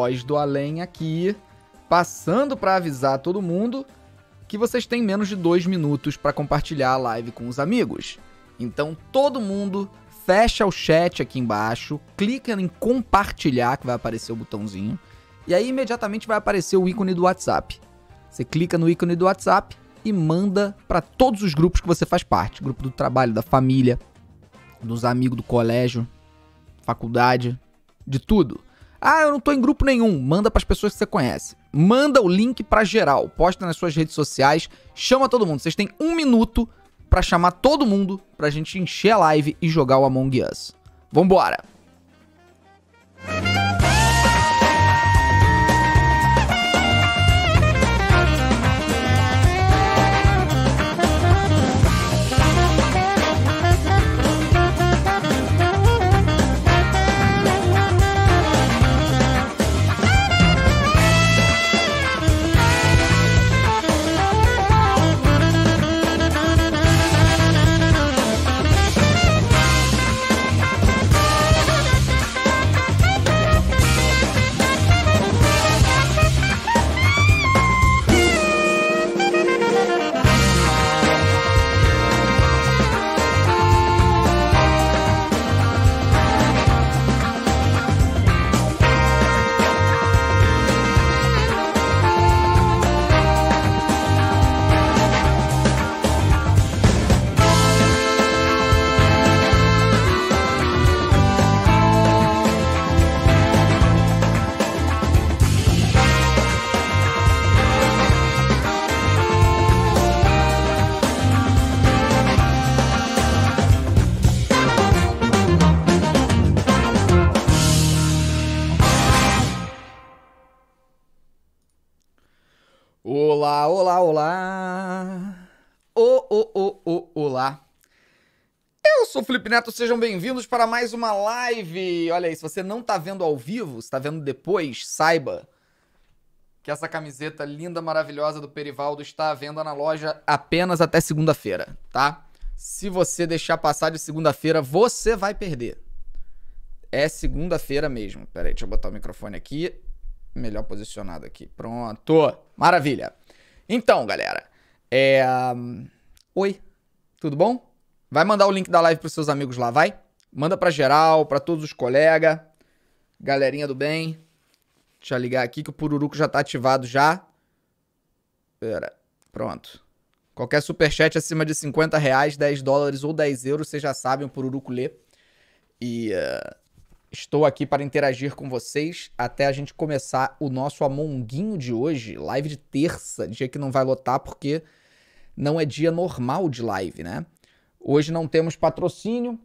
voz do além aqui, passando para avisar todo mundo que vocês têm menos de dois minutos para compartilhar a live com os amigos. Então todo mundo fecha o chat aqui embaixo, clica em compartilhar que vai aparecer o botãozinho e aí imediatamente vai aparecer o ícone do WhatsApp. Você clica no ícone do WhatsApp e manda para todos os grupos que você faz parte, grupo do trabalho, da família, dos amigos do colégio, faculdade, de tudo. Ah, eu não tô em grupo nenhum. Manda para as pessoas que você conhece. Manda o link para geral. Posta nas suas redes sociais. Chama todo mundo. Vocês têm um minuto para chamar todo mundo pra gente encher a live e jogar o Among Us. Vambora! Olá, olá, olá. O, o, o, o, olá. Eu sou o Felipe Neto, sejam bem-vindos para mais uma live. Olha aí, se você não está vendo ao vivo, se tá vendo depois, saiba que essa camiseta linda, maravilhosa do Perivaldo está à venda na loja apenas até segunda-feira, tá? Se você deixar passar de segunda-feira, você vai perder. É segunda-feira mesmo. Peraí, deixa eu botar o microfone aqui melhor posicionado aqui. Pronto. Maravilha. Então, galera. É. Hum, oi, tudo bom? Vai mandar o link da live pros seus amigos lá, vai? Manda pra geral, pra todos os colegas. Galerinha do bem. Deixa eu ligar aqui que o Pururuco já tá ativado já. Pera, pronto. Qualquer superchat acima de 50 reais, 10 dólares ou 10 euros, vocês já sabem, o Pururuco lê. E uh, Estou aqui para interagir com vocês até a gente começar o nosso Amonguinho de hoje, live de terça, dia que não vai lotar porque não é dia normal de live, né? Hoje não temos patrocínio,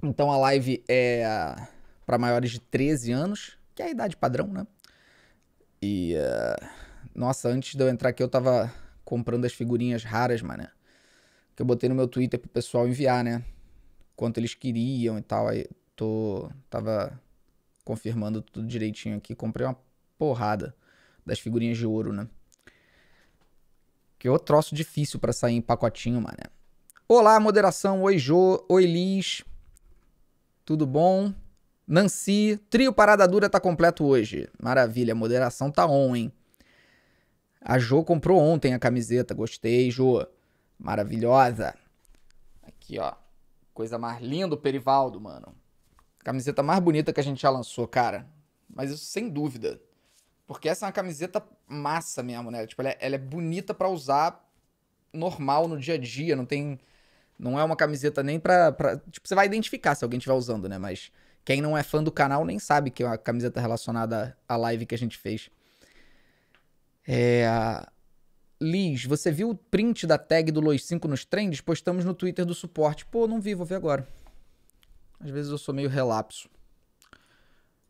então a live é para maiores de 13 anos, que é a idade padrão, né? E uh... nossa, antes de eu entrar aqui eu tava comprando as figurinhas raras, mané. Que eu botei no meu Twitter pro pessoal enviar, né? Quanto eles queriam e tal. Aí tô. Tava confirmando tudo direitinho aqui. Comprei uma porrada das figurinhas de ouro, né? Que é outro troço difícil para sair em pacotinho, mané. Olá, moderação. Oi, Jo. Oi, Liz. Tudo bom? Nancy. Trio Parada Dura tá completo hoje. Maravilha. moderação tá on, hein? A Jo comprou ontem a camiseta. Gostei, Jo. Maravilhosa. Aqui, ó. Coisa mais linda, Perivaldo, mano. Camiseta mais bonita que a gente já lançou, cara. Mas isso sem dúvida. Porque essa é uma camiseta massa mesmo, né? Tipo, ela é, ela é bonita para usar normal no dia a dia. Não tem. Não é uma camiseta nem pra, pra. Tipo, você vai identificar se alguém estiver usando, né? Mas quem não é fã do canal nem sabe que é uma camiseta relacionada à live que a gente fez. É. Liz, você viu o print da tag do Lois 5 nos trends? Postamos no Twitter do suporte. Pô, não vi, vou ver agora. Às vezes eu sou meio relapso.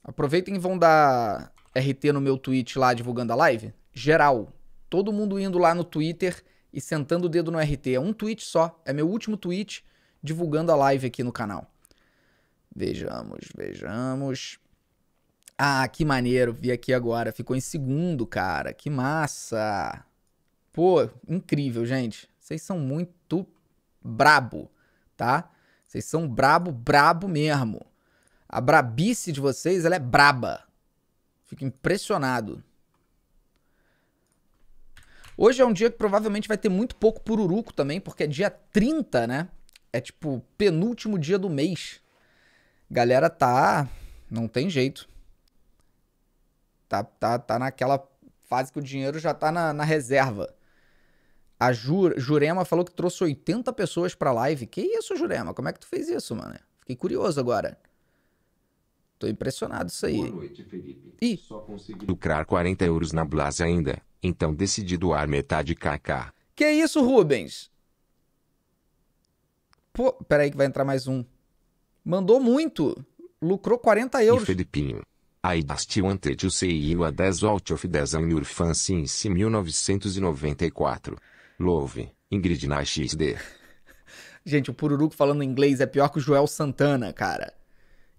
Aproveitem e vão dar RT no meu tweet lá divulgando a live. Geral. Todo mundo indo lá no Twitter e sentando o dedo no RT. É um tweet só. É meu último tweet divulgando a live aqui no canal. Vejamos, vejamos. Ah, que maneiro. Vi aqui agora. Ficou em segundo, cara. Que massa. Pô, incrível, gente. Vocês são muito brabo, tá? Vocês são brabo, brabo mesmo. A brabice de vocês, ela é braba. Fico impressionado. Hoje é um dia que provavelmente vai ter muito pouco pururuco também, porque é dia 30, né? É tipo penúltimo dia do mês. Galera tá, não tem jeito. Tá tá tá naquela fase que o dinheiro já tá na, na reserva. A Jur, Jurema falou que trouxe 80 pessoas pra live. Que isso, Jurema? Como é que tu fez isso, mano? Fiquei curioso agora. Tô impressionado isso aí. Boa noite, Felipe. E só consegui lucrar 40 euros na Blase ainda, então decidi doar metade kk. Que isso, Rubens? Pô, peraí que vai entrar mais um. Mandou muito. Lucrou 40 euros. E Felipinho. Aí basti one trade o CIO a 10 out of 10 in your fancy 1994. Love, Ingrid Nai XD. Gente, o Pururuco falando inglês é pior que o Joel Santana, cara.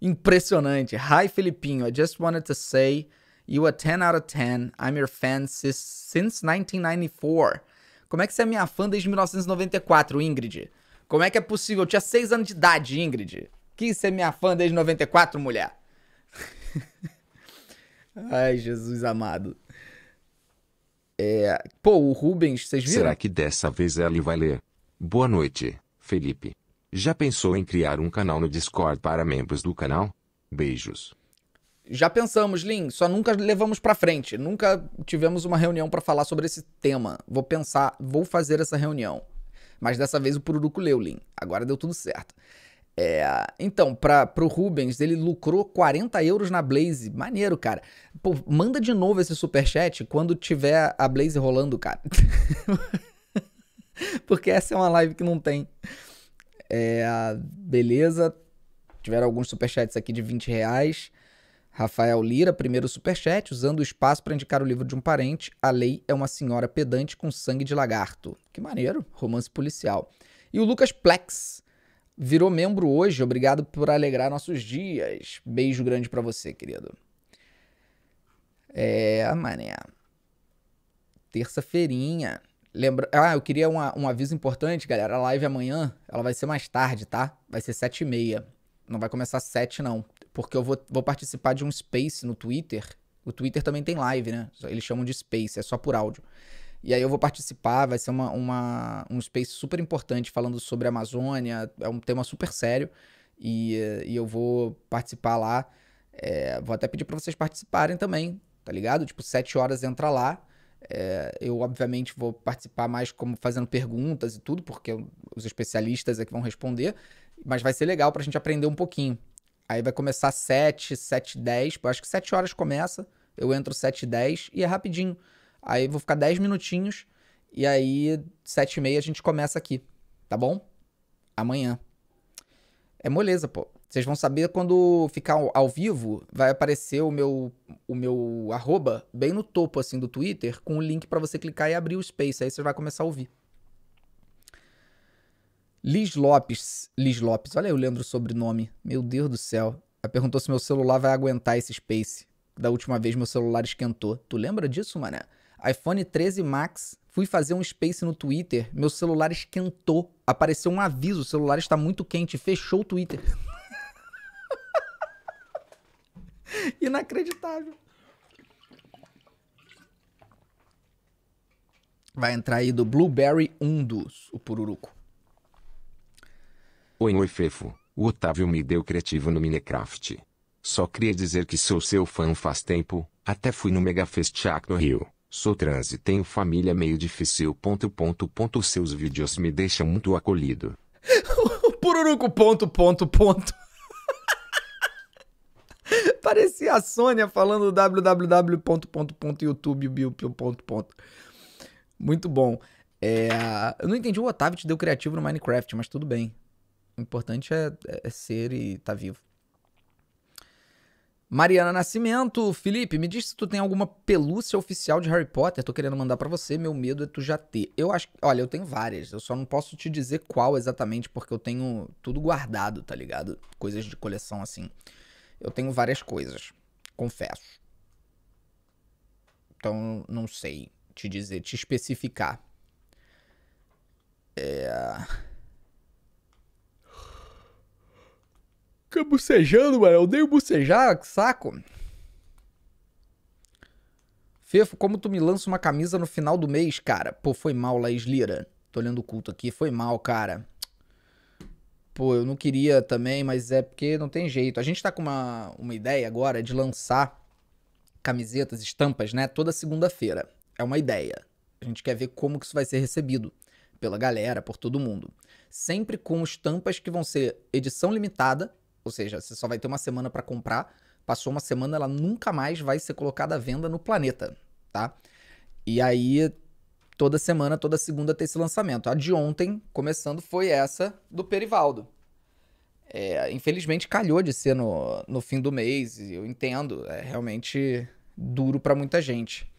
Impressionante. Hi, Filipinho. I just wanted to say you a 10 out of 10. I'm your fan since 1994. Como é que você é minha fã desde 1994, Ingrid? Como é que é possível? Eu tinha 6 anos de idade, Ingrid. Que você é minha fã desde 94, mulher? Ai, Jesus amado. É... Pô, o Rubens, vocês viram? Será que dessa vez ele vai ler? Boa noite, Felipe. Já pensou em criar um canal no Discord para membros do canal? Beijos. Já pensamos, Lin, só nunca levamos para frente. Nunca tivemos uma reunião para falar sobre esse tema. Vou pensar, vou fazer essa reunião. Mas dessa vez o Pururuco leu, Lin. Agora deu tudo certo. É, então, para o Rubens, ele lucrou 40 euros na Blaze. Maneiro, cara. Pô, manda de novo esse superchat quando tiver a Blaze rolando, cara. Porque essa é uma live que não tem. É, beleza. Tiveram alguns superchats aqui de 20 reais. Rafael Lira, primeiro superchat, usando o espaço para indicar o livro de um parente. A lei é uma senhora pedante com sangue de lagarto. Que maneiro, romance policial. E o Lucas Plex virou membro hoje. Obrigado por alegrar nossos dias. Beijo grande para você, querido. É, mané. Terça-feirinha. Lembra... Ah, eu queria uma, um aviso importante, galera. A live amanhã, ela vai ser mais tarde, tá? Vai ser sete e meia. Não vai começar sete, não. Porque eu vou, vou participar de um space no Twitter. O Twitter também tem live, né? Eles chamam de space, é só por áudio. E aí eu vou participar, vai ser uma, uma, um space super importante falando sobre a Amazônia, é um tema super sério. E, e eu vou participar lá. É, vou até pedir para vocês participarem também, tá ligado? Tipo, sete horas entra lá. É, eu, obviamente, vou participar mais como fazendo perguntas e tudo, porque os especialistas é que vão responder. Mas vai ser legal pra gente aprender um pouquinho. Aí vai começar 7, 7 10. Acho que 7 horas começa. Eu entro 7 10 e é rapidinho. Aí vou ficar 10 minutinhos. E aí, 7 e meia, a gente começa aqui. Tá bom? Amanhã. É moleza, pô. Vocês vão saber quando ficar ao vivo, vai aparecer o meu o meu arroba bem no topo assim do Twitter com o um link para você clicar e abrir o space, aí você vai começar a ouvir. Liz Lopes, Liz Lopes, olha aí o sobrenome. Meu Deus do céu. Ela perguntou se meu celular vai aguentar esse space. Da última vez meu celular esquentou. Tu lembra disso, mané? iPhone 13 Max, fui fazer um space no Twitter, meu celular esquentou, apareceu um aviso, o celular está muito quente, fechou o Twitter. Inacreditável. Vai entrar aí do Blueberry Undus, o Pururuco. Oi, oi, Fefo. O Otávio me deu criativo no Minecraft. Só queria dizer que sou seu fã faz tempo, até fui no Megafest Chaco no Rio. Sou trans e tenho família meio difícil. Ponto, ponto, ponto. Seus vídeos me deixam muito acolhido. Pururuco, ponto, ponto, ponto. Parecia a Sônia falando www.youtube.ponto. Muito bom. É, eu não entendi o Otávio te deu criativo no Minecraft, mas tudo bem. O importante é, é, é ser e tá vivo. Mariana Nascimento, Felipe, me diz se tu tem alguma pelúcia oficial de Harry Potter. Tô querendo mandar para você, meu medo é tu já ter. Eu acho, olha, eu tenho várias, eu só não posso te dizer qual exatamente porque eu tenho tudo guardado, tá ligado? Coisas de coleção assim. Eu tenho várias coisas, confesso. Então, não sei te dizer, te especificar. É... fica bucejando, mano. Eu odeio bucejar, que saco. Fefo, como tu me lança uma camisa no final do mês, cara? Pô, foi mal, Laís Lira. Tô olhando o culto aqui. Foi mal, cara. Pô, eu não queria também, mas é porque não tem jeito. A gente tá com uma, uma ideia agora de lançar camisetas, estampas, né? Toda segunda-feira. É uma ideia. A gente quer ver como que isso vai ser recebido pela galera, por todo mundo. Sempre com estampas que vão ser edição limitada, ou seja, você só vai ter uma semana para comprar. Passou uma semana, ela nunca mais vai ser colocada à venda no planeta, tá? E aí, toda semana, toda segunda tem esse lançamento. A de ontem, começando, foi essa do Perivaldo. É, infelizmente, calhou de ser no, no fim do mês, eu entendo. É realmente duro para muita gente.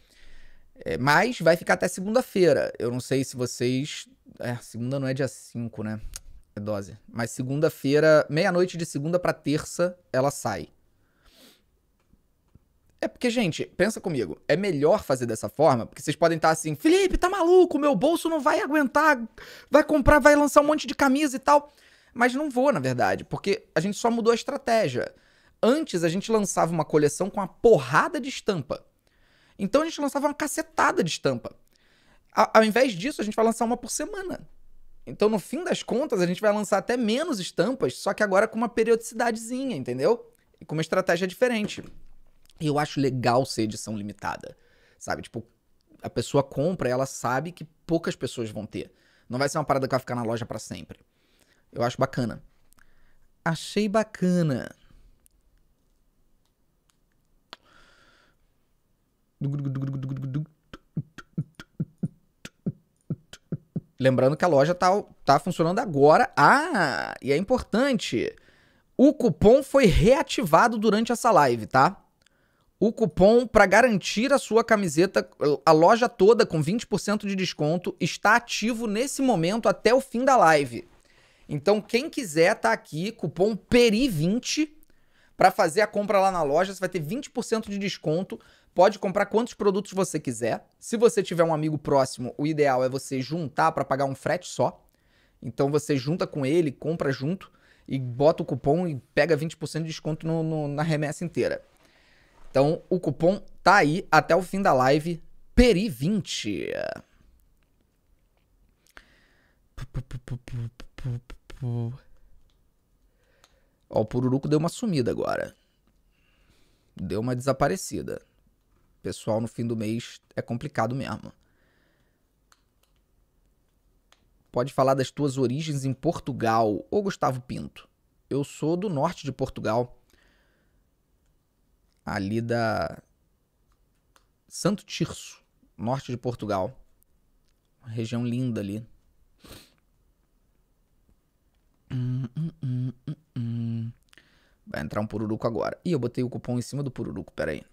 É, mas vai ficar até segunda-feira. Eu não sei se vocês. É, segunda não é dia 5, né? É dose. Mas segunda-feira, meia-noite de segunda para terça, ela sai. É porque, gente, pensa comigo, é melhor fazer dessa forma, porque vocês podem estar tá assim, Felipe, tá maluco, meu bolso não vai aguentar, vai comprar, vai lançar um monte de camisa e tal. Mas não vou, na verdade, porque a gente só mudou a estratégia. Antes a gente lançava uma coleção com uma porrada de estampa. Então a gente lançava uma cacetada de estampa. Ao invés disso, a gente vai lançar uma por semana. Então, no fim das contas, a gente vai lançar até menos estampas, só que agora com uma periodicidadezinha, entendeu? E com uma estratégia diferente. E eu acho legal ser edição limitada, sabe? Tipo, a pessoa compra, ela sabe que poucas pessoas vão ter. Não vai ser uma parada que vai ficar na loja para sempre. Eu acho bacana. Achei bacana. Lembrando que a loja tá, tá funcionando agora. Ah, e é importante. O cupom foi reativado durante essa live, tá? O cupom para garantir a sua camiseta, a loja toda com 20% de desconto, está ativo nesse momento até o fim da live. Então, quem quiser tá aqui, cupom PERI20 para fazer a compra lá na loja, você vai ter 20% de desconto Pode comprar quantos produtos você quiser. Se você tiver um amigo próximo, o ideal é você juntar para pagar um frete só. Então você junta com ele, compra junto e bota o cupom e pega 20% de desconto no, no, na remessa inteira. Então o cupom tá aí até o fim da live. Peri20. Ó, o Pururuco deu uma sumida agora. Deu uma desaparecida pessoal no fim do mês é complicado mesmo. Pode falar das tuas origens em Portugal, ô Gustavo Pinto. Eu sou do norte de Portugal. Ali da Santo Tirso, norte de Portugal. Uma região linda ali. Vai entrar um pururuco agora. Ih, eu botei o cupom em cima do pururuco, peraí.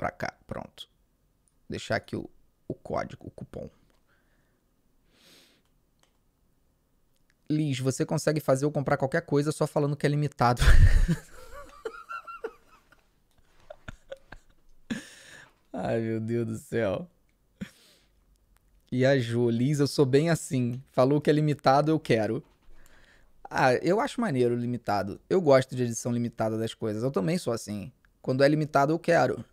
para cá, pronto. Deixar aqui o, o código, o cupom. Liz, você consegue fazer ou comprar qualquer coisa só falando que é limitado. Ai, meu Deus do céu. E a Ju, Liz, eu sou bem assim. Falou que é limitado, eu quero. Ah, eu acho maneiro limitado. Eu gosto de edição limitada das coisas. Eu também sou assim. Quando é limitado, eu quero.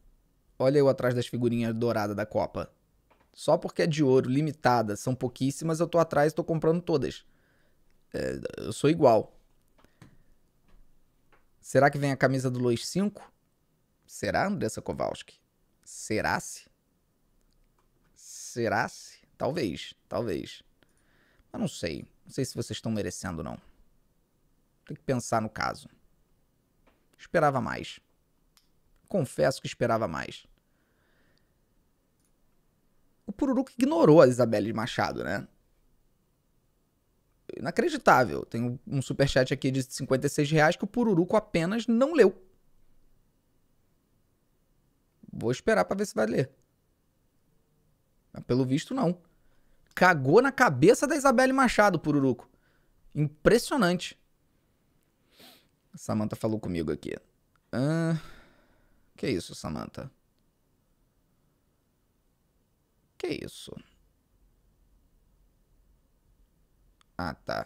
Olha eu atrás das figurinhas douradas da Copa. Só porque é de ouro, limitada, são pouquíssimas, eu tô atrás e tô comprando todas. É, eu sou igual. Será que vem a camisa do Lois 5? Será, Andressa Kowalski? Será-se? Será-se? Talvez, talvez. Mas não sei. Não sei se vocês estão merecendo, não. Tem que pensar no caso. Esperava mais confesso que esperava mais. O Pururuca ignorou a Isabelle de Machado, né? Inacreditável. Tem um superchat aqui de 56 reais que o Pururuco apenas não leu. Vou esperar para ver se vai ler. Mas pelo visto, não. Cagou na cabeça da Isabelle Machado, Pururuco. Impressionante. Samanta falou comigo aqui. Ah. Que isso, Samantha? Que isso? Ah, tá.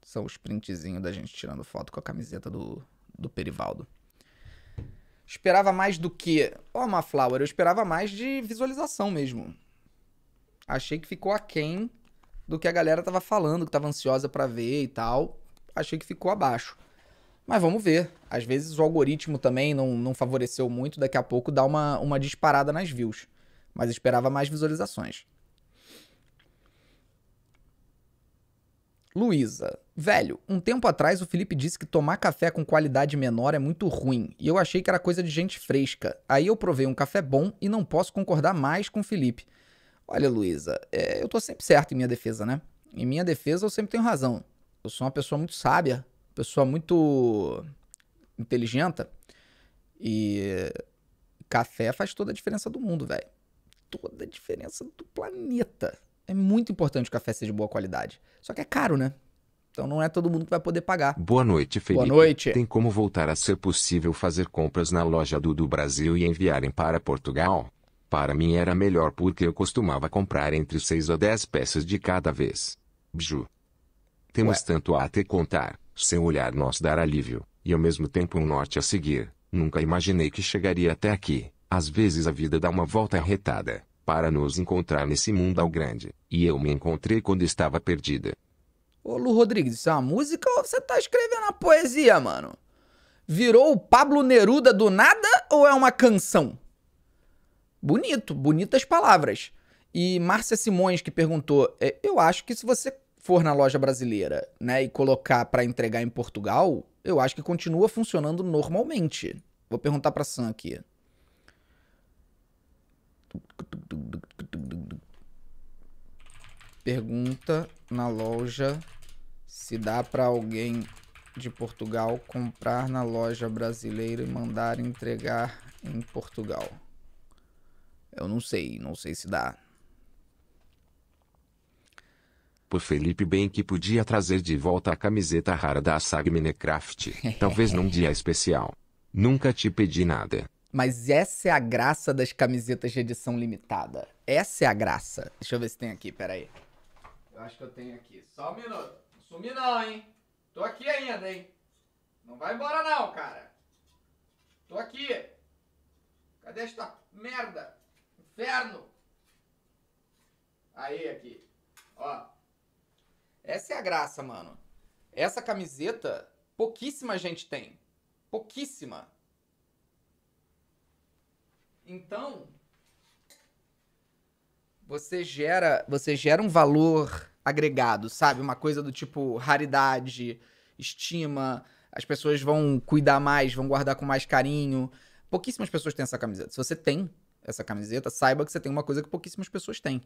São os printzinhos da gente tirando foto com a camiseta do, do Perivaldo. Esperava mais do que. Ó, oh, Maflower, eu esperava mais de visualização mesmo. Achei que ficou aquém do que a galera tava falando, que tava ansiosa para ver e tal. Achei que ficou abaixo. Mas vamos ver. Às vezes o algoritmo também não, não favoreceu muito, daqui a pouco dá uma, uma disparada nas views. Mas esperava mais visualizações. Luísa, velho, um tempo atrás o Felipe disse que tomar café com qualidade menor é muito ruim, e eu achei que era coisa de gente fresca. Aí eu provei um café bom e não posso concordar mais com o Felipe. Olha, Luísa, é, eu tô sempre certo em minha defesa, né? Em minha defesa eu sempre tenho razão. Eu sou uma pessoa muito sábia, pessoa muito inteligente e café faz toda a diferença do mundo, velho. Toda a diferença do planeta. É muito importante que o café seja de boa qualidade. Só que é caro, né? Então não é todo mundo que vai poder pagar. Boa noite, Felipe. Boa noite. Tem como voltar a ser possível fazer compras na loja do, do Brasil e enviarem para Portugal? Para mim era melhor porque eu costumava comprar entre 6 a 10 peças de cada vez. Biju. Temos Ué. tanto a te contar. Seu olhar nos dar alívio, e ao mesmo tempo um norte a seguir. Nunca imaginei que chegaria até aqui. Às vezes a vida dá uma volta arretada, para nos encontrar nesse mundo ao grande. E eu me encontrei quando estava perdida. Ô Lu Rodrigues, isso é uma música ou você tá escrevendo uma poesia, mano? Virou o Pablo Neruda do nada ou é uma canção? Bonito, bonitas palavras. E Márcia Simões que perguntou, é, eu acho que se você for na loja brasileira, né, e colocar para entregar em Portugal, eu acho que continua funcionando normalmente. Vou perguntar para Sam aqui. Pergunta na loja se dá para alguém de Portugal comprar na loja brasileira e mandar entregar em Portugal. Eu não sei, não sei se dá por Felipe bem que podia trazer de volta a camiseta rara da Asag Minecraft, talvez num dia especial. Nunca te pedi nada. Mas essa é a graça das camisetas de edição limitada. Essa é a graça. Deixa eu ver se tem aqui, peraí. Eu acho que eu tenho aqui. Só um minuto. Não sumi não, hein? Tô aqui ainda, hein? Não vai embora não, cara. Tô aqui. Cadê esta merda? Inferno. Aí, aqui. Ó. Essa é a graça, mano. Essa camiseta, pouquíssima gente tem. Pouquíssima. Então, você gera, você gera um valor agregado, sabe? Uma coisa do tipo raridade, estima, as pessoas vão cuidar mais, vão guardar com mais carinho. Pouquíssimas pessoas têm essa camiseta. Se você tem essa camiseta, saiba que você tem uma coisa que pouquíssimas pessoas têm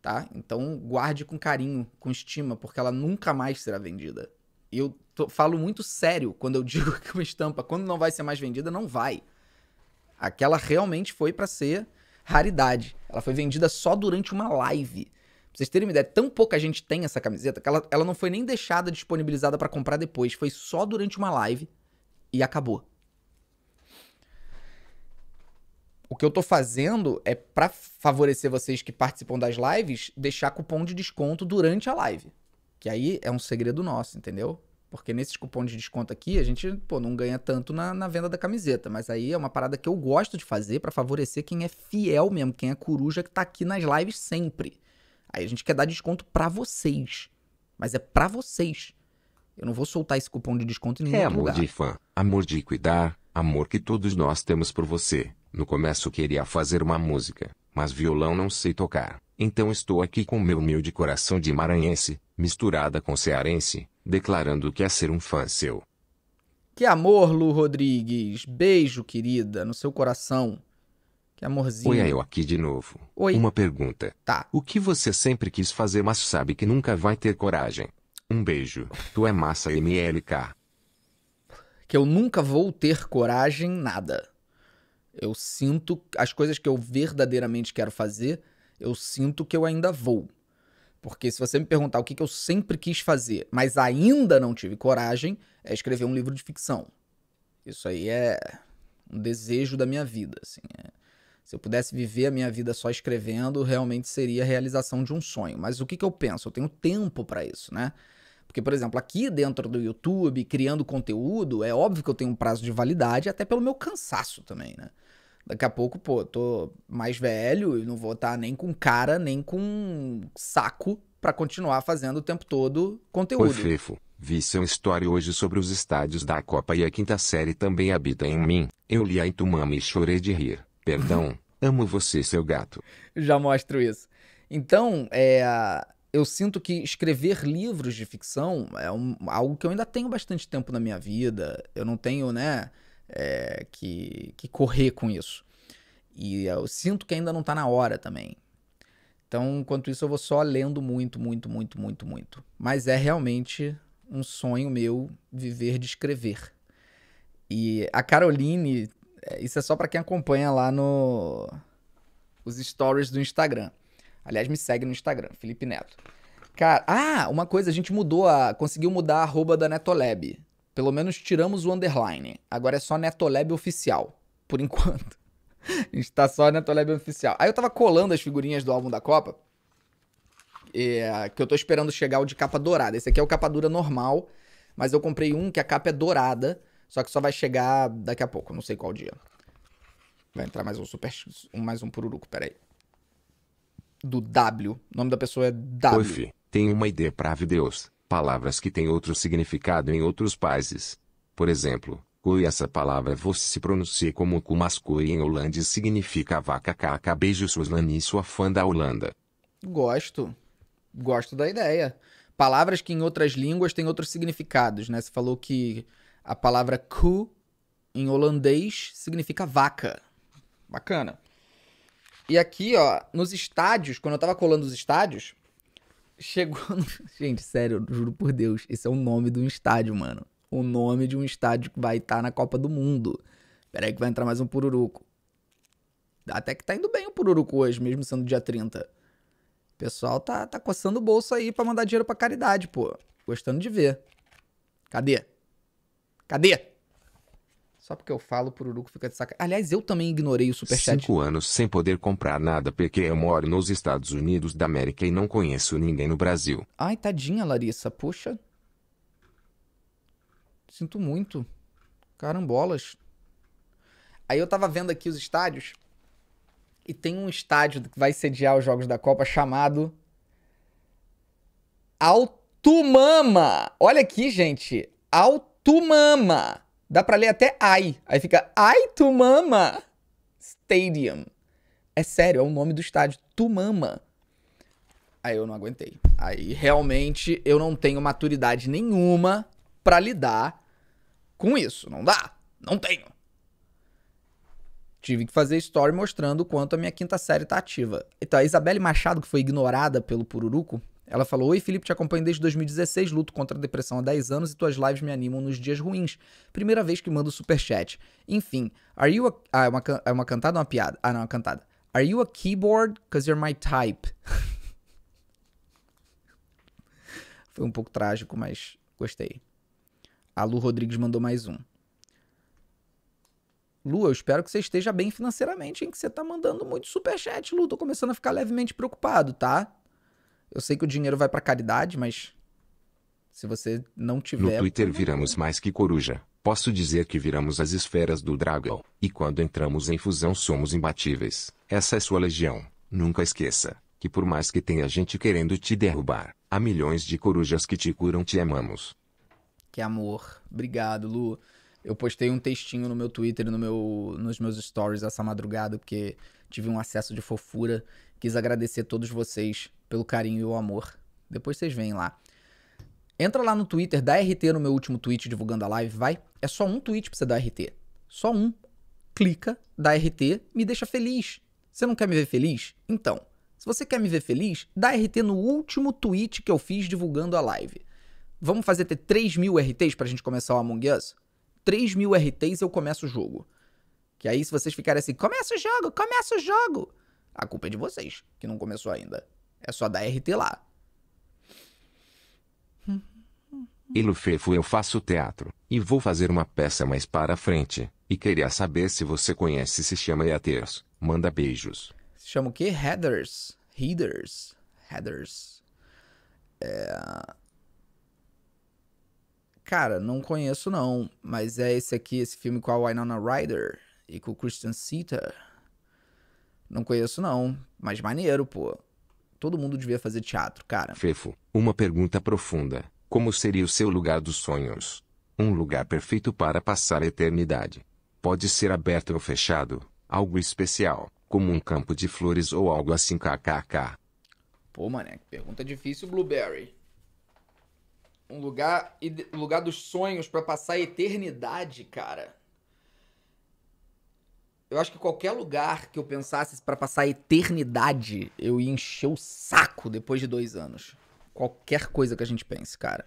tá? Então guarde com carinho, com estima, porque ela nunca mais será vendida. E eu tô, falo muito sério quando eu digo que uma estampa, quando não vai ser mais vendida, não vai. Aquela realmente foi para ser raridade. Ela foi vendida só durante uma live. Pra vocês terem uma ideia, tão pouca gente tem essa camiseta que ela, ela não foi nem deixada disponibilizada para comprar depois. Foi só durante uma live e acabou. O que eu tô fazendo é para favorecer vocês que participam das lives, deixar cupom de desconto durante a live. Que aí é um segredo nosso, entendeu? Porque nesses cupons de desconto aqui, a gente, pô, não ganha tanto na, na venda da camiseta. Mas aí é uma parada que eu gosto de fazer para favorecer quem é fiel mesmo, quem é coruja que tá aqui nas lives sempre. Aí a gente quer dar desconto para vocês. Mas é para vocês. Eu não vou soltar esse cupom de desconto em nenhum é lugar. É amor de fã, amor de cuidar, amor que todos nós temos por você. No começo queria fazer uma música, mas violão não sei tocar. Então estou aqui com meu humilde coração de maranhense, misturada com cearense, declarando que é ser um fã seu. Que amor, Lu Rodrigues. Beijo, querida, no seu coração. Que amorzinho. Oi, é eu aqui de novo. Oi. Uma pergunta. Tá. O que você sempre quis fazer, mas sabe que nunca vai ter coragem? Um beijo. Tu é massa MLK. Que eu nunca vou ter coragem, nada. Eu sinto as coisas que eu verdadeiramente quero fazer, eu sinto que eu ainda vou. Porque se você me perguntar o que, que eu sempre quis fazer, mas ainda não tive coragem, é escrever um livro de ficção. Isso aí é um desejo da minha vida. Assim. É... Se eu pudesse viver a minha vida só escrevendo, realmente seria a realização de um sonho. Mas o que, que eu penso? Eu tenho tempo para isso, né? Porque, por exemplo, aqui dentro do YouTube, criando conteúdo, é óbvio que eu tenho um prazo de validade, até pelo meu cansaço também, né? Daqui a pouco, pô, tô mais velho e não vou estar tá nem com cara, nem com saco para continuar fazendo o tempo todo conteúdo. Oi, Fefo. Vi seu story hoje sobre os estádios da Copa e a quinta série também habita em mim. Eu li a Itumama e chorei de rir. Perdão, amo você, seu gato. Já mostro isso. Então, é eu sinto que escrever livros de ficção é um, algo que eu ainda tenho bastante tempo na minha vida. Eu não tenho, né, é, que, que correr com isso. E eu sinto que ainda não está na hora também. Então, enquanto isso, eu vou só lendo muito, muito, muito, muito, muito. Mas é realmente um sonho meu viver de escrever. E a Caroline, é, isso é só para quem acompanha lá no os stories do Instagram. Aliás, me segue no Instagram, Felipe Neto. Cara, ah, uma coisa, a gente mudou a. Conseguiu mudar a arroba da Netolab. Pelo menos tiramos o underline. Agora é só Netolab oficial, por enquanto. a gente tá só Netolab oficial. Aí eu tava colando as figurinhas do álbum da Copa. É, que eu tô esperando chegar o de capa dourada. Esse aqui é o capa dura normal, mas eu comprei um que a capa é dourada, só que só vai chegar daqui a pouco, não sei qual dia. Vai entrar mais um super mais um pururuco, peraí do W. O nome da pessoa é W. Uf, tem uma ideia para videos, palavras que têm outro significado em outros países. Por exemplo, Kui essa palavra você se pronuncia como cu, mas kui em holandês significa vaca caca. Beijo Suslani, sua fã da Holanda. Gosto. Gosto da ideia. Palavras que em outras línguas têm outros significados, né? Você falou que a palavra cu em holandês significa vaca. Bacana. E aqui, ó, nos estádios, quando eu tava colando os estádios, chegou. No... Gente, sério, juro por Deus, esse é o nome de um estádio, mano. O nome de um estádio que vai estar tá na Copa do Mundo. Pera aí que vai entrar mais um Pururuco. Até que tá indo bem o Pururuco hoje, mesmo sendo dia 30. O pessoal tá, tá coçando o bolso aí pra mandar dinheiro pra caridade, pô. Gostando de ver. Cadê? Cadê? Só porque eu falo, por Uruco fica de saca. Aliás, eu também ignorei o superchat. Cinco anos sem poder comprar nada porque eu moro nos Estados Unidos da América e não conheço ninguém no Brasil. Ai, tadinha, Larissa. Poxa. Sinto muito. Carambolas. Aí eu tava vendo aqui os estádios. E tem um estádio que vai sediar os Jogos da Copa chamado. Altumama. Olha aqui, gente. Altumama. Dá pra ler até ai. Aí fica ai Tumama Stadium. É sério, é o nome do estádio. Tumama. Aí eu não aguentei. Aí realmente eu não tenho maturidade nenhuma para lidar com isso. Não dá. Não tenho. Tive que fazer story mostrando o quanto a minha quinta série tá ativa. Então, a Isabelle Machado, que foi ignorada pelo Pururuco, ela falou: Oi, Felipe, te acompanho desde 2016, luto contra a depressão há 10 anos e tuas lives me animam nos dias ruins. Primeira vez que mando superchat. Enfim, are you a. Ah, é uma, é uma cantada ou uma piada? Ah, não, é uma cantada. Are you a keyboard? Cause you're my type. Foi um pouco trágico, mas gostei. A Lu Rodrigues mandou mais um. Lu, eu espero que você esteja bem financeiramente, em que você tá mandando muito superchat, Lu. Tô começando a ficar levemente preocupado, tá? Eu sei que o dinheiro vai para caridade, mas se você não tiver. No Twitter viramos mais que coruja. Posso dizer que viramos as esferas do dragão. E quando entramos em fusão somos imbatíveis. Essa é sua legião. Nunca esqueça que por mais que tenha gente querendo te derrubar, há milhões de corujas que te curam, te amamos. Que amor. Obrigado, Lu. Eu postei um textinho no meu Twitter e no meu, nos meus stories essa madrugada, porque tive um acesso de fofura. Quis agradecer a todos vocês pelo carinho e o amor. Depois vocês vêm lá. Entra lá no Twitter, dá RT no meu último tweet divulgando a live, vai. É só um tweet pra você dar RT. Só um. Clica, dá RT, me deixa feliz. Você não quer me ver feliz? Então, se você quer me ver feliz, dá RT no último tweet que eu fiz divulgando a live. Vamos fazer ter 3 mil RTs pra gente começar o Among Us? 3 mil RTs eu começo o jogo. Que aí se vocês ficarem assim, começa o jogo, começa o jogo. A culpa é de vocês, que não começou ainda. É só dar RT lá. E Lufefo, eu faço teatro, e vou fazer uma peça mais para frente, e queria saber se você conhece, se chama Eaters, manda beijos. Se chama o quê? Headers, Headers, Headers. É... Cara, não conheço não, mas é esse aqui, esse filme com a Winona Ryder e com o Christian Sita. Não conheço não, mas maneiro, pô. Todo mundo devia fazer teatro, cara. Fefo, uma pergunta profunda. Como seria o seu lugar dos sonhos? Um lugar perfeito para passar a eternidade. Pode ser aberto ou fechado, algo especial, como um campo de flores ou algo assim kkk. Pô, mané, que pergunta difícil, Blueberry. Um lugar, lugar dos sonhos para passar a eternidade, cara. Eu acho que qualquer lugar que eu pensasse para passar a eternidade, eu ia encher o saco depois de dois anos. Qualquer coisa que a gente pense, cara.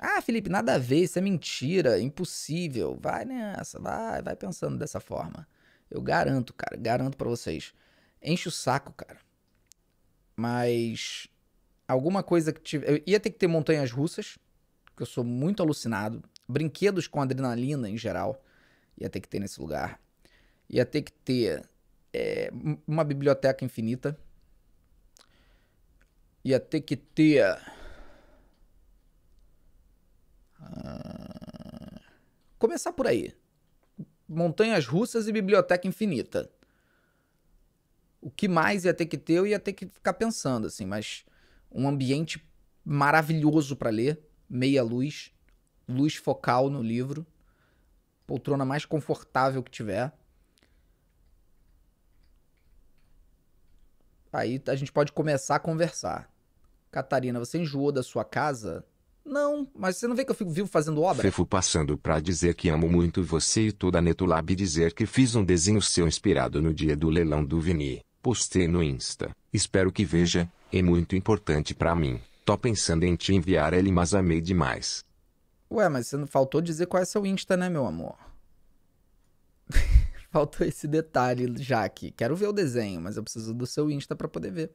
Ah, Felipe, nada a ver, isso é mentira, impossível. Vai nessa, vai, vai pensando dessa forma. Eu garanto, cara, garanto para vocês. Enche o saco, cara. Mas alguma coisa que tiver, eu ia ter que ter montanhas russas, que eu sou muito alucinado, brinquedos com adrenalina em geral ia ter que ter nesse lugar. Ia ter que ter é, uma biblioteca infinita. Ia ter que ter. Ah, começar por aí. Montanhas russas e biblioteca infinita. O que mais ia ter que ter, eu ia ter que ficar pensando, assim, mas um ambiente maravilhoso para ler, meia luz, luz focal no livro, poltrona mais confortável que tiver. Aí a gente pode começar a conversar. Catarina, você enjoou da sua casa? Não, mas você não vê que eu fico vivo fazendo obra? Fefo passando pra dizer que amo muito você e toda a Netolab dizer que fiz um desenho seu inspirado no dia do leilão do Vini. Postei no Insta. Espero que veja, é muito importante para mim. Tô pensando em te enviar ele mas amei demais. Ué, mas você não faltou dizer qual é seu Insta, né, meu amor? faltou esse detalhe já aqui. Quero ver o desenho, mas eu preciso do seu Insta para poder ver.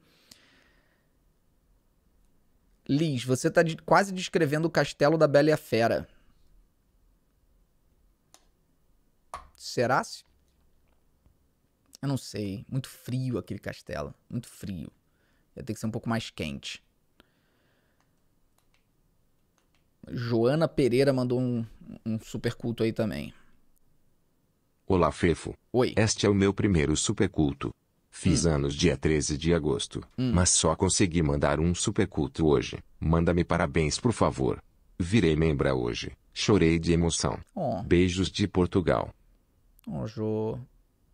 Liz, você tá de, quase descrevendo o castelo da Bela e a Fera. Será? -se? Eu não sei. Muito frio aquele castelo. Muito frio. Ia ter que ser um pouco mais quente. Joana Pereira mandou um, um super culto aí também. Olá, Fefo. Oi. Este é o meu primeiro super culto. Fiz hum. anos dia 13 de agosto, hum. mas só consegui mandar um super culto hoje. Manda-me parabéns, por favor. Virei membra hoje. Chorei de emoção. Oh. Beijos de Portugal. Ó, oh, Jo.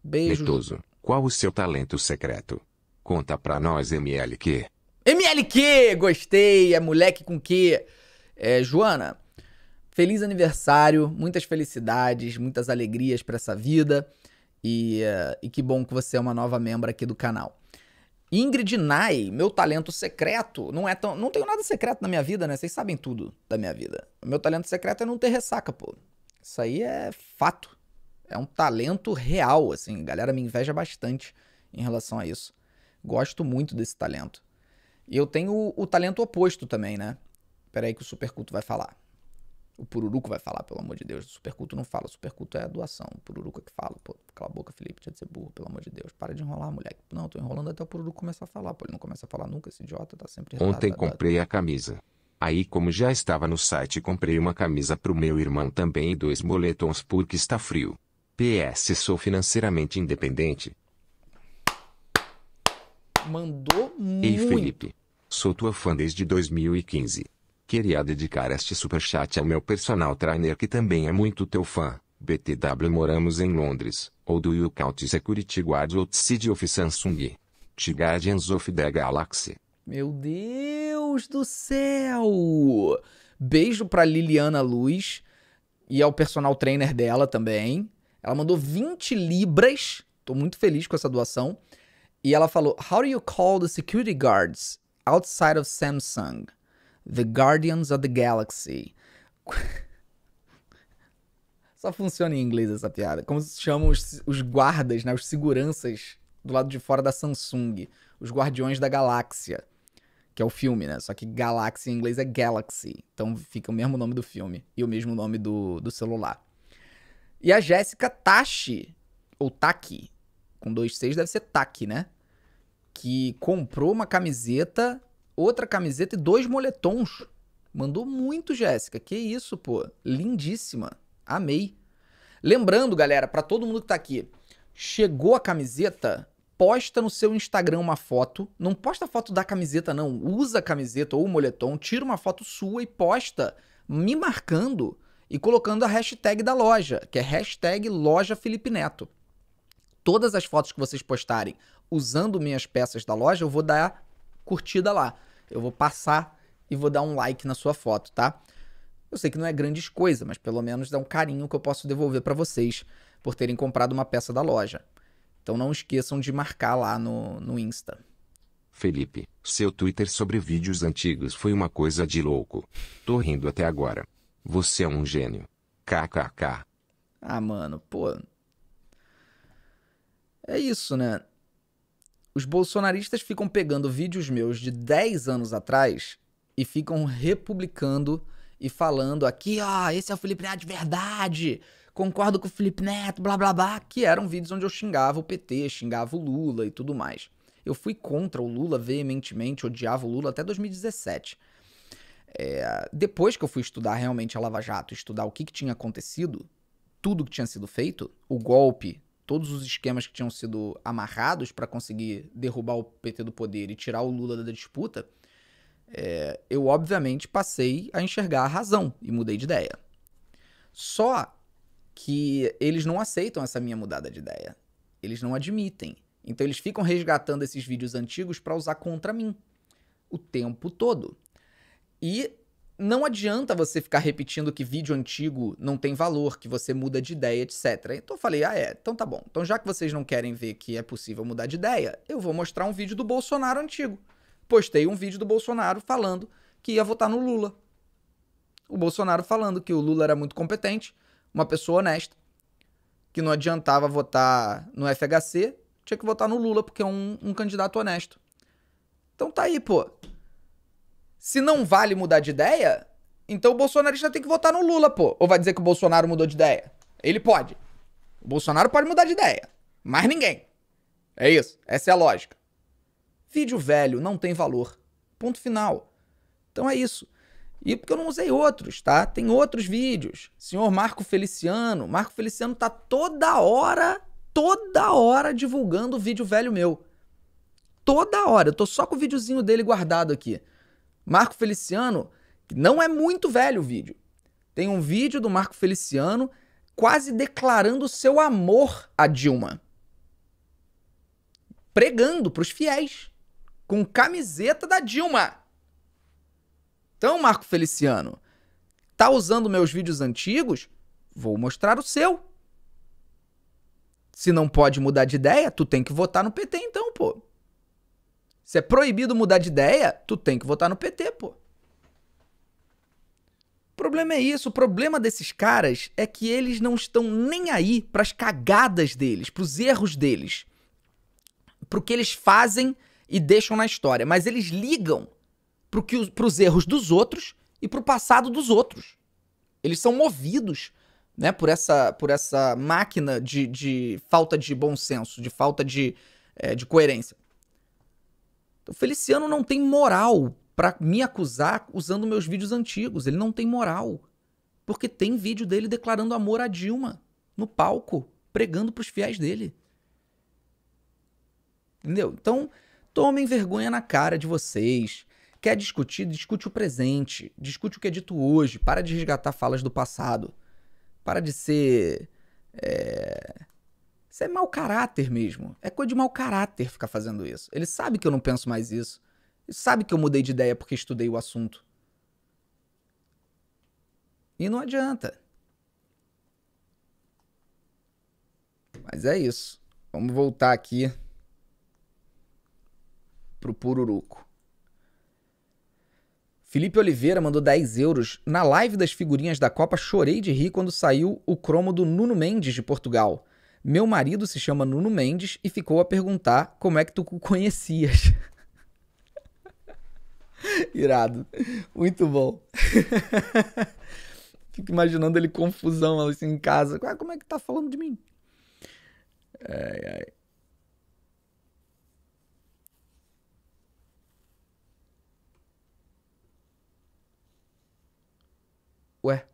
Beijos. Letoso, qual o seu talento secreto? Conta pra nós, MLQ. MLQ! Gostei! É moleque com que? É, Joana, feliz aniversário, muitas felicidades, muitas alegrias para essa vida. E, uh, e que bom que você é uma nova membra aqui do canal. Ingrid Nai, meu talento secreto, não é tão. Não tenho nada secreto na minha vida, né? Vocês sabem tudo da minha vida. O meu talento secreto é não ter ressaca, pô. Isso aí é fato. É um talento real, assim. A galera me inveja bastante em relação a isso. Gosto muito desse talento. E eu tenho o, o talento oposto também, né? aí que o superculto vai falar. O Pururuco vai falar, pelo amor de Deus. O Superculto não fala, o Superculto é a doação. O Pururuco é que fala. Pô, cala a boca, Felipe, tinha de ser burro, pelo amor de Deus. Para de enrolar, moleque. Não, tô enrolando até o Pururuco começar a falar. Pô, ele não começa a falar nunca, esse idiota tá sempre... Ontem comprei a camisa. Aí como já estava no site, comprei uma camisa pro meu irmão também e dois moletons porque está frio. PS, sou financeiramente independente. Mandou muito. Ei, Felipe. Sou tua fã desde 2015. Queria dedicar este superchat ao meu personal trainer que também é muito teu fã. BTW Moramos em Londres, ou do you count security guard ou city of Samsung? The Guardians of the Galaxy. Meu Deus do céu! Beijo pra Liliana Luz e ao personal trainer dela também. Ela mandou 20 libras. Tô muito feliz com essa doação. E ela falou: How do you call the security guards outside of Samsung? The Guardians of the Galaxy. Só funciona em inglês essa piada. Como se chamam os, os guardas, né? Os seguranças do lado de fora da Samsung. Os Guardiões da Galáxia. Que é o filme, né? Só que Galáxia em inglês é Galaxy. Então fica o mesmo nome do filme e o mesmo nome do, do celular. E a Jéssica Tashi, ou Taki, com dois seis deve ser Taki, né? Que comprou uma camiseta outra camiseta e dois moletons. Mandou muito, Jéssica. Que isso, pô. Lindíssima. Amei. Lembrando, galera, para todo mundo que tá aqui, chegou a camiseta, posta no seu Instagram uma foto. Não posta foto da camiseta, não. Usa a camiseta ou o moletom, tira uma foto sua e posta me marcando e colocando a hashtag da loja, que é hashtag loja Felipe Neto. Todas as fotos que vocês postarem usando minhas peças da loja, eu vou dar curtida lá eu vou passar e vou dar um like na sua foto, tá? Eu sei que não é grandes coisas, mas pelo menos dá é um carinho que eu posso devolver para vocês por terem comprado uma peça da loja. Então não esqueçam de marcar lá no, no Insta. Felipe, seu Twitter sobre vídeos antigos foi uma coisa de louco. Tô rindo até agora. Você é um gênio. KKK. Ah, mano, pô. É isso, né? os bolsonaristas ficam pegando vídeos meus de 10 anos atrás e ficam republicando e falando aqui, ó, esse é o Felipe Neto de verdade, concordo com o Felipe Neto, blá blá blá, que eram vídeos onde eu xingava o PT, xingava o Lula e tudo mais. Eu fui contra o Lula veementemente, odiava o Lula até 2017. É, depois que eu fui estudar realmente a Lava Jato, estudar o que, que tinha acontecido, tudo que tinha sido feito, o golpe todos os esquemas que tinham sido amarrados para conseguir derrubar o PT do poder e tirar o Lula da disputa, é, eu obviamente passei a enxergar a razão e mudei de ideia. Só que eles não aceitam essa minha mudada de ideia. Eles não admitem. Então eles ficam resgatando esses vídeos antigos para usar contra mim o tempo todo. E não adianta você ficar repetindo que vídeo antigo não tem valor, que você muda de ideia, etc. Então eu falei, ah é, então tá bom. Então já que vocês não querem ver que é possível mudar de ideia, eu vou mostrar um vídeo do Bolsonaro antigo. Postei um vídeo do Bolsonaro falando que ia votar no Lula. O Bolsonaro falando que o Lula era muito competente, uma pessoa honesta, que não adiantava votar no FHC, tinha que votar no Lula porque é um, um candidato honesto. Então tá aí, pô. Se não vale mudar de ideia, então o bolsonarista tem que votar no Lula, pô. Ou vai dizer que o Bolsonaro mudou de ideia? Ele pode. O Bolsonaro pode mudar de ideia. Mas ninguém. É isso. Essa é a lógica. Vídeo velho não tem valor. Ponto final. Então é isso. E porque eu não usei outros, tá? Tem outros vídeos. Senhor Marco Feliciano. Marco Feliciano tá toda hora, toda hora divulgando vídeo velho meu. Toda hora. Eu tô só com o videozinho dele guardado aqui. Marco Feliciano, não é muito velho o vídeo. Tem um vídeo do Marco Feliciano quase declarando seu amor a Dilma. Pregando para os fiéis. Com camiseta da Dilma. Então, Marco Feliciano, tá usando meus vídeos antigos? Vou mostrar o seu. Se não pode mudar de ideia, tu tem que votar no PT então, pô. Se é proibido mudar de ideia, tu tem que votar no PT, pô. O problema é isso. O problema desses caras é que eles não estão nem aí pras cagadas deles, pros erros deles, pro que eles fazem e deixam na história. Mas eles ligam pro que, pros erros dos outros e pro passado dos outros. Eles são movidos né, por, essa, por essa máquina de, de falta de bom senso, de falta de, é, de coerência. O Feliciano não tem moral para me acusar usando meus vídeos antigos. Ele não tem moral. Porque tem vídeo dele declarando amor a Dilma no palco, pregando pros fiéis dele. Entendeu? Então, tomem vergonha na cara de vocês. Quer discutir? Discute o presente. Discute o que é dito hoje. Para de resgatar falas do passado. Para de ser. É isso é mau caráter mesmo. É coisa de mau caráter ficar fazendo isso. Ele sabe que eu não penso mais isso. Ele sabe que eu mudei de ideia porque estudei o assunto. E não adianta. Mas é isso. Vamos voltar aqui pro Pururuco. Felipe Oliveira mandou 10 euros. Na live das figurinhas da Copa, chorei de rir quando saiu o cromo do Nuno Mendes de Portugal. Meu marido se chama Nuno Mendes e ficou a perguntar como é que tu o conhecias. Irado. Muito bom. Fico imaginando ele confusão assim em casa. Ah, como é que tá falando de mim? Ai, ai. Ué.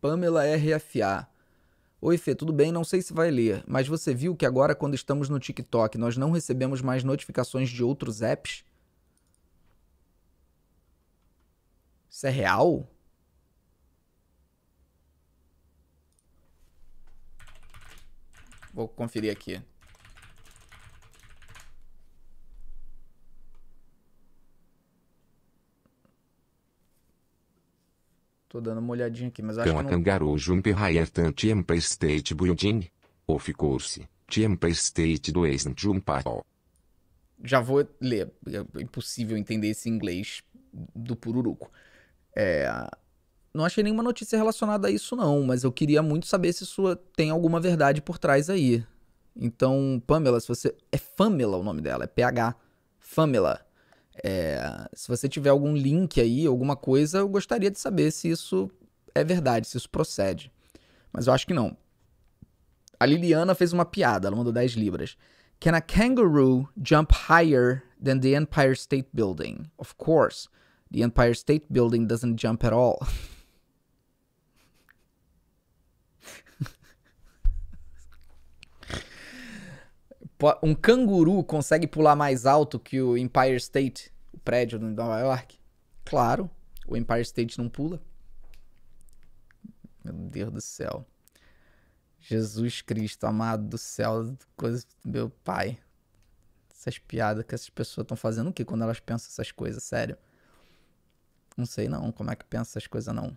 Pamela RFA. Oi, Fê, tudo bem? Não sei se vai ler, mas você viu que agora, quando estamos no TikTok, nós não recebemos mais notificações de outros apps? Isso é real? Vou conferir aqui. Tô dando uma olhadinha aqui, mas acho Cão que não... Jumper State Building. Ou ficou-se, Tiempa State do Jumper Já vou ler. É impossível entender esse inglês do Pururuco. É... Não achei nenhuma notícia relacionada a isso não, mas eu queria muito saber se sua tem alguma verdade por trás aí. Então, Pamela, se você... É Famela o nome dela, é PH. Famela. É, se você tiver algum link aí, alguma coisa, eu gostaria de saber se isso é verdade, se isso procede. Mas eu acho que não. A Liliana fez uma piada, ela mandou 10 libras. Can a kangaroo jump higher than the Empire State Building? Of course. The Empire State Building doesn't jump at all. um canguru consegue pular mais alto que o Empire State prédio em Nova York. Claro, o Empire State não pula. Meu Deus do céu. Jesus Cristo, amado do céu, coisa meu pai. Essas piadas que essas pessoas estão fazendo o que quando elas pensam essas coisas, sério? Não sei não, como é que pensa essas coisas não.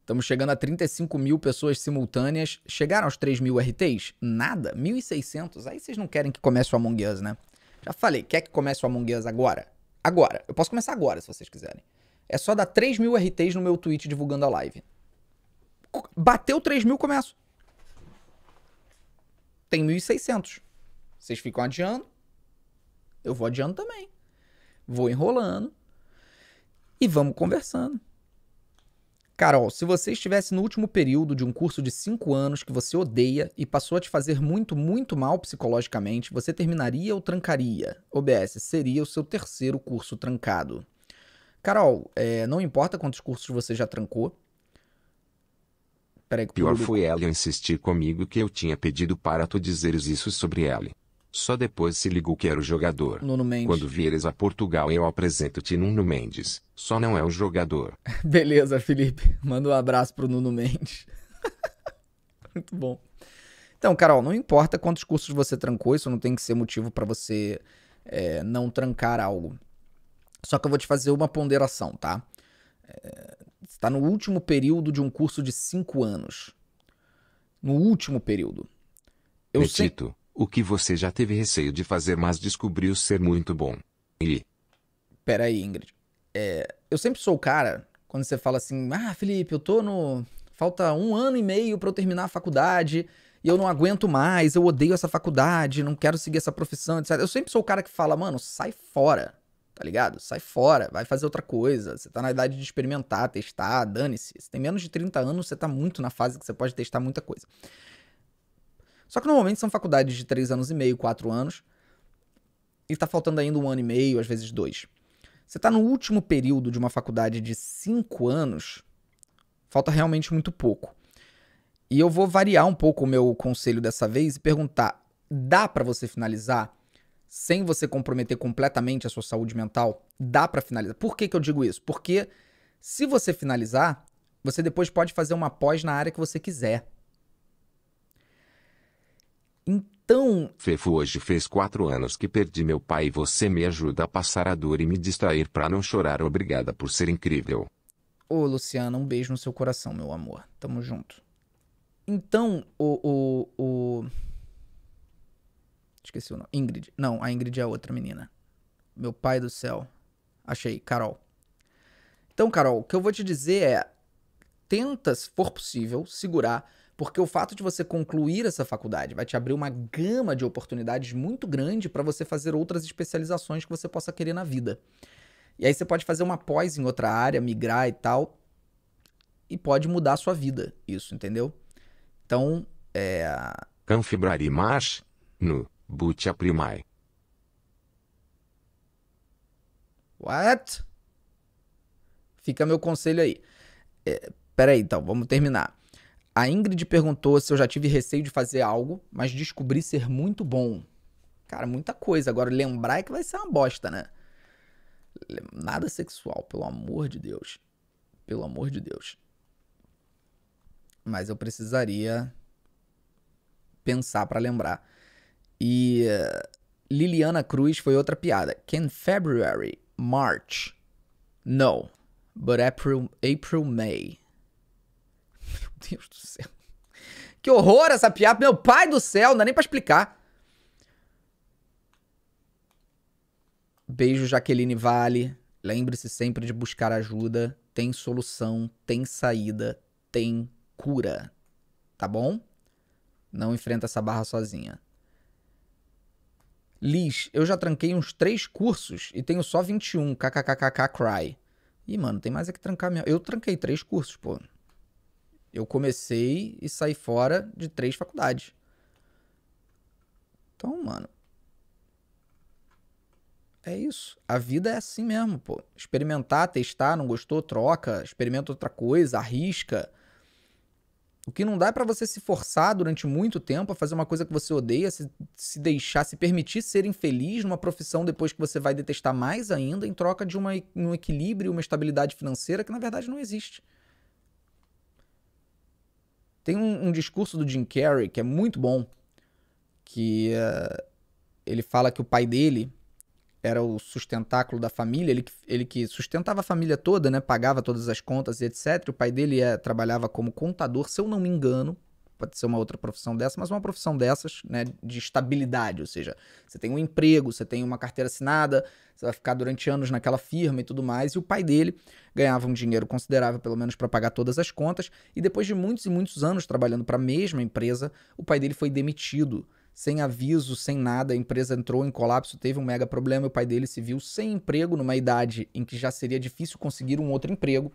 Estamos chegando a 35 mil pessoas simultâneas. Chegaram aos 3 mil RTs? Nada. 1.600. Aí vocês não querem que comece o Among Us, né? Já falei, quer que comece o Among Us agora? Agora. Eu posso começar agora, se vocês quiserem. É só dar 3 mil RTs no meu tweet divulgando a live. Bateu 3 mil, começo. Tem 1.600. Vocês ficam adiando. Eu vou adiando também. Vou enrolando. E vamos conversando. Carol, se você estivesse no último período de um curso de 5 anos que você odeia e passou a te fazer muito, muito mal psicologicamente, você terminaria ou trancaria? OBS, seria o seu terceiro curso trancado. Carol, é, não importa quantos cursos você já trancou. Peraí, Pior público. foi ela insistir comigo que eu tinha pedido para tu dizeres isso sobre ela. Só depois se ligou que era o jogador. Nuno Mendes. Quando vieres a Portugal, eu apresento-te Nuno Mendes. Só não é o jogador. Beleza, Felipe. Manda um abraço pro Nuno Mendes. Muito bom. Então, Carol, não importa quantos cursos você trancou, isso não tem que ser motivo para você é, não trancar algo. Só que eu vou te fazer uma ponderação, tá? É, está no último período de um curso de cinco anos. No último período. Eu cito. sei. O que você já teve receio de fazer, mas descobriu ser muito bom. E. Peraí, Ingrid. É, eu sempre sou o cara, quando você fala assim, ah, Felipe, eu tô no. Falta um ano e meio para eu terminar a faculdade e eu não aguento mais, eu odeio essa faculdade, não quero seguir essa profissão, etc. Eu sempre sou o cara que fala, mano, sai fora, tá ligado? Sai fora, vai fazer outra coisa. Você tá na idade de experimentar, testar, dane-se. Você tem menos de 30 anos, você tá muito na fase que você pode testar muita coisa. Só que normalmente são faculdades de três anos e meio, quatro anos, e tá faltando ainda um ano e meio, às vezes dois. Você tá no último período de uma faculdade de cinco anos, falta realmente muito pouco. E eu vou variar um pouco o meu conselho dessa vez e perguntar: dá para você finalizar sem você comprometer completamente a sua saúde mental? Dá para finalizar. Por que, que eu digo isso? Porque se você finalizar, você depois pode fazer uma pós na área que você quiser. Então. Fefo hoje fez quatro anos que perdi meu pai e você me ajuda a passar a dor e me distrair para não chorar. Obrigada por ser incrível. Ô, Luciana, um beijo no seu coração, meu amor. Tamo junto. Então, o. o, o... Esqueci o nome. Ingrid. Não, a Ingrid é a outra menina. Meu pai do céu. Achei, Carol. Então, Carol, o que eu vou te dizer é: tenta, se for possível, segurar porque o fato de você concluir essa faculdade vai te abrir uma gama de oportunidades muito grande para você fazer outras especializações que você possa querer na vida. E aí você pode fazer uma pós em outra área, migrar e tal, e pode mudar a sua vida, isso, entendeu? Então, é. mais no Butia Primai. What? Fica meu conselho aí. É, peraí, então, vamos terminar. A Ingrid perguntou se eu já tive receio de fazer algo, mas descobri ser muito bom. Cara, muita coisa. Agora, lembrar é que vai ser uma bosta, né? Nada sexual, pelo amor de Deus. Pelo amor de Deus. Mas eu precisaria pensar para lembrar. E eh, Liliana Cruz foi outra piada. Can February, March? No, but April, April May. Deus do céu. Que horror essa piada. Meu pai do céu, não é nem pra explicar. Beijo, Jaqueline Vale. Lembre-se sempre de buscar ajuda. Tem solução, tem saída, tem cura. Tá bom? Não enfrenta essa barra sozinha. Liz, eu já tranquei uns três cursos e tenho só 21. KKKKK cry. Ih, mano, tem mais é que trancar mesmo. Eu tranquei três cursos, pô. Eu comecei e saí fora de três faculdades. Então, mano. É isso. A vida é assim mesmo, pô. Experimentar, testar, não gostou, troca, experimenta outra coisa, arrisca. O que não dá é pra você se forçar durante muito tempo a fazer uma coisa que você odeia, se, se deixar, se permitir ser infeliz numa profissão depois que você vai detestar mais ainda, em troca de uma, um equilíbrio, uma estabilidade financeira que na verdade não existe. Tem um, um, discurso do Jim Carrey que é muito bom, que uh, ele fala que o pai dele era o sustentáculo da família, ele, ele que sustentava a família toda, né? Pagava todas as contas e etc. O pai dele é, trabalhava como contador, se eu não me engano pode ser uma outra profissão dessa, mas uma profissão dessas, né, de estabilidade, ou seja, você tem um emprego, você tem uma carteira assinada, você vai ficar durante anos naquela firma e tudo mais, e o pai dele ganhava um dinheiro considerável, pelo menos para pagar todas as contas, e depois de muitos e muitos anos trabalhando para a mesma empresa, o pai dele foi demitido sem aviso, sem nada, a empresa entrou em colapso, teve um mega problema, o pai dele se viu sem emprego numa idade em que já seria difícil conseguir um outro emprego.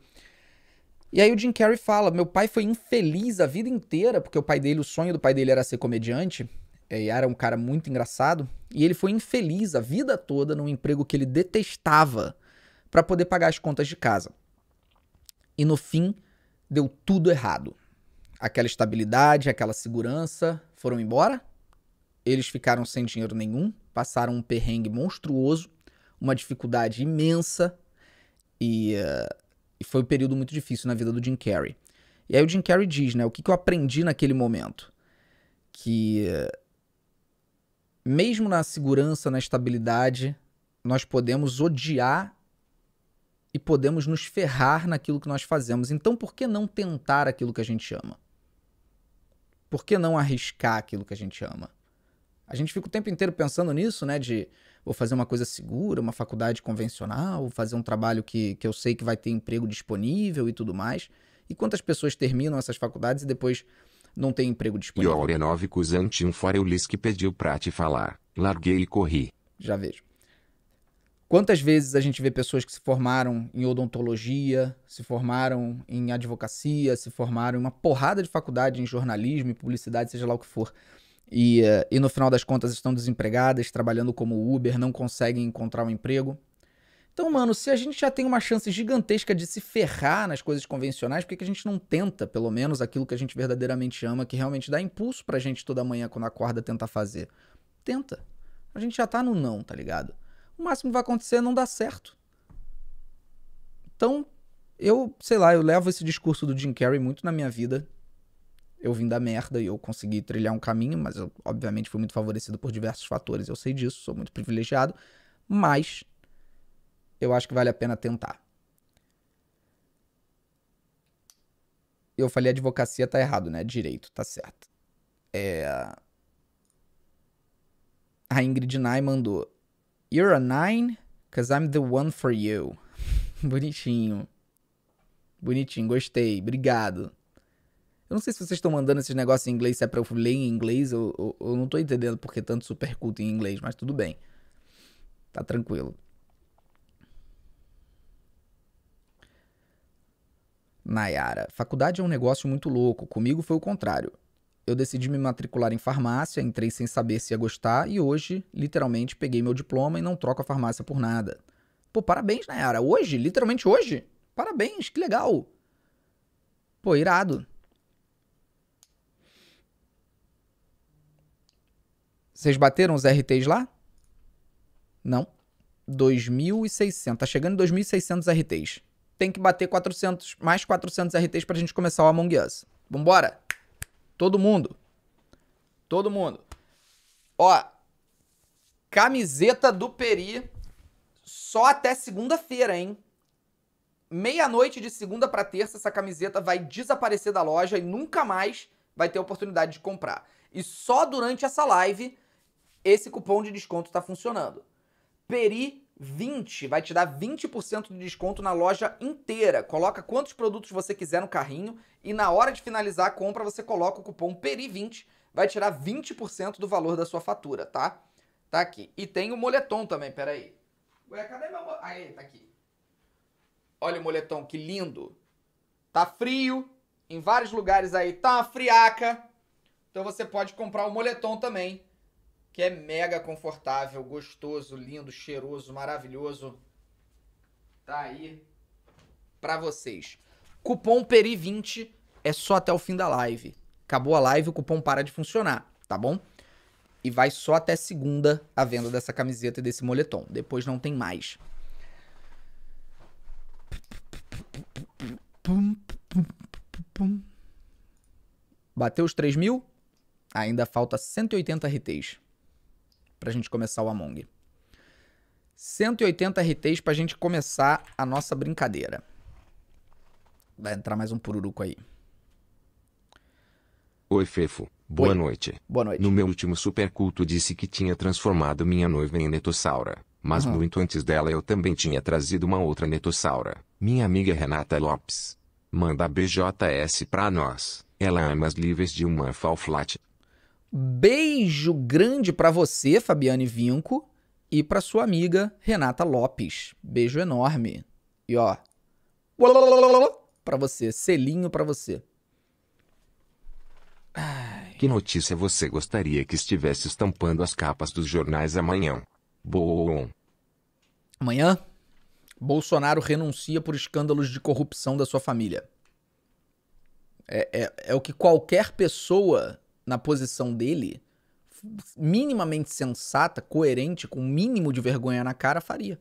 E aí o Jim Carrey fala: meu pai foi infeliz a vida inteira, porque o pai dele, o sonho do pai dele era ser comediante, eh, e era um cara muito engraçado, e ele foi infeliz a vida toda num emprego que ele detestava para poder pagar as contas de casa. E no fim, deu tudo errado. Aquela estabilidade, aquela segurança foram embora. Eles ficaram sem dinheiro nenhum, passaram um perrengue monstruoso, uma dificuldade imensa e uh, e foi um período muito difícil na vida do Jim Carrey. E aí o Jim Carrey diz, né? O que, que eu aprendi naquele momento? Que eh, mesmo na segurança, na estabilidade, nós podemos odiar e podemos nos ferrar naquilo que nós fazemos. Então, por que não tentar aquilo que a gente ama? Por que não arriscar aquilo que a gente ama? A gente fica o tempo inteiro pensando nisso, né? De vou fazer uma coisa segura, uma faculdade convencional, fazer um trabalho que, que eu sei que vai ter emprego disponível e tudo mais. E quantas pessoas terminam essas faculdades e depois não tem emprego disponível? E Orenov um Foreulis que pediu pra te falar. Larguei e corri. Já vejo. Quantas vezes a gente vê pessoas que se formaram em odontologia, se formaram em advocacia, se formaram em uma porrada de faculdade, em jornalismo, em publicidade, seja lá o que for e, eh, e no final das contas estão desempregadas, trabalhando como Uber, não conseguem encontrar um emprego. Então, mano, se a gente já tem uma chance gigantesca de se ferrar nas coisas convencionais, por que, que a gente não tenta, pelo menos, aquilo que a gente verdadeiramente ama, que realmente dá impulso pra gente toda manhã quando acorda tentar fazer? Tenta. A gente já tá no não, tá ligado? O máximo que vai acontecer é não dar certo. Então, eu, sei lá, eu levo esse discurso do Jim Carrey muito na minha vida eu vim da merda e eu consegui trilhar um caminho, mas eu, obviamente, fui muito favorecido por diversos fatores. Eu sei disso, sou muito privilegiado, mas eu acho que vale a pena tentar. Eu falei advocacia tá errado, né? Direito, tá certo. É... A Ingrid Nye mandou: You're a nine, cause I'm the one for you. Bonitinho. Bonitinho, gostei. Obrigado. Eu não sei se vocês estão mandando esses negócios em inglês, se é pra eu ler em inglês, eu, eu, eu não tô entendendo porque é tanto super culto em inglês, mas tudo bem. Tá tranquilo. Nayara, faculdade é um negócio muito louco. Comigo foi o contrário. Eu decidi me matricular em farmácia, entrei sem saber se ia gostar e hoje, literalmente, peguei meu diploma e não troco a farmácia por nada. Pô, parabéns, Nayara. Hoje, literalmente hoje. Parabéns, que legal. Pô, irado. Vocês bateram os RTs lá? Não. 2.600. Tá chegando em 2.600 RTs. Tem que bater 400, mais 400 RTs pra gente começar o Among Us. Vambora! Todo mundo. Todo mundo. Ó, camiseta do Peri só até segunda-feira, hein? Meia-noite de segunda para terça, essa camiseta vai desaparecer da loja e nunca mais vai ter oportunidade de comprar. E só durante essa live esse cupom de desconto está funcionando. PERI20 vai te dar 20% de desconto na loja inteira. Coloca quantos produtos você quiser no carrinho e na hora de finalizar a compra você coloca o cupom PERI20, vai tirar 20% do valor da sua fatura, tá? Tá aqui. E tem o moletom também, peraí. Ué, cadê meu moletom? Aí, tá aqui. Olha o moletom, que lindo. Tá frio, em vários lugares aí tá uma friaca. Então você pode comprar o moletom também que é mega confortável, gostoso, lindo, cheiroso, maravilhoso. Tá aí para vocês. Cupom PERI20 é só até o fim da live. Acabou a live, o cupom para de funcionar, tá bom? E vai só até segunda a venda dessa camiseta e desse moletom. Depois não tem mais. Bateu os 3 mil? Ainda falta 180 RTs para a gente começar o Among. 180 RTs para a gente começar a nossa brincadeira. Vai entrar mais um pururuco aí. Oi, Fefo. Boa Oi. noite. Boa noite. No meu último superculto disse que tinha transformado minha noiva em netossaura. Mas uhum. muito antes dela eu também tinha trazido uma outra netossaura. Minha amiga Renata Lopes. Manda BJS pra nós. Ela ama as livres de uma fall flat. Beijo grande para você, Fabiane Vinco, e para sua amiga Renata Lopes. Beijo enorme. E ó, para você, selinho para você. Que notícia você gostaria que estivesse estampando as capas dos jornais amanhã? Bom. Amanhã, Bolsonaro renuncia por escândalos de corrupção da sua família. É, é, é o que qualquer pessoa na posição dele, minimamente sensata, coerente, com o um mínimo de vergonha na cara, faria.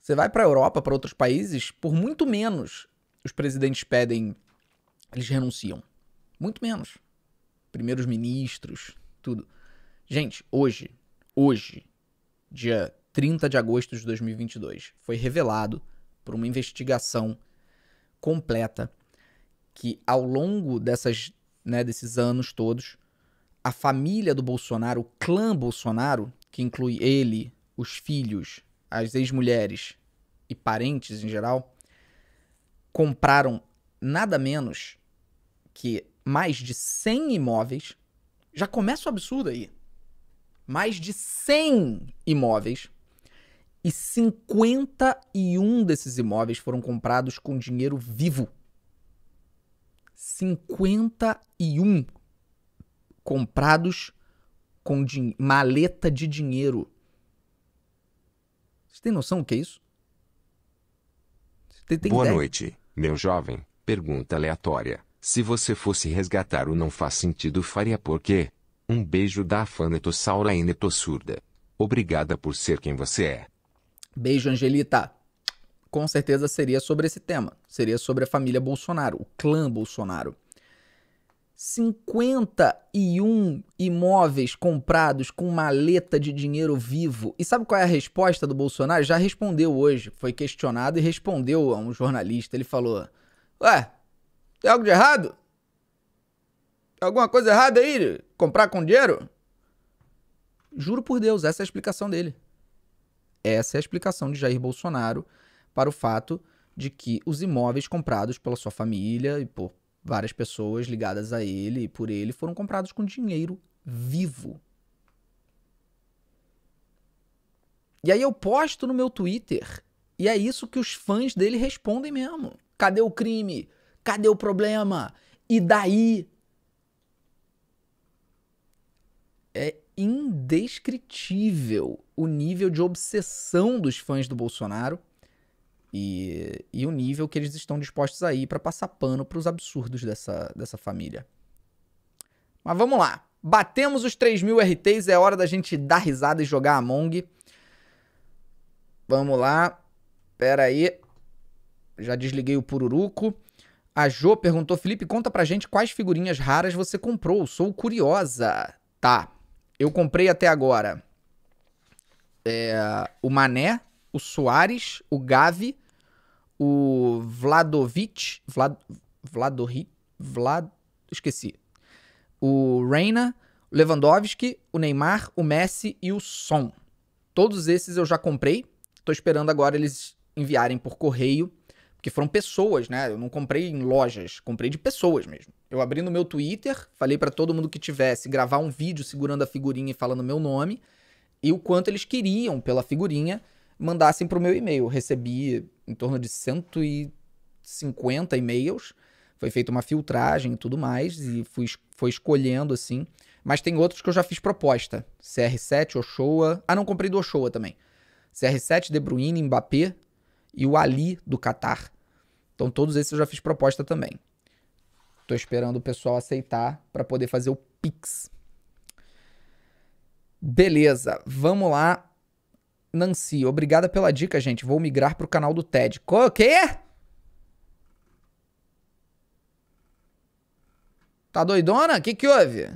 Você vai para a Europa, para outros países, por muito menos os presidentes pedem, eles renunciam. Muito menos. Primeiros ministros, tudo. Gente, hoje, hoje, dia 30 de agosto de 2022, foi revelado por uma investigação completa que ao longo dessas, né, desses anos todos, a família do Bolsonaro, o clã Bolsonaro, que inclui ele, os filhos, as ex-mulheres e parentes em geral, compraram nada menos que mais de 100 imóveis. Já começa o absurdo aí. Mais de 100 imóveis. E 51 desses imóveis foram comprados com dinheiro vivo. 51 comprados com maleta de dinheiro. Você tem noção do que é isso? Tem, tem Boa ideia? noite, meu jovem. Pergunta aleatória. Se você fosse resgatar o não faz sentido, faria por quê? Um beijo da Fanetossaura e Netossurda. Obrigada por ser quem você é. Beijo, Angelita com certeza seria sobre esse tema. Seria sobre a família Bolsonaro, o clã Bolsonaro. 51 imóveis comprados com maleta de dinheiro vivo. E sabe qual é a resposta do Bolsonaro? Já respondeu hoje. Foi questionado e respondeu a um jornalista. Ele falou: Ué, tem algo de errado? Tem alguma coisa errada aí? Comprar com dinheiro? Juro por Deus, essa é a explicação dele. Essa é a explicação de Jair Bolsonaro para o fato de que os imóveis comprados pela sua família e por várias pessoas ligadas a ele e por ele foram comprados com dinheiro vivo. E aí eu posto no meu Twitter e é isso que os fãs dele respondem mesmo. Cadê o crime? Cadê o problema? E daí? É indescritível o nível de obsessão dos fãs do Bolsonaro e, e o nível que eles estão dispostos aí para passar pano para os absurdos dessa, dessa família. Mas vamos lá. Batemos os 3 mil RTs, é hora da gente dar risada e jogar Among. Vamos lá. Pera aí. Já desliguei o pururuco. A Jo perguntou, Felipe, conta pra gente quais figurinhas raras você comprou. Sou curiosa. Tá. Eu comprei até agora é, o Mané, o Soares, o Gavi, o Vladovich, Vlad, Vladori, Vlad, esqueci. O Reina, Lewandowski, o Neymar, o Messi e o Son. Todos esses eu já comprei. Tô esperando agora eles enviarem por correio, porque foram pessoas, né? Eu não comprei em lojas, comprei de pessoas mesmo. Eu abri no meu Twitter, falei para todo mundo que tivesse gravar um vídeo segurando a figurinha e falando meu nome e o quanto eles queriam pela figurinha mandassem para o meu e-mail. recebi em torno de 150 e-mails. Foi feita uma filtragem e tudo mais, e fui, foi escolhendo assim. Mas tem outros que eu já fiz proposta. CR7, Oshoa. Ah, não, comprei do Oshoa também. CR7, De Bruyne, Mbappé e o Ali do Qatar. Então todos esses eu já fiz proposta também. Tô esperando o pessoal aceitar para poder fazer o Pix. Beleza, vamos lá Nancy, obrigada pela dica, gente. Vou migrar pro canal do TED. O quê? Tá doidona? O que, que houve?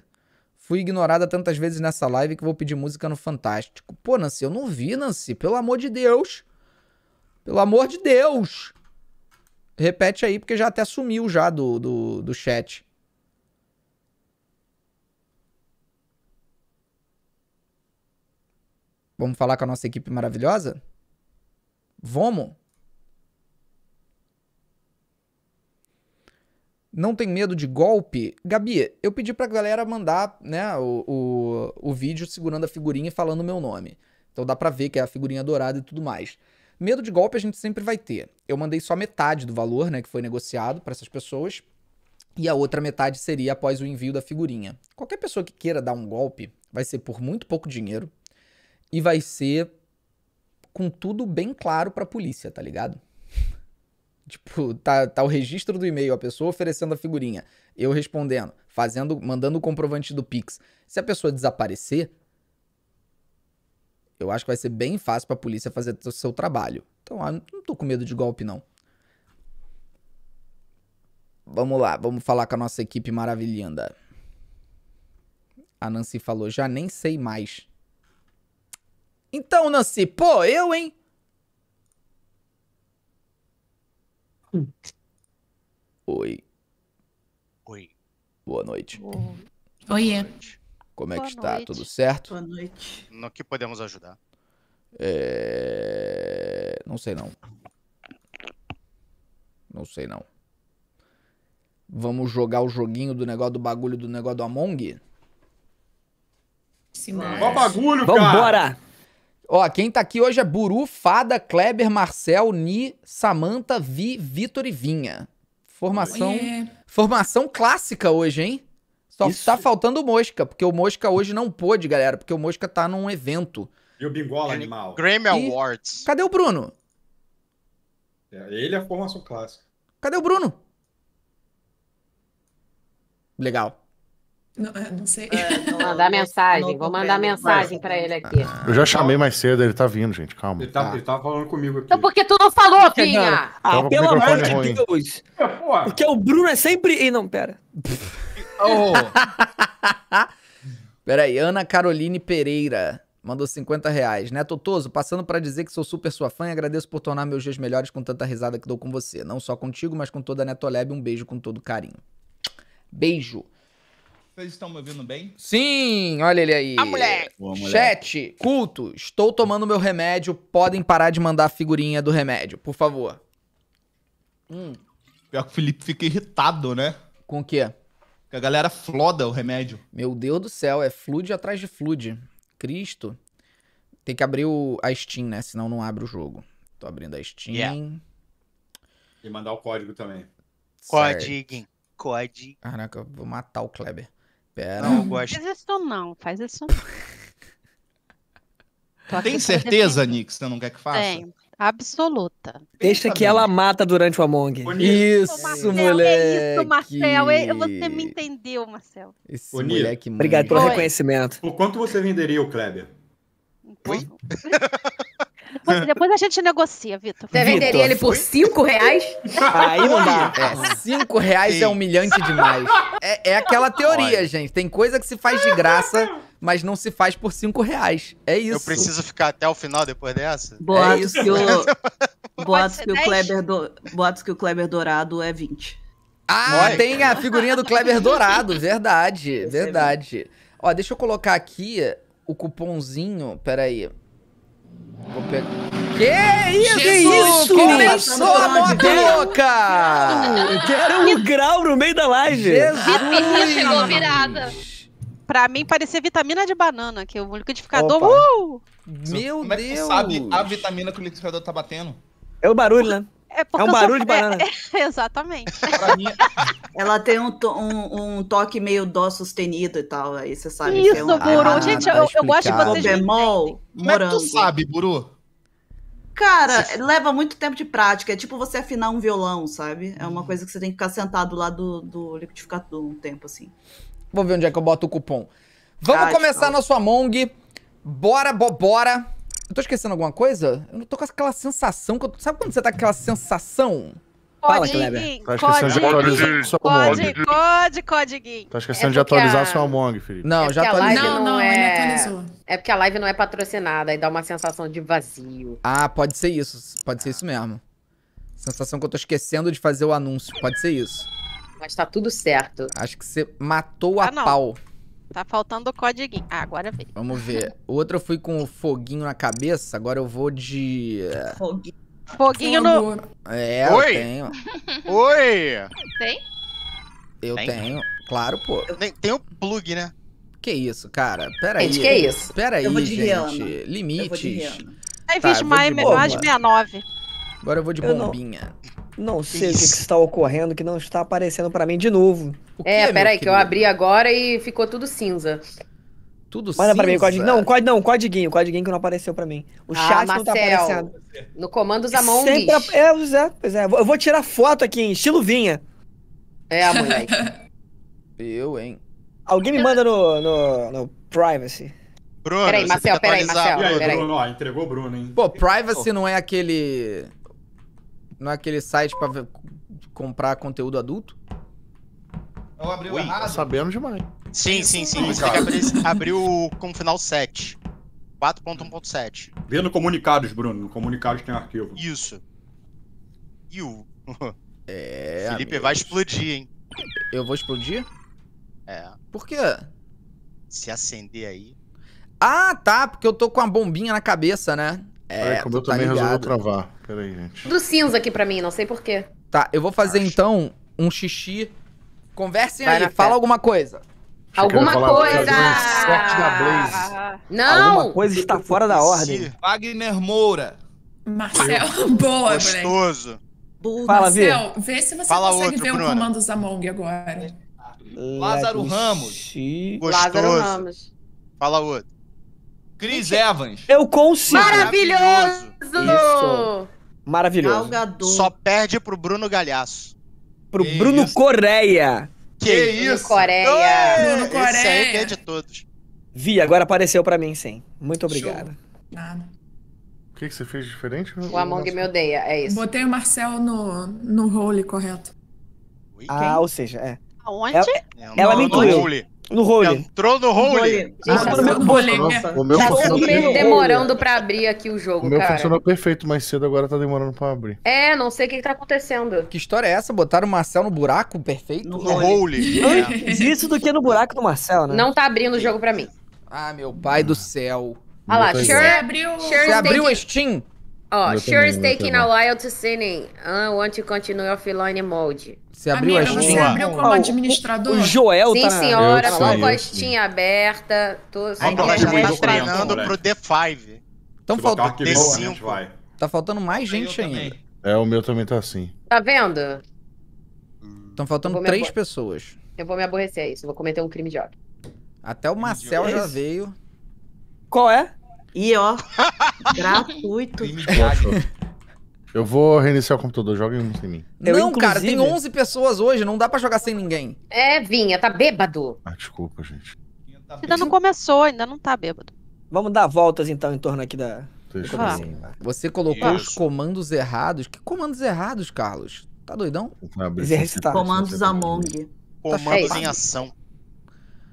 Fui ignorada tantas vezes nessa live que vou pedir música no Fantástico. Pô, Nancy, eu não vi, Nancy. Pelo amor de Deus. Pelo amor de Deus. Repete aí, porque já até sumiu já do, do, do chat. Vamos falar com a nossa equipe maravilhosa? Vamos! Não tem medo de golpe? Gabi, eu pedi pra galera mandar né, o, o, o vídeo segurando a figurinha e falando o meu nome. Então dá pra ver que é a figurinha dourada e tudo mais. Medo de golpe a gente sempre vai ter. Eu mandei só metade do valor né, que foi negociado para essas pessoas. E a outra metade seria após o envio da figurinha. Qualquer pessoa que queira dar um golpe vai ser por muito pouco dinheiro, e vai ser com tudo bem claro pra polícia, tá ligado? Tipo, tá, tá o registro do e-mail, a pessoa oferecendo a figurinha, eu respondendo, fazendo, mandando o comprovante do Pix. Se a pessoa desaparecer, eu acho que vai ser bem fácil pra polícia fazer o seu trabalho. Então, ah, não tô com medo de golpe, não. Vamos lá, vamos falar com a nossa equipe maravilhinda. A Nancy falou, já nem sei mais. Então, Nancy, pô, eu, hein? Oi. Oi. Boa noite. Boa. Oiê. Como é Boa que está? Noite. Tudo certo? Boa noite. No que podemos ajudar? É... Não sei não. Não sei não. Vamos jogar o joguinho do negócio do bagulho do negócio do Among? Sim, mas... bagulho, cara! Vambora! Ó, quem tá aqui hoje é Buru, Fada, Kleber, Marcel, Ni, Samanta, Vi, Vitor e Vinha. Formação, formação clássica hoje, hein? Só Isso. tá faltando o Mosca, porque o Mosca hoje não pôde, galera, porque o Mosca tá num evento. E o Bingola é, Animal. Grammy e... Awards. Cadê o Bruno? É, ele é a formação clássica. Cadê o Bruno? Legal. Não, é, não sei. É, vou mandar mensagem, vou mandar mensagem para ele aqui. eu já chamei mais cedo, ele tá vindo, gente, calma. Ele, tá, ah. ele tá falando comigo aqui. Então por que tu não falou, Pinha? Ah, pelo amor de ruim. Deus. É, Porque o Bruno é sempre... Ih, não, pera. Oh. Peraí, Ana Caroline Pereira mandou 50 reais. Né, Totoso? Passando para dizer que sou super sua fã e agradeço por tornar meus dias melhores com tanta risada que dou com você. Não só contigo, mas com toda a Netolab. Um beijo com todo carinho. Beijo. Vocês estão me ouvindo bem? Sim, olha ele aí. A mulher. Boa, mulher. Chat, culto, estou tomando meu remédio, podem parar de mandar a figurinha do remédio, por favor. Hum. Pior que o Felipe fica irritado, né? Com o quê? Que a galera floda o remédio. Meu Deus do céu, é flood atrás de flood. Cristo. Tem que abrir o, a Steam, né? Senão não abre o jogo. Tô abrindo a Steam. Yeah. E mandar o código também. Código. Código. Caraca, eu vou matar o Kleber. Pera. Não, eu gosto. Faz isso não, faz isso não. Tem certeza, Nick, que você não quer que faça? Tem absoluta. Deixa que ela mata durante o Among. Bonito. Isso, mulher. moleque. É isso, Marcel. É, você me entendeu, Marcel. Esse moleque Obrigado pelo Oi. reconhecimento. Por quanto você venderia o Kleber? Então, Oi? Depois, depois a gente negocia, Vitor. Você venderia ele por 5 reais? Aí não dá. 5 é, reais Sim. é humilhante demais. É, é aquela teoria, Olha. gente. Tem coisa que se faz de graça, mas não se faz por 5 reais. É isso. Eu preciso ficar até o final depois dessa? É boatos, é isso. que, o... Boatos que, o Kleber do... Boatos que o Kleber Dourado é 20. Ah, tem a figurinha do Kleber Dourado, verdade, é verdade. Ó, deixa eu colocar aqui o cupomzinho, peraí. aí. Vou pegar. Que isso? Jesus, que isso? Começou a moto louca! Deram um grau no meio da live. Jesus! A chegou virada. Pra mim parecia vitamina de banana, que o liquidificador. Opa. Uh! Meu Como Deus! Como é que tu sabe a vitamina que o liquidificador tá batendo? É o barulho, né? É, é um barulho sou... de é, banana. É, é, exatamente. mim... Ela tem um, to, um, um, toque meio dó sustenido e tal, aí você sabe Isso, que é um... Buru. Ah, Gente, eu, eu, gosto de vocês bemol, Como é que tu sabe, Buru? Cara, você... leva muito tempo de prática. É tipo você afinar um violão, sabe? É uma hum. coisa que você tem que ficar sentado lá do, do liquidificador um tempo, assim. Vou ver onde é que eu boto o cupom. Vamos começar começar nosso Among. Bora, bora. Eu tô esquecendo alguma coisa? Eu não tô com aquela sensação. Que eu... Sabe quando você tá com aquela sensação? Fala, Kleber. Tá esquecendo de atualizar sua Among. Code, Tá esquecendo é de atualizar o seu Among, Felipe. Não, é já atualizou. Não, não, é... ele atualizou. É porque a live não é patrocinada e dá uma sensação de vazio. Ah, pode ser isso. Pode ser isso mesmo. Sensação que eu tô esquecendo de fazer o anúncio. Pode ser isso. Mas tá tudo certo. Acho que você matou ah, a não. pau. Tá faltando o código Ah, agora veio. Vamos ver. O outro eu fui com o foguinho na cabeça, agora eu vou de. Eh, foguinho. Foguinho no. É, Oi? eu tenho. Oi! Tem? Eu tem? tenho. Claro, pô. Tem, o plug, né? Que isso, cara? Pera gente, aí. que isso? Pera eu aí, gente. Riana. Limites. Aí tá, mais, mais 69. Agora eu vou de bombinha. Não... Não sei Isso. o que, está ocorrendo, que não está aparecendo para mim de novo. É, é, peraí, que eu abri agora e ficou tudo cinza. Tudo Manda cinza? pra mim, código. Não, código não, codiguinho, codiguinho que não apareceu para mim. O ah, chat Marcel, não tá aparecendo. No comando da mão. É, pois é, é. Eu vou tirar foto aqui em estilo vinha. É, moleque. eu, hein. Alguém me manda no, no, no privacy. Bruno, peraí, Marcel, peraí, Marcel. E aí, peraí. Bruno, ó, entregou o Bruno, hein? Pô, privacy oh. não é aquele... Não é aquele site pra comprar conteúdo adulto? Eu abri o errado. Tá Sabemos demais. Sim, sim, sim. Você tem que abrir, o com final 7. 4.1.7. Vendo comunicados, Bruno. No comunicados tem arquivo. Isso. E o. É. Felipe amigos. vai explodir, hein? Eu vou explodir? É. Por quê? Se acender aí. Ah, tá, porque eu tô com a bombinha na cabeça, né? É, é como eu tá também ligado. resolvo travar. Peraí, gente. Do cinza aqui pra mim, não sei porquê. Tá, eu vou fazer Acho. então um xixi. Conversem Vai aí, fala fé. alguma coisa. Achei alguma coisa! Sorte da Blaze. Não! Alguma coisa está fora da ordem. Wagner Moura. Marcel, boa, Gostoso. Gostoso. Fala, Marcel, Vê. vê se você fala consegue outro, ver Bruna. o comando Zamong agora. Lázaro Ramos. Gostoso. Lázaro Ramos. Fala outro. Chris Evans. Eu consigo. Maravilhoso! Isso. Maravilhoso. Galgador. Só perde pro Bruno Galhaço. Pro que Bruno isso? Coreia. Que, isso? Bruno Coreia. Bruno Coreia. Isso aí é que é de todos. Vi, agora apareceu pra mim, sim. Muito obrigado. Nada. O que, que você fez diferente? O Among me odeia, é isso. Botei o Marcel no, no role correto. Ah, ou seja, é. Aonde? Ela, ela me incluiu. No rolê. Entrou no rolê. Ah, o meu tá super demorando pra abrir aqui o jogo, O meu cara. funcionou perfeito mais cedo, agora tá demorando pra abrir. É, não sei o que, que tá acontecendo. Que história é essa? Botaram o Marcel no buraco perfeito? No, no Antes isso do que no buraco do Marcel, né? Não tá abrindo o jogo pra mim. Ah, meu pai do céu. Olha lá, Cher abriu... Você abriu o Steam? Ó, oh, sure is taking a while to sinning. Ah, I want to continue offline mode. Você abriu Amiga, a Steam? Você abriu como oh, administrador? O, Joel Sim, tá... Sim, senhora, tô com a Steam aberta. Tô... Então a gente tá treinando pro D5. Então falta... D5. Vai. Tá faltando mais gente ainda. É, o meu também tá assim. Tá vendo? Estão faltando três pessoas. Eu vou me aborrecer, é isso. Vou cometer um crime de ódio. Até o Marcel já veio. Qual é? E ó, gratuito. Eu vou reiniciar o computador, joga um sem mim. não, inclusive... cara, tem 11 pessoas hoje, não dá pra jogar sem ninguém. É, Vinha, tá bêbado. Ah, desculpa, gente. Tá ainda não começou, ainda não tá bêbado. Vamos dar voltas então em torno aqui da. Ah. Você colocou Isso. os comandos errados. Que comandos errados, Carlos? Tá doidão? É Exercitar. Comandos Among. Tá comandos tá em ação.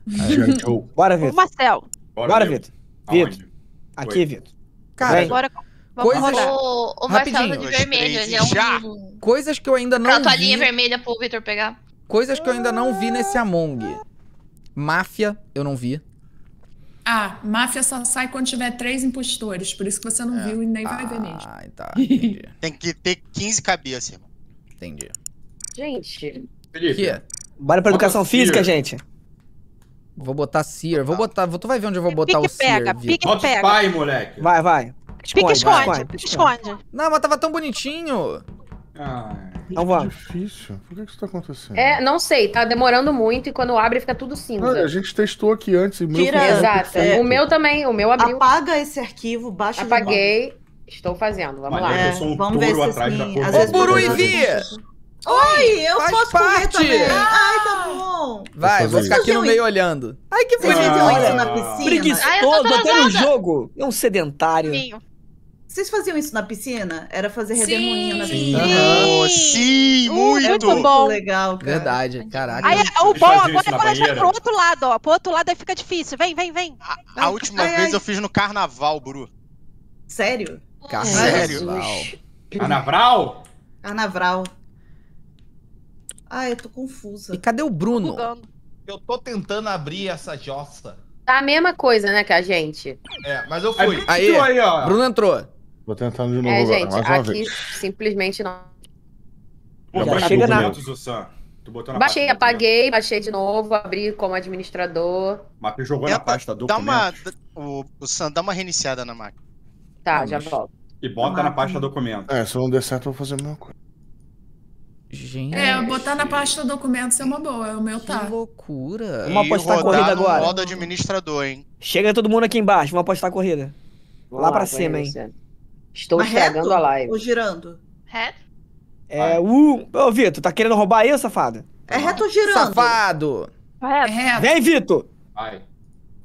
Aí, Bora, Vitor. Marcel. Bora, Bora Vitor. Vitor. Aqui, Oi. Vitor. Cara, Bem, agora vamos coisas... rodar. O, o Marcelo tá de vermelho, ele é um... Já. Coisas que eu ainda não vi... a linha vermelha pro Vitor pegar. Coisas que eu ainda não vi nesse Among. Máfia, eu não vi. Ah, máfia só sai quando tiver três impostores, por isso que você não é. viu e nem ah, vai ver ah, mesmo. Ah, tá, entendi. Tem que ter 15 cabeças, irmão. Entendi. Gente... Felipe. Aqui. Bora pra educação física, gente. Vou botar Sear. Vou botar. Tu vai ver onde eu vou botar pique o Sear. Pega, pique Hot pega. Spy, moleque. Vai, vai. Esconde, pique esconde, vai. pique esconde. Não, mas tava tão bonitinho. Ai. Não vá. difícil. Por que isso tá acontecendo? É, não sei. Tá demorando muito e quando abre fica tudo cinza. Ah, a gente testou aqui antes. E meu Tira. Exato. É. O meu também. O meu abriu. Apaga esse arquivo, baixa Apaguei. Estou fazendo. Vamos Mas lá. eu sou um Vamos ver se atrás da Ô, Buru e vi. Oi, eu Faz posso parte. comer também. Ah! Ai, tá bom. Vai, vou ficar aqui no meio olhando. Ai, que Vocês faziam isso na piscina? Preguiçoso, até no jogo. É um sedentário. Vocês faziam isso na piscina? Era fazer redemoinho na piscina? Uhum. Sim, muito. muito! bom. legal, cara. Verdade, caraca. Aí, o bom agora é planejar pro outro lado, ó. Pro outro lado aí fica difícil. Vem, vem, vem. A, a última ai, vez ai. eu fiz no carnaval, Bru. Sério? Sério? Carnaval? Carnaval? Ah, eu tô confusa. E cadê o Bruno? Eu tô tentando abrir essa jossa. Tá a mesma coisa, né, que a gente. É, mas eu fui. Aí, é aí, ó. Bruno entrou. Vou tentando de novo é, agora, gente, mais uma aqui vez. simplesmente não. já chega na... Baixei, pasta, apaguei, né? baixei de novo, abri como administrador. Mas tu jogou na pasta do Dá uma... O, o Sam, dá uma reiniciada na máquina. Tá, ah, já mas... volto. E bota na pasta documento. É, se não der certo, eu vou fazer a mesma coisa. Gente. É, botar na pasta documentos é uma boa, É o meu tá. Que loucura. Vamos apostar a corrida agora. modo administrador, hein? Chega todo mundo aqui embaixo, vamos apostar a corrida. Vamos lá, lá pra cima, hein? Estou chegando estragando a live. Ou girando? Reto? É, uh, ô Vitor, tá querendo roubar aí, safado? É reto ou girando? Safado. É reto. Vem, Vitor. Vai.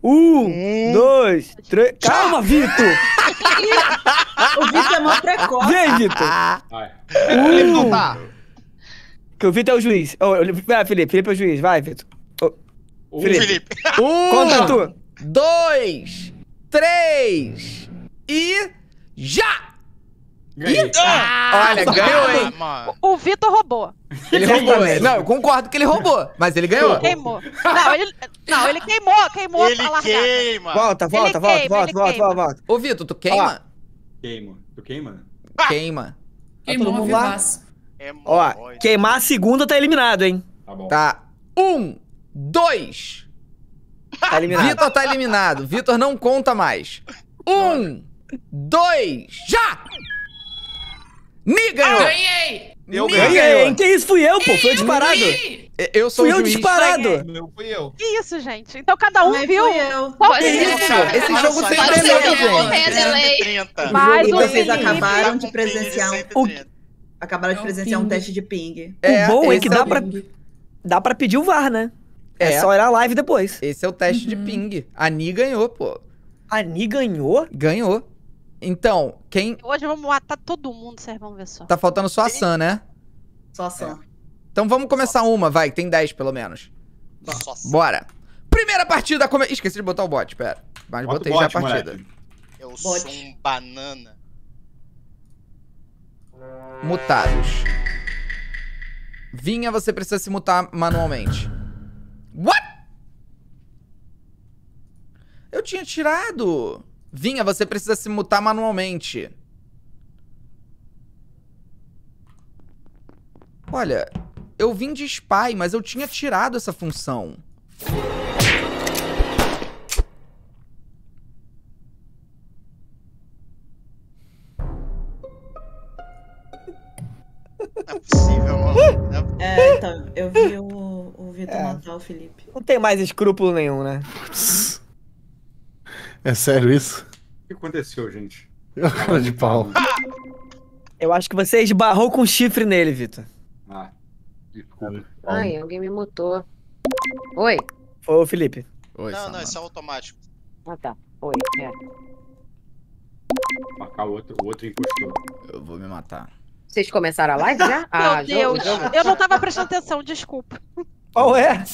Um, dois, três. Calma, Vitor! o Vitor é mó precoce. Vem, Vitor! Vai. Um, é, Ele não tá. Que o Vitor é o juiz. Oh, eu... Vai, Felipe. Felipe é o juiz. Vai, Vitor. Oh, um Felipe. Felipe. Um, Conta tu. dois, três e já! Ganhei. Ah! Ah, olha, tá ganhou, hein? O, Vitor roubou. Ele roubou, né? Não, eu concordo que ele roubou, mas ele ganhou. Ele queimou. Não, ele, não, ele queimou, queimou ele a Queima. Volta, volta, volta, queima, volta, volta, volta, volta. Ô, Vitor, tu queima? Queima. Tu queima? Queima. Ah! Queimou, lá? Vivaço. É Ó, né? queimar a segunda tá eliminado, hein? Tá bom. Tá. Um, dois. Tá eliminado. Vitor tá eliminado. Vitor não conta mais. Um, dois, já! Ni Eu ah, Ganhei! Eu ganhei! Que isso? Fui eu, pô. Foi disparado. Eu sou fui o eu juiz. disparado. Eu fui eu. Que isso, gente? Então cada um viu. Eu. Qual que é isso? Esse jogo sempre é delay, gente. Mas o Felipe... Vocês acabaram de presenciar um... O, Acabaram de é presenciar um teste de ping. o é, bom é que é dá pra, dá pra pedir o VAR, né? É. é só ir a live depois. Esse é o teste uhum. de ping. A Ni ganhou, pô. A Ni ganhou? Ganhou. Então, quem. Hoje vamos matar todo mundo, vocês vão ver só. Tá faltando só a Sam, né? Só a Sam. É. Então vamos começar só. uma, vai, tem 10 pelo menos. Só Sam. Bora. Primeira partida. Come... Esqueci de botar o bot, pera. Mas Bota botei bot, já a partida. Moleque. Eu bot. sou um banana. Mutados. Vinha, você precisa se mutar manualmente. What? Eu tinha tirado. Vinha, você precisa se mutar manualmente. Olha, eu vim de spy, mas eu tinha tirado essa função. Não é possível, mano. É, é, então, eu vi o, o Vitor é. matar o Felipe. Não tem mais escrúpulo nenhum, né? É sério isso? O que aconteceu, gente? cara de pau. Ah! Eu acho que você esbarrou com chifre nele, Vitor. Ah, desculpa. Ai, alguém me mutou. Oi. Ô, Felipe. Oi, não, Samara. não, isso é automático. Ah, tá. Oi, é. Matar o outro, o outro encostou. Eu vou me matar. Vocês começaram a live já? Ah, Meu Deus, jogo, eu não tava prestando atenção, desculpa. Qual é?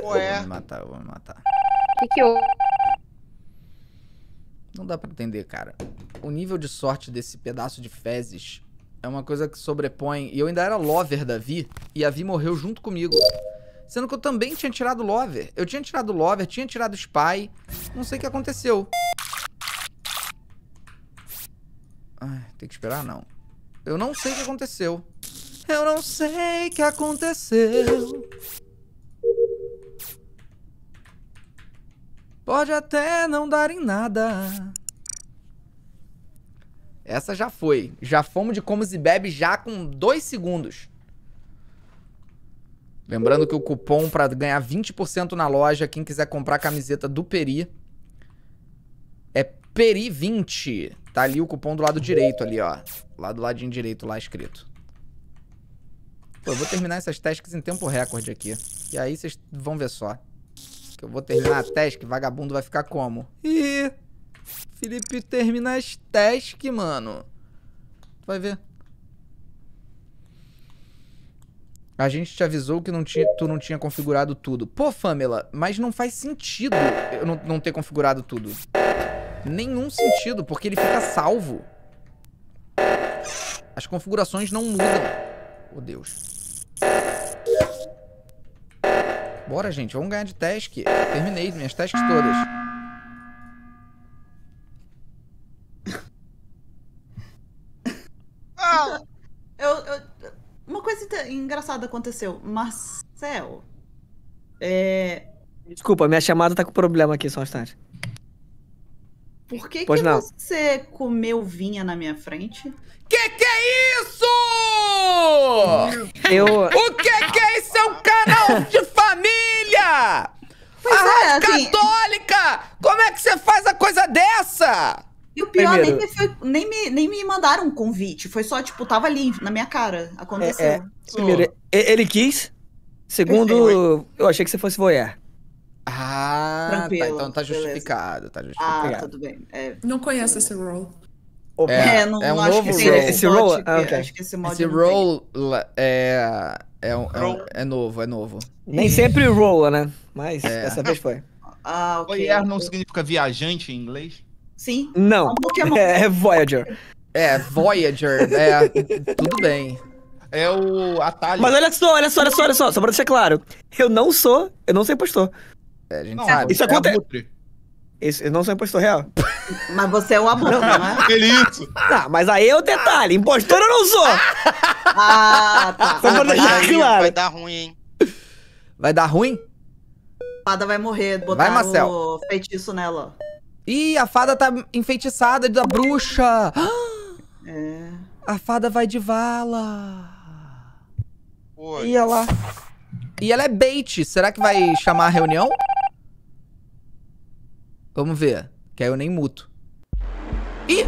Qual é? Vou me matar, vou me matar. O que que eu... Não dá pra entender, cara. O nível de sorte desse pedaço de fezes é uma coisa que sobrepõe... E eu ainda era lover da Vi, e a Vi morreu junto comigo. Sendo que eu também tinha tirado Lover. Eu tinha tirado Lover, tinha tirado Spy. Não sei o que aconteceu. Ai, tem que esperar, não. Eu não sei o que aconteceu. Eu não sei o que aconteceu. Pode até não dar em nada. Essa já foi. Já fomos de comes e bebe já com dois segundos. Lembrando que o cupom para ganhar 20% na loja, quem quiser comprar a camiseta do Peri, é PERI20. Tá ali o cupom do lado direito ali, ó. Lá do ladinho direito, lá escrito. Pô, eu vou terminar essas tasks em tempo recorde aqui. E aí vocês vão ver só. Que eu vou terminar a task, vagabundo vai ficar como? Ih! Felipe termina as tasks, mano. Vai ver. A gente te avisou que não tu não tinha configurado tudo. Pô, Famela, mas não faz sentido eu não, não ter configurado tudo. Nenhum sentido, porque ele fica salvo. As configurações não mudam. Oh, Deus. Bora, gente. Vamos ganhar de task. Terminei minhas tasks todas. Ah! Eu, eu, uma coisa engraçada aconteceu. Marcel. É... Desculpa, minha chamada tá com problema aqui, só um instante. Por que, que você comeu vinha na minha frente? Que que é isso? Eu... O que que é isso? É um canal de família! Pois a é, assim- católica! Assim... Como é que você faz a coisa dessa? E o pior, nem, me foi, nem, me, nem me mandaram um convite. Foi só, tipo, tava ali, na minha cara. Aconteceu. É, é. Primeiro, oh. ele quis. Segundo, Perfeito. eu achei que você fosse voyeur. Ah, tá. Tranquilo, tá, então tá justificado, tá, ah, tá justificado. Ah, tudo bem. É, não conheço esse role. É, é, não, é um não novo role. Esse role, ah, okay. acho que esse mod esse role é, é, um, é, um, é, novo, é novo. Nem sempre rola, né? Mas é. dessa vez foi. Ah, okay. não significa viajante em inglês? Sim. Não. É um é Voyager. É, Voyager, é, tudo bem. É o atalho. Mas olha só, olha só, olha só, olha só, só pra deixar claro. Eu não sou, eu não sou impostor. É, a gente não, sabe. Isso é acontece. Abutre. Esse, não sou impostor real. Mas você é o amor, não, é? Ele é isso. mas aí é o detalhe. Impostor eu não sou. Ah, tá. Só pra deixar vai, claro. Vai dar ruim, hein? Vai dar ruim? A fada vai morrer. Botar vai, Marcel. o feitiço nela. Ih, a fada tá enfeitiçada da bruxa. É. A fada vai de vala. Oi. E ela... E ela é bait. Será que vai chamar a reunião? Vamos ver. Que aí eu nem muto. Ih!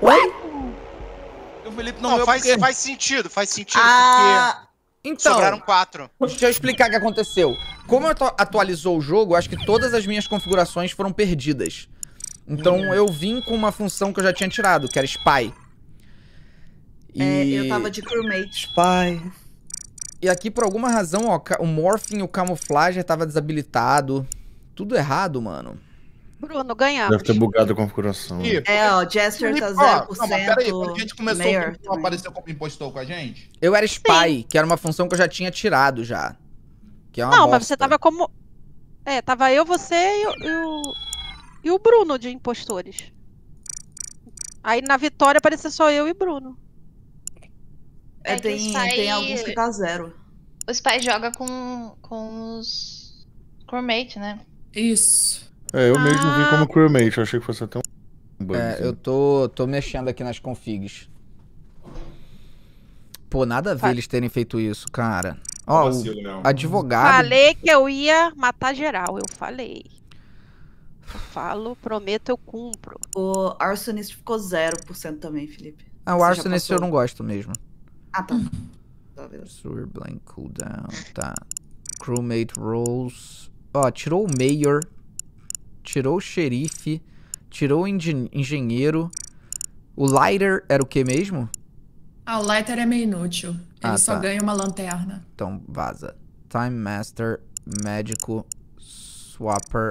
Ué? Ué? O Felipe não, não faz, porque... faz sentido, faz sentido, ah... porque... Então, Sobraram quatro. Deixa eu explicar o que aconteceu. Como eu atualizou o jogo, acho que todas as minhas configurações foram perdidas. Então hum. eu vim com uma função que eu já tinha tirado, que era spy. E... É, eu tava de crewmate. Spy. E aqui, por alguma razão, ó, o Morphing, o Camuflager tava desabilitado. Tudo errado, mano. Bruno, ganhamos. Deve ter bugado a configuração. E, é, ó, Jester tá 0%. Não, mas peraí, quando a gente começou, não apareceu como impostor com a gente? Eu era Spy, Sim. que era uma função que eu já tinha tirado já. Que é uma Não, bosta. mas você tava como... É, tava eu, você e, o. e o Bruno de impostores. Aí na vitória apareceu só eu e Bruno. É, tem, pais... tem alguns que tá zero. Os pais jogam com, com os crewmates, né? Isso. É, eu ah. mesmo vi ah. como crewmate, eu achei que fosse até um bug. É, assim. eu tô, tô mexendo aqui nas configs. Pô, nada a ver eles terem feito isso, cara. Tá Ó, né? advogado. Falei que eu ia matar geral, eu falei. Eu falo, prometo, eu cumpro. O Arsonist ficou 0% também, Felipe. Ah, o Você Arsonist eu não gosto mesmo. Ah, tá. Sewer Blank Cooldown, tá. Crewmate Rolls. Ó, oh, tirou o Mayor. Tirou o Xerife. Tirou o Engenheiro. O Lighter era o que mesmo? Ah, o Lighter é meio inútil. Ele ah, só tá. ganha uma lanterna. Então, vaza. Time Master, Médico, Swapper,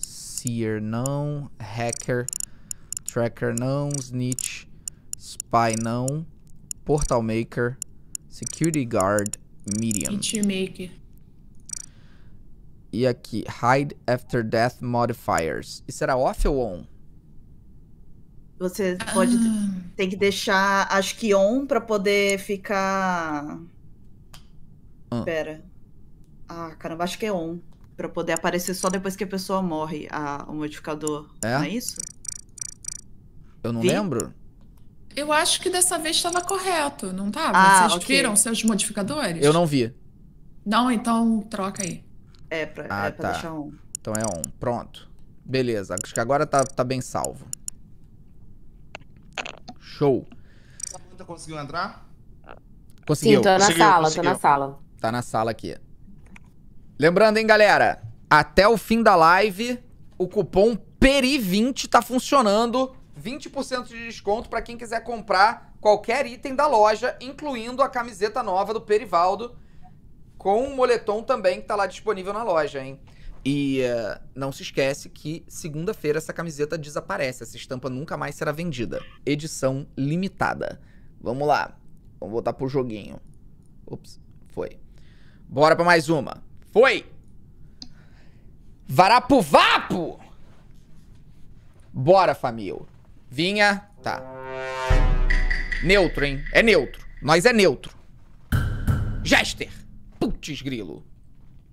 Seer não, Hacker, Tracker não, Snitch, Spy não. Portal Maker, Security Guard, Medium. Feature Maker. E aqui, Hide After Death Modifiers. Isso era off ou on? Você pode ah. tem que deixar, acho que on para poder ficar. Ah. Pera. Ah, caramba, acho que é on para poder aparecer só depois que a pessoa morre a, o modificador. É? Não é isso? Eu não Vi? lembro. Eu acho que dessa vez estava correto, não estava? Ah, Vocês okay. viram seus modificadores? Eu não vi. Não, então troca aí. É, pra, é ah, é pra tá. deixar um. Então é um. Pronto. Beleza. Acho que agora tá, tá bem salvo. Show. A conseguiu entrar? Conseguiu. Sim, tô na conseguiu, sala, conseguiu. tô na sala. Tá na sala aqui. Lembrando, hein, galera. Até o fim da live, o cupom PERI20 tá funcionando 20% de desconto para quem quiser comprar qualquer item da loja, incluindo a camiseta nova do Perivaldo, com o moletom também que está lá disponível na loja, hein? E uh, não se esquece que segunda-feira essa camiseta desaparece, essa estampa nunca mais será vendida. Edição limitada. Vamos lá. Vamos voltar pro joguinho. Ops, foi. Bora pra mais uma. Foi! Varapuvapo! Bora, família. Vinha. Tá. Neutro, hein? É neutro. Nós é neutro. Jester. Putz, grilo.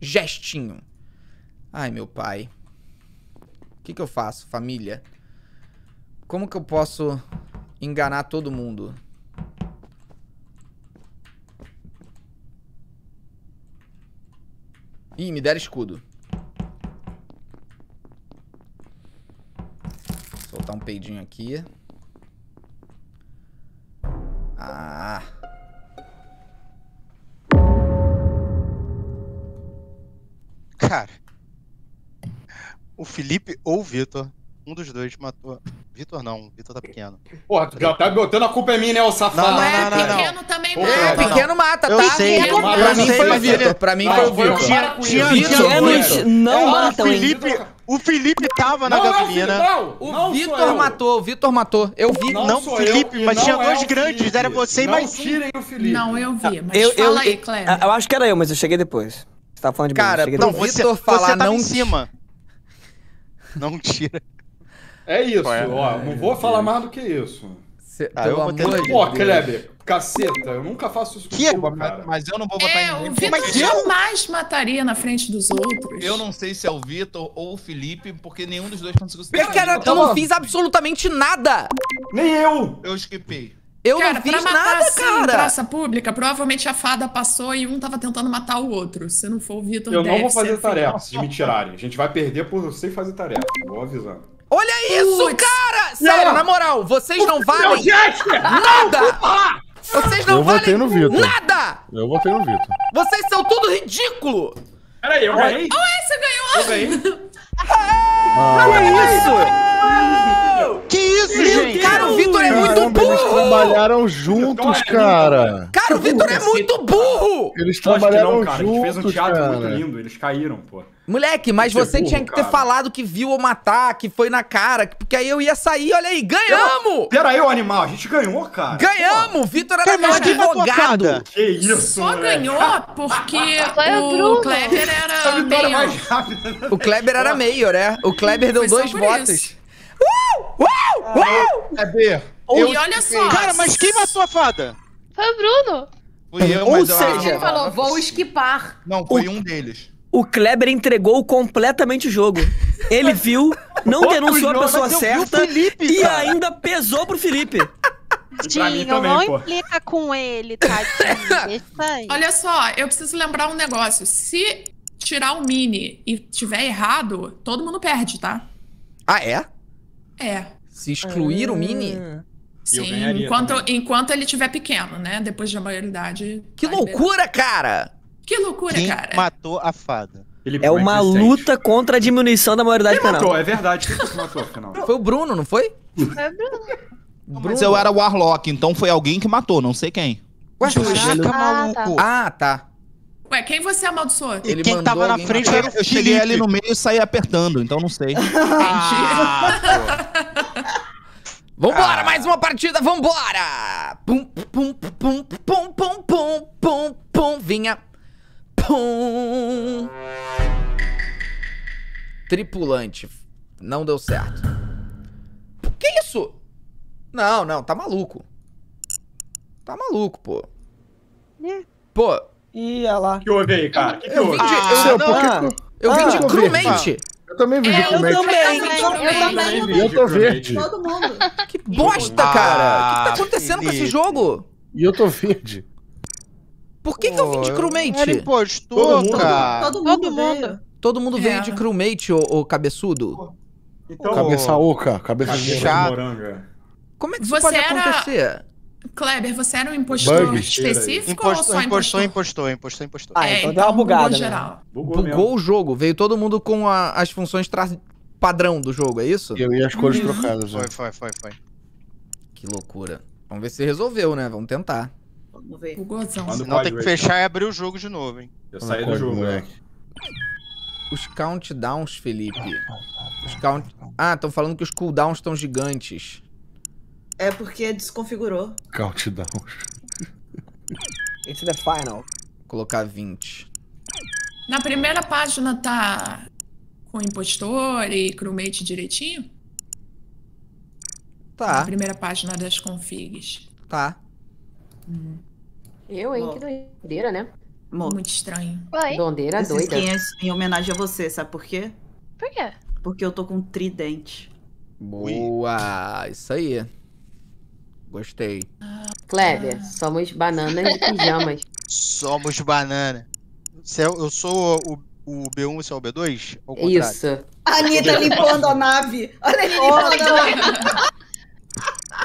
Gestinho. Ai, meu pai. O que, que eu faço, família? Como que eu posso enganar todo mundo? Ih, me deram escudo. tá um peidinho aqui. Ah. Cara, o Felipe ou o Vitor um dos dois matou. Vitor não, Vitor tá pequeno. Porra, tu já tá botando a culpa em mim, né, o safado? Não, é não, não, não, pequeno também mata. É, pequeno mata, tá? Eu sei, pra, mim foi o Vitor, pra mim foi o Vitor. Não matam, Felipe, o Felipe tava na é gasolina. O Vitor matou, o Vitor matou. Eu vi. Não, Felipe, mas tinha dois é grandes, era você e mais tirem o Felipe. Não, eu vi, mas fala aí, Cleber. Eu acho que era eu, mas eu cheguei depois. Você tava falando de mim, Cara, não, o Vitor falar não... em cima. Não tira. É isso, é? ó. Não vou falar mais do que isso. Cê, ah, eu vou ter. Pô, Kleber, caceta, eu nunca faço isso com que, é, cara. Mas eu não vou botar é, ninguém. O Vitor jamais mataria na frente dos outros. Eu não sei se é o Vitor ou o Felipe, porque nenhum dos dois conseguiu... se cara, eu não fiz absolutamente nada! Nem eu! Eu esquipei. Eu cara, não fiz pra matar, nada, assim, cara. praça pública, provavelmente a fada passou e um tava tentando matar o outro. Se não for o Vitor, Eu não vou fazer assim. tarefa se me tirarem. A gente vai perder por sem fazer tarefa. Vou avisando. Olha isso, cara! Sério, não. na moral, vocês não valem nada! Vocês não eu valem no Vitor. nada! Eu votei no Vitor. Vocês são tudo ridículo! Peraí, eu ganhei? Oh, é, você ganhou! Eu ganhei. Ah, ah. É, é isso? Que isso, gente? Cara, o Vitor é muito burro! Eles trabalharam juntos, cara. Cara, o Vitor é muito burro! Eles trabalharam cara. juntos, gente fez um teatro cara. muito lindo, eles caíram, pô. Moleque, mas você é burro, tinha que ter falado que viu ou matar, que foi na cara, porque aí eu ia sair, olha aí, ganhamos! Pera, pera aí, ô animal, a gente ganhou, cara. Ganhamos! Pô. Vitor era meu advogado! Que isso, Só moleque. ganhou porque é é né? o Kleber era a meio. mais O Kleber era meio, né? O Kleber deu dois votos. Isso. Uh! Uh! Uh! B. Eu e olha só. Cara, mas quem matou a fada? Foi o Bruno. Fui eu, mas Ou seja, falou, é vou esquipar. Não, foi o... um deles o Kleber entregou completamente o jogo. Ele viu, não Outro denunciou jogo, a pessoa certa Felipe, e ainda pesou pro Felipe. Dinho, não pô. implica com ele, tá? Olha só, eu preciso lembrar um negócio. Se tirar o mini e tiver errado, todo mundo perde, tá? Ah, é? É. Se excluir o mini? Ah. Sim, enquanto, enquanto ele tiver pequeno, né? Depois da maioridade. Que loucura, cara! Que loucura, Quem cara. matou a fada? é uma luta contra a diminuição da maioridade Quem penal. matou? É verdade. Quem que matou, afinal? Foi o Bruno, não foi? É o Bruno. mas eu era o Warlock, então foi alguém que matou, não sei quem. Ué, caraca, ah, maluco. Tá. Ah, tá. Ué, quem você amaldiçoou? Ele quem tava na frente era Eu cheguei ali no meio e saí apertando, então não sei. ah, Vambora, ah. mais uma partida, vambora! Pum, pum, pum, pum, pum, pum, pum, pum, pum, vinha. Pum! Tripulante. Não deu certo. Que isso? Não, não, tá maluco. Tá maluco, pô. É. Pô. Ih, lá. que houve aí, cara? Que que ah, eu vim de. Ah, eu, seu, eu também vim de ah, é, crumente. Eu também vi de crumente. Eu também. Eu tô verde. Todo mundo. Que bosta, cara. O que tá ah, acontecendo com esse jogo? E eu tô verde. Por que, Pô, que eu vim de crewmate? Era impostor, todo mundo, cara. Todo mundo. Todo mundo veio, todo mundo veio de é. crewmate, ô, ô cabeçudo. Então, cabeça oca, cabeça, de moranga. É. Como é que isso você pode era... acontecer? Kleber, você era um impostor Bug, específico ou só impostor? Impostor, impostor, impostor, Ah, é, então, então deu uma bugada. Bugou, né? geral. bugou, bugou o jogo, veio todo mundo com a, as funções tra... padrão do jogo, é isso? Eu ia as cores uhum. trocadas. Né? Foi, foi, foi, foi. Que loucura. Vamos ver se resolveu, né? Vamos tentar. Vamos ver. o Senão tem que fechar e abrir o jogo de novo, hein? Eu saí do jogo, né? moleque. Os countdowns, Felipe. Os count... Ah, estão falando que os cooldowns estão gigantes. É porque desconfigurou. Countdowns. It's the final. colocar 20. Na primeira página tá com impostor e crewmate direitinho? Tá. Na primeira página das configs. Tá. Uhum. Eu, hein? Bom. Que doideira, né? Amor, Muito estranho. Oi? Dondeira Esse doida. skin é em homenagem a você, sabe por quê? Por quê? Porque eu tô com um tridente. Boa! Isso aí. Gostei. Kleber, ah. somos bananas de pijamas. Somos banana. É eu sou o, o B1 e você é o B2? Isso. A Anitta limpando a nave. Olha ele limpando a nave.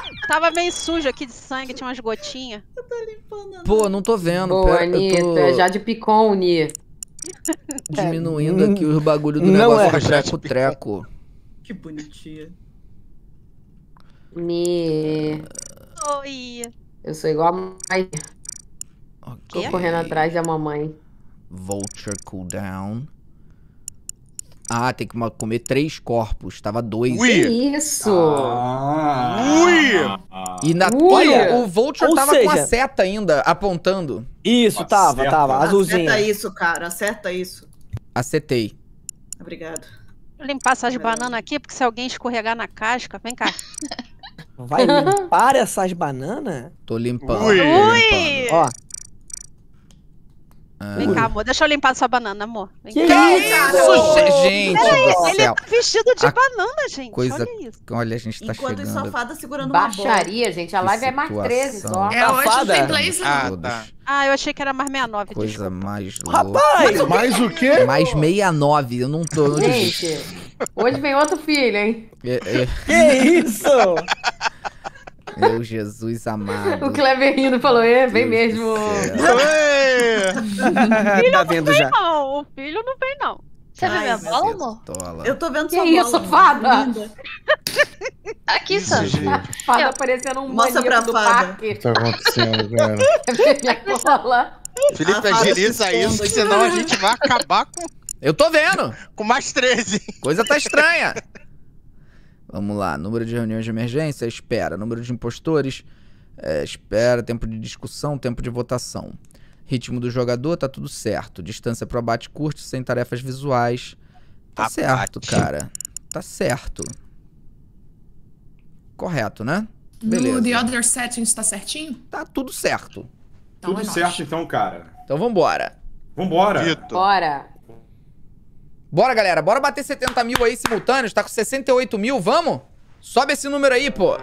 Tava meio sujo aqui de sangue, tinha umas gotinhas. Eu tô limpando. Pô, não tô vendo. Boa, Pera, Anitta. Tô... É já de picon, Ni. Diminuindo é. aqui os bagulho do não negócio é. treco-treco. Que bonitinha. Ni. Oi. Eu sou igual a mãe. Okay. Tô correndo atrás da mamãe. Vulture cooldown. Ah, tem que comer três corpos. Tava dois. Ui. Que isso! Ah. Ui! E na Olha, o Vulture Ou tava seja... com a seta ainda, apontando. Isso, tava, tava. Azulzinha. Acerta isso, cara. Acerta isso. Acertei. Obrigado. Vou limpar essas bananas aqui, porque se alguém escorregar na casca, vem cá. Vai limpar essas bananas? Tô limpando. Ui! Tô limpando. Ó. Vem cá, amor. Deixa eu limpar a sua banana, amor. Vem que cá. isso, cara. gente! Peraí, ele tá vestido de a banana, gente. Coisa... Olha isso. Olha, a gente tá Enquanto chegando. Enquanto o safada tá segurando Baixaria, uma Baixaria, gente. A live é mais 13, só. É, hoje tem play, ah, tá. ah, eu achei que era mais 69. Coisa desculpa. mais louca. Rapaz! Mais o quê? Mais 69. Eu não tô... Gente, hoje vem outro filho, hein? É, é... Que isso? Meu Jesus amado. O Kleber rindo falou, é, vem Deus mesmo. filho é? tá, tá vendo não vem já. não, o filho não vem não. Você Ai, vê minha bola, amor? Tola. Eu tô vendo que sua bola. isso, fada? Tá Aqui, Sandra. Fada aparecendo tá um monte de do fada. O que tá acontecendo, cara? É minha bola. Felipe, ah, agiliza isso, senão a gente vai acabar com... Eu tô vendo. Com mais 13. Coisa tá estranha. Vamos lá, número de reuniões de emergência, espera. Número de impostores, é, espera. Tempo de discussão, tempo de votação. Ritmo do jogador, tá tudo certo. Distância pro abate curto, sem tarefas visuais. Tá abate. certo, cara. Tá certo. Correto, né? Beleza. No The Other Settings tá certinho? Tá tudo certo. Então tudo é certo, então, cara. Então vambora. Vambora. Vitor. Bora. Bora, galera. Bora bater 70 mil aí simultâneos. Tá com 68 mil. Vamos? Sobe esse número aí, pô.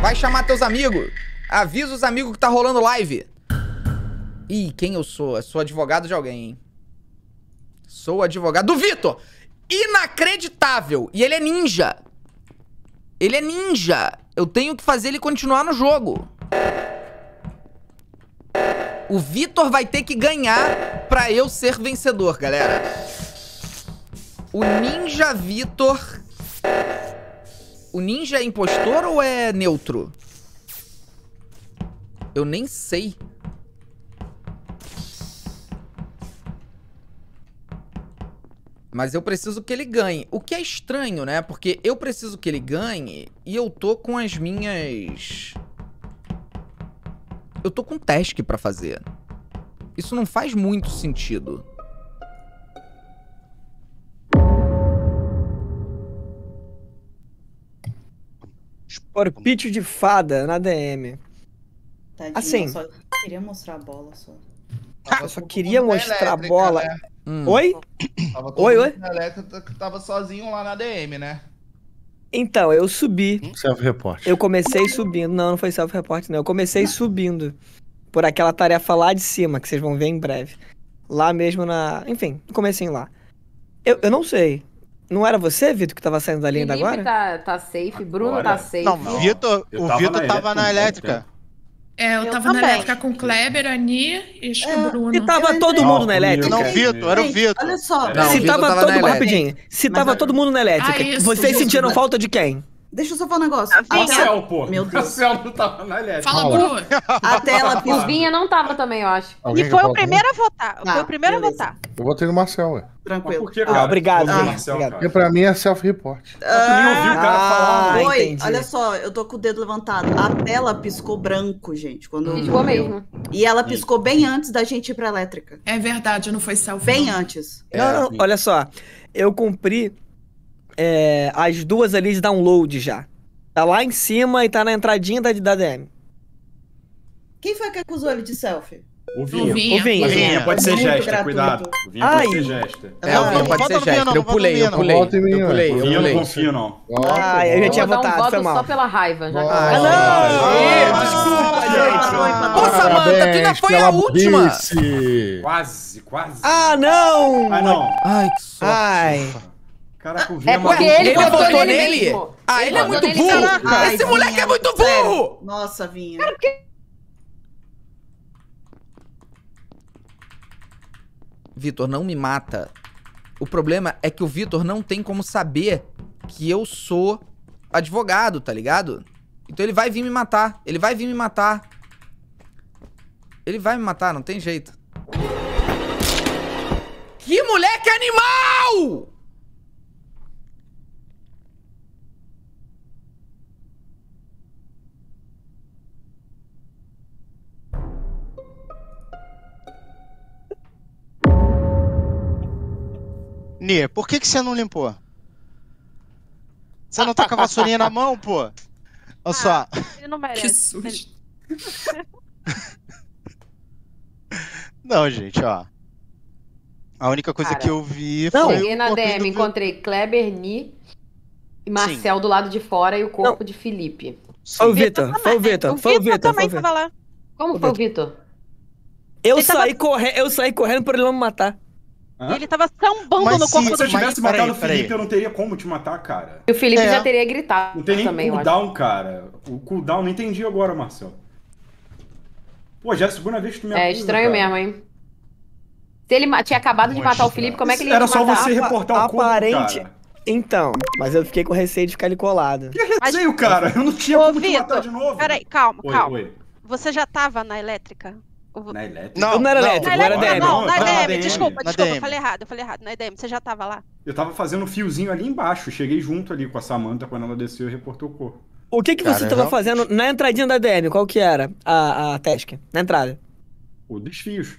Vai chamar teus amigos. Avisa os amigos que tá rolando live. Ih, quem eu sou? Eu sou advogado de alguém, hein? Sou advogado do Vitor! Inacreditável! E ele é ninja. Ele é ninja. Eu tenho que fazer ele continuar no jogo. O Vitor vai ter que ganhar pra eu ser vencedor, galera. O Ninja Vitor... O Ninja é impostor ou é neutro? Eu nem sei. Mas eu preciso que ele ganhe. O que é estranho, né? Porque eu preciso que ele ganhe e eu tô com as minhas... Eu tô com um teste pra fazer. Isso não faz muito sentido. Corpite de fada na DM. Tadinho, assim. Eu só queria mostrar a bola só. Ah, eu só queria mostrar a bola. Né? Hum. Oi? Tava todo oi, oi? Elétrica, tava sozinho lá na DM, né? Então, eu subi. Hum? Self-report. Eu comecei subindo. Não, não foi self-report, não. Eu comecei subindo. Por aquela tarefa lá de cima, que vocês vão ver em breve. Lá mesmo na. Enfim, comecei lá. Eu, eu não sei. Não era você, Vitor, que tava saindo da linha agora? Tá, tá safe, Bruno tá agora? tá safe. Não, Vitor, o Vitor na tava na elétrica. É, eu, eu tava também. na elétrica com Kleber, Ani e acho que o é. Bruno. E tava eu todo mundo na elétrica. Não, Vitor, era o Vitor. Olha só. Não, se tava, tava todo mundo, rapidinho, se tava todo mundo na elétrica, ah, isso, vocês sentiram falta de quem? Deixa eu só falar um negócio. Tá a, tela... pô. Meu Deus. A céu não tava na lista. Fala, Fala. A tela pisou. O Vinha não tava também, eu acho. Alguém e tá, foi o primeiro a votar. Ah, foi o primeiro beleza. a votar. Eu votei no Marcel, ué. Tranquilo. Por cara? Ah, obrigado. Ah, Marcel, obrigado. Porque pra mim é self-report. Ah, eu ouvi o cara ah, falar. Né? Oi, ah, entendi. olha só, eu tô com o dedo levantado. A tela piscou branco, gente. Quando piscou mesmo. E ela piscou bem antes da gente ir pra elétrica. É verdade, não foi self. Bem não. antes. É, não, não, olha só. Eu cumpri é, as duas ali de download já. Tá lá em cima e tá na entradinha da, da DM. Quem foi que acusou ele de selfie? O vinha O Vinha. O O pode ser gesta, cuidado. O Vinha Ai. pode ser gesta. É, o Vinha pode ser gesta. É, ah, eu pulei, eu pulei. Eu pulei, eu pulei. O eu não confio, não. Ah, eu já tinha votado, foi mal. só pela raiva. Já ah, ah não! Ah, desculpa, gente. Ô, Samanta, que ainda foi a última. Quase, quase. Ah, não! Ah, não. Ai, que sorte. Ai. Vinha ah, é porque ele, ele votou nele? nele? Ah, ele, ele é muito burro! Esse moleque é muito burro! Sério. Nossa, Vinha. Cara, Vitor, não me mata. O problema é que o Vitor não tem como saber que eu sou advogado, tá ligado? Então ele vai vir me matar. Ele vai vir me matar. Ele vai me matar, não tem jeito. Que moleque animal! Nia, por que, que você não limpou? Você não tá com a vassourinha na mão, pô? Olha ah, só. Ele não merece. Que susto. não, gente, ó. A única coisa Cara, que eu vi não, foi. Cheguei na DM, do... encontrei Kleber, Ni e Marcel Sim. do lado de fora e o corpo não. de Felipe. Foi o Vitor, foi o Vitor, foi o Vitor. também tava lá. Como foi o Vitor? Eu saí, tava... corre... eu saí correndo pra ele não me matar. Hã? E ele tava sambando mas no corpo do Se eu tivesse mas, matado o Felipe, eu não teria como te matar, cara. E o Felipe é. já teria gritado. Não tem nem também, cooldown, cara. O cooldown, não entendi agora, Marcelo. Pô, já é a segunda vez que tu me é, acusa, É estranho cara. mesmo, hein? Se ele tinha acabado de matar o é Felipe, como é que ele ia Era só matar? você reportar o corpo, Aparente... Cara. Então, mas eu fiquei com receio de ficar ali colado. Que receio, cara? Eu não tinha Ô, como te matar de novo. Peraí, calma, oi, calma. Oi. Você já tava na elétrica? Na Não, não era não, era DM. Não, na, DM, desculpa, desculpa, eu falei errado, eu falei errado. Na DM, você já tava lá? Eu tava fazendo um fiozinho ali embaixo, cheguei junto ali com a Samanta quando ela desceu e reportou o corpo. O que que Cara, você tava não... fazendo na entradinha da DM? Qual que era a, a task? Na entrada? O desfios.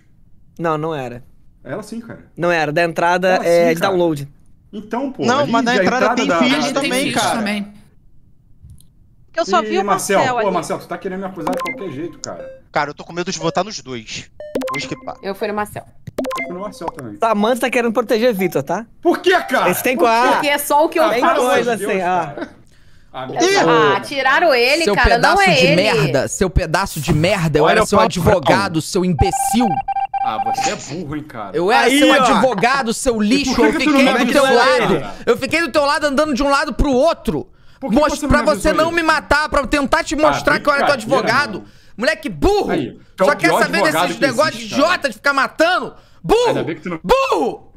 Não, não era. Ela sim, cara. Não era, da entrada ela é sim, de download. Então, pô. Não, mas na entrada, entrada, tem da, vídeo também, cara. Também eu só vi o Marcel. Marcel pô, Marcel, tu tá querendo me acusar de qualquer jeito, cara. Cara, eu tô com medo de votar nos dois. Vou esquipar. Eu fui no Marcel. Eu fui no Marcel também. Samanta tá, tá querendo proteger Vitor, tá? Por que, cara? Esse tem qual? Porque é só o que eu tenho ah, Tem coisa assim, ah, Deus, ah. Ah, tiraram ele, seu cara, pedaço não é de merda, seu pedaço de merda, eu Olha era seu advogado, seu imbecil. Ah, você é burro, hein, cara. Eu era Aí, seu ó. advogado, seu lixo, eu fiquei do teu lado. Eu fiquei do teu lado andando de um lado pro outro. Mostra, você pra você não isso? me matar, pra tentar te mostrar ah, que eu era teu tá, advogado. Moleque burro! Aí, é Só quer saber desses negócios idiota de ficar matando? Burro! Não... Burro!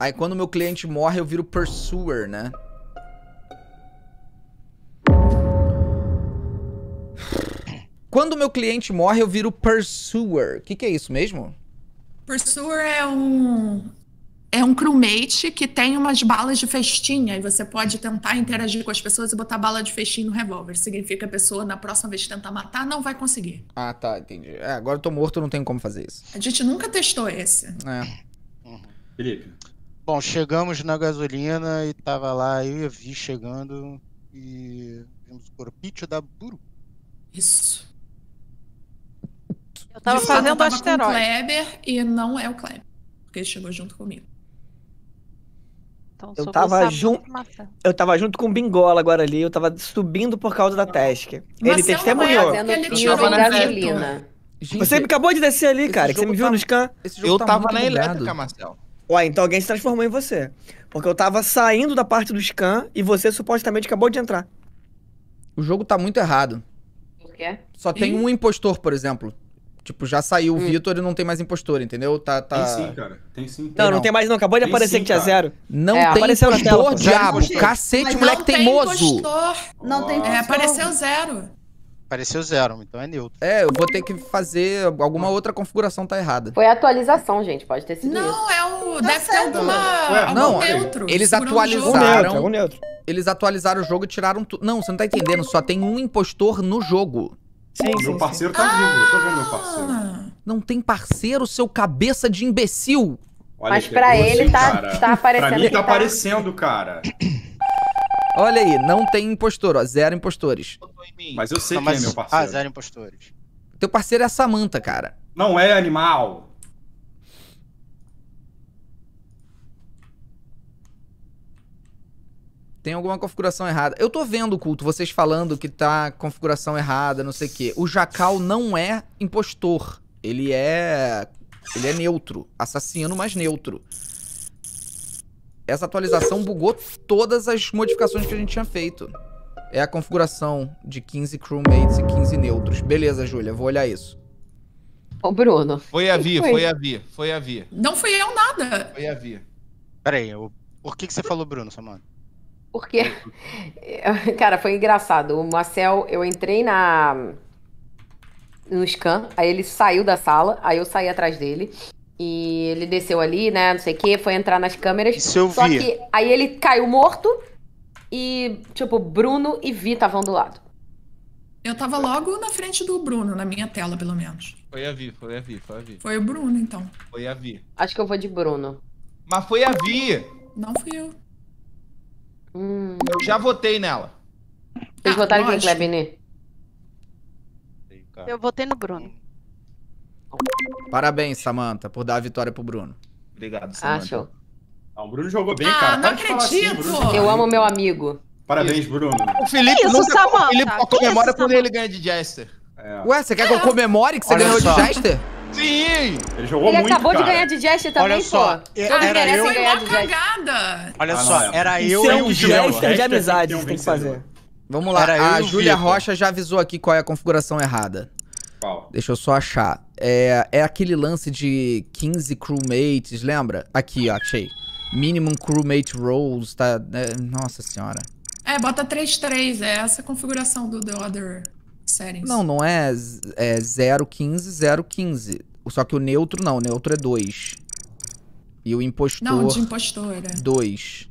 Aí quando meu cliente morre, eu viro pursuer, né? Quando o meu cliente morre, eu viro pursuer. O que, que é isso mesmo? Pursuer é um é um crewmate que tem umas balas de festinha e você pode tentar interagir com as pessoas e botar bala de festinha no revólver. Significa que a pessoa, na próxima vez que tentar matar, não vai conseguir. Ah, tá, entendi. É, agora eu tô morto, não tem como fazer isso. A gente nunca testou esse. É. Felipe. Bom, chegamos na gasolina e tava lá, eu e a Vi chegando e vimos o corpite da Buru. Isso. Eu tava de fazendo fato, eu tava com o Kleber e não é o Kleber, porque ele chegou junto comigo. Então, eu tava junto. Eu tava junto com o Bingola agora ali, eu tava subindo por causa da Task. Ele testemunhou. É ele tirou você me acabou de descer ali, cara, que você me tá viu tá... no scan. Eu tá tava na elétrica, Marcel. Ué, então alguém se transformou em você. Porque eu tava saindo da parte do scan e você supostamente acabou de entrar. O jogo tá muito errado. Por quê? Só tem e... um impostor, por exemplo. Tipo, já saiu o hum. Vitor e não tem mais impostor, entendeu? Tá, tá... Tem sim, cara. Tem sim. Não, não, não tem mais não. Acabou de tem aparecer sim, que tinha cara. zero. Não é, tem impostor, tela, diabo. Cacete, moleque teimoso! não tem Impostor. Não tem impostor. É, apareceu zero. Apareceu zero, então é neutro. É, eu vou ter que fazer alguma outra configuração tá errada. Foi a atualização, gente, pode ter sido. Não, isso. é o. Tá deve ter alguma. Ué, não, neutro. Eles atualizaram. O neutro, o neutro. Eles atualizaram o jogo e tiraram tudo. Não, você não tá entendendo, só tem um impostor no jogo. Sim, meu sim, parceiro sim. tá vivo, eu tô vendo meu parceiro. Ah! Não tem parceiro, seu cabeça de imbecil. Olha Mas pra ele assim, tá, tá aparecendo. Pra mim tá, tá aparecendo, cara. Olha aí, não tem impostor, ó. Zero impostores. Mas eu sei não, mas... quem é meu ah, parceiro. Ah, zero impostores. Teu parceiro é a Samanta, cara. Não é animal. Tem alguma configuração errada. Eu tô vendo, culto, vocês falando que tá configuração errada, não sei o quê. O Jacal não é impostor. Ele é. Ele é neutro. Assassino, mas neutro. Essa atualização bugou todas as modificações que a gente tinha feito. É a configuração de 15 crewmates e 15 neutros. Beleza, Júlia, vou olhar isso. Ô, Bruno. Foi a via, foi? foi a via, foi a via. Não fui eu nada. Foi a via. Peraí, o... por que, que você falou, Bruno, Samanta? Porque, cara, foi engraçado. O Marcel, eu entrei na no scan, aí ele saiu da sala, aí eu saí atrás dele. E ele desceu ali, né? Não sei o que, foi entrar nas câmeras. Isso eu só vi. que aí ele caiu morto e, tipo, Bruno e Vi estavam do lado. Eu tava logo na frente do Bruno, na minha tela, pelo menos. Foi a Vi, foi a Vi, foi a Vi. Foi o Bruno, então. Foi a Vi. Acho que eu vou de Bruno. Mas foi a Vi! Não fui eu. Hum. Eu já votei nela. Vocês ah, votaram quem, Klebini? Eu votei no Bruno. Parabéns, Samantha, por dar a vitória pro Bruno. Obrigado, ah, Samantha. Ah, show. Não, o Bruno jogou bem, ah, cara. Não assim, acredito! Assim, eu amo meu amigo. Parabéns, isso. Bruno. O Felipe isso, nunca O Felipe comemora quando ele ganha de Jester. É. Ué, você quer que eu comemore que você Olha ganhou só. de Jester? Sim! Ele jogou ele muito, Ele acabou cara. de ganhar de Jester também, Olha só, pô. Todos é, era merecem eu... Olha ah, só, é era eu e o Jester de amizade, tem que fazer. Vamos lá, a Júlia Rocha já avisou aqui qual é a configuração errada. Qual? Deixa eu só achar. É, é aquele lance de 15 crewmates, lembra? Aqui, ó, achei. Minimum crewmate roles, tá... É, nossa senhora. É, bota 3-3, é essa configuração do The Other... Séries. Não, não é, é 015, 015. Só que o neutro não, o neutro é 2. E o impostor. Não, de impostor é. era. 2.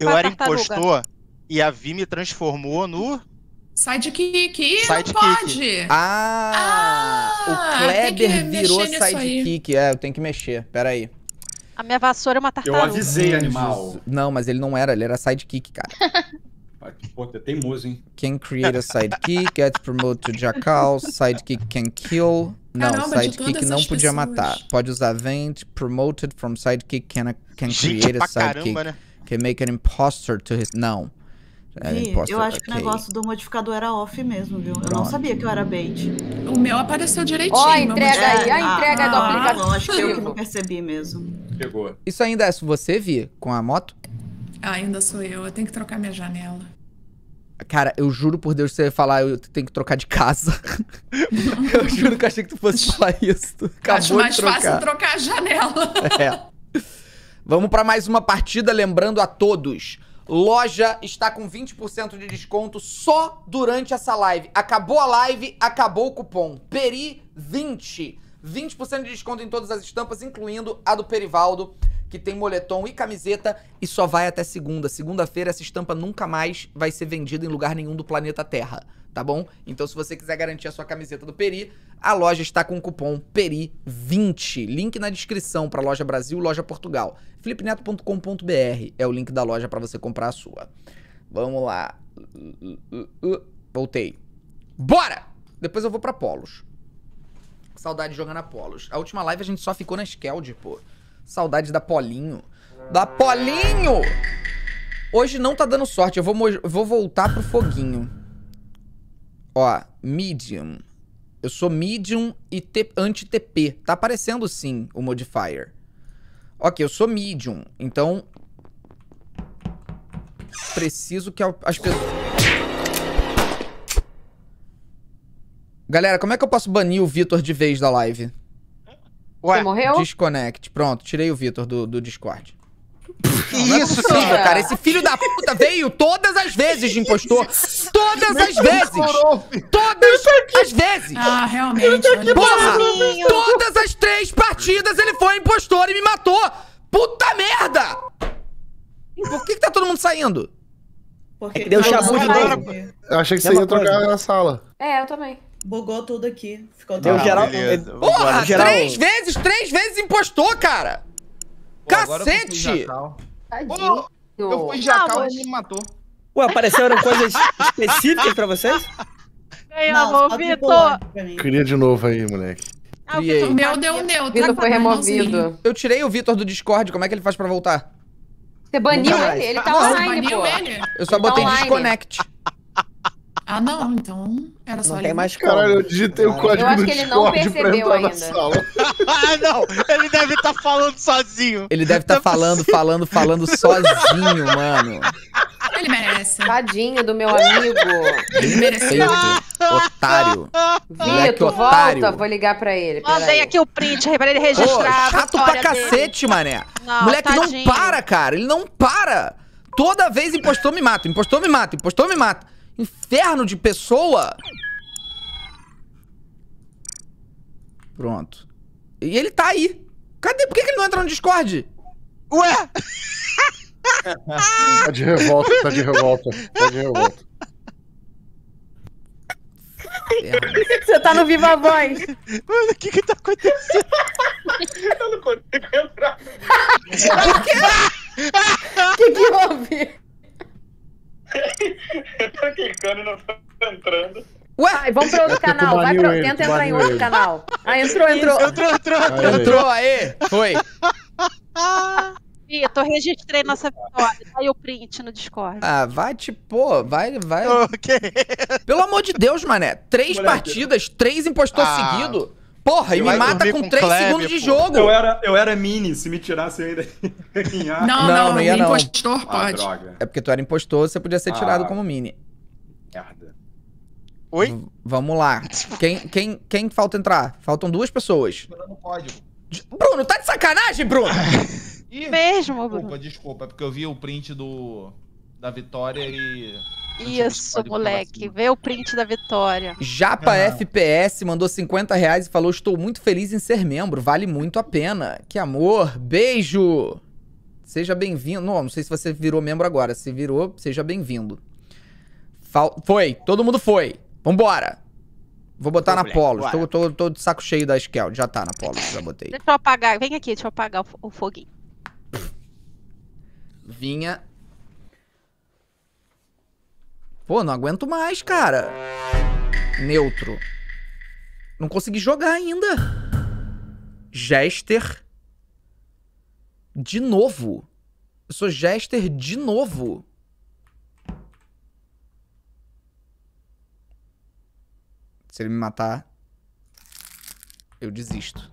Eu era impostor e a Vi me transformou no. Sidekick, sidekick. não pode! Ah, ah o Kleber virou sidekick. É, eu tenho que mexer, peraí. A minha vassoura é uma tartaruga. Eu avisei, animal. Não, mas ele não era, ele era sidekick, cara. Aqui, pô, é teimoso, hein? Can create a sidekick, get promoted to jackal, sidekick can kill. Não, Caramba, sidekick não podia pessoas. matar. Pode usar vent, promoted from sidekick can, can create a sidekick. Caramba, né? Can make an imposter to his... Não. É, Vi, eu acho que o negócio do modificador era off mesmo, viu? Pronto. Eu não sabia que eu era bait. O meu apareceu direitinho. Ó, oh, a entrega aí, a entrega ah, do ah, aplicativo. Acho é que eu que não percebi mesmo. Pegou. Isso ainda é você, Vi, com a moto? ainda sou eu. Eu tenho que trocar minha janela. Cara, eu juro por Deus que você ia falar, eu tenho que trocar de casa. eu juro que eu achei que tu fosse falar isso. Acabou Acho mais trocar. fácil trocar a janela. é. Vamos para mais uma partida, lembrando a todos. Loja está com 20% de desconto só durante essa live. Acabou a live, acabou o cupom. Peri 20. 20% de desconto em todas as estampas, incluindo a do Perivaldo que tem moletom e camiseta e só vai até segunda. Segunda-feira essa estampa nunca mais vai ser vendida em lugar nenhum do planeta Terra, tá bom? Então se você quiser garantir a sua camiseta do Peri, a loja está com o cupom PERI20. Link na descrição para loja Brasil, loja Portugal. flipneto.com.br é o link da loja para você comprar a sua. Vamos lá. Voltei. Bora! Depois eu vou para Polos. Saudade de jogar na Polos. A última live a gente só ficou na Skeld, pô. Saudade da Polinho. Da Polinho! Hoje não tá dando sorte. Eu vou, vou voltar pro foguinho. Ó, medium. Eu sou medium e anti-TP. Tá aparecendo sim o modifier. Ok, eu sou medium. Então. Preciso que as pessoas. Galera, como é que eu posso banir o Vitor de vez da live? Ué, Você morreu? Pronto, tirei o Vitor do, do Discord. Que não, não é isso, é possível, cara? Esse filho da puta veio todas as vezes de impostor. Todas as vezes. Todas as vezes. Ah, realmente. Porra, todas as três partidas ele foi impostor e me matou. Puta merda! Por que, que tá todo mundo saindo? Porque é deu chabu de novo. Eu achei que você ia trocar na sala. É, eu também. Bugou tudo aqui. Ficou Deu ah, geral. Beleza. Porra, geral... três vezes, três vezes impostou, cara! Pô, Cacete! eu fui jacal e me né? matou. Ué, apareceram coisas específicas pra vocês? Ganhamos, Vitor! Cria de novo aí, moleque. Ah, o Vitor, meu deu um né? neutro. Vitor tá foi então removido. Eu tirei o Vitor do Discord, como é que ele faz pra voltar? Você baniu ele, ele tá online, pô. Eu só botei tá desconnect. Ah, não, então era só. Não tem mais como. Caralho, eu digitei o código do Eu acho que ele não percebeu ainda. ah, não! Ele deve estar tá falando sozinho. Ele deve estar tá é falando, falando, falando sozinho, mano. Ele merece. Tadinho do meu amigo. Ele mereceu. otário. Vitor, volta, otário. vou ligar pra ele. Mandei aqui o print pra ele registrar. Ô, chato pra cacete, dele. mané. Não, Moleque tadinho. não para, cara. Ele não para. Toda vez impostor me mata, impostor me mata, impostor me mata. Inferno de pessoa! Pronto. E ele tá aí. Cadê? Por que, que ele não entra no Discord? Ué! tá de revolta, tá de revolta, tá de revolta. Você tá no Viva Voz. Mano, o que que tá acontecendo? Eu não consigo entrar. O que? O que que houve? eu tô clicando e não tô entrando. Ué? Ai, vamos para outro canal. Vai pra... Tenta entrar em outro ele. canal. Ah, entrou, entrou. Entrou, entrou, entrou. Aê. Entrou, aí. Foi. tô registrei nossa vitória. Tá aí o print no Discord. Ah, vai te pô, vai, vai. Okay. Pelo amor de Deus, mané. Três Moleque. partidas, três impostores ah. seguidos. Porra, e me mata com 3 segundos de jogo. Eu era, eu era mini, se me tirasse eu ainda ganhar. Não, não, não, não ia não. impostor ah, pode. Ah, é porque tu era impostor, você podia ser tirado ah, como mini. Merda. Oi? V vamos lá. Quem, quem, quem falta entrar? Faltam duas pessoas. Não pode. Bruno, tá de sacanagem, Bruno? Ih, Mesmo, Bruno. Desculpa, desculpa, é porque eu vi o print do da Vitória e isso, moleque. Vê o print da vitória. Japa ah. FPS mandou 50 reais e falou: Estou muito feliz em ser membro, vale muito a pena. Que amor, beijo! Seja bem-vindo. Não, não sei se você virou membro agora. Se virou, seja bem-vindo. Fal... Foi, todo mundo foi. Vambora! Vou botar na moleque, Polo. Estou tô, tô, de saco cheio da Skeld. Já tá na Polo, já botei. Deixa eu apagar. Vem aqui, deixa eu apagar o foguinho. Vinha Pô, não aguento mais, cara. Neutro. Não consegui jogar ainda. Jester. De novo. Eu sou Jester de novo. Se ele me matar, eu desisto.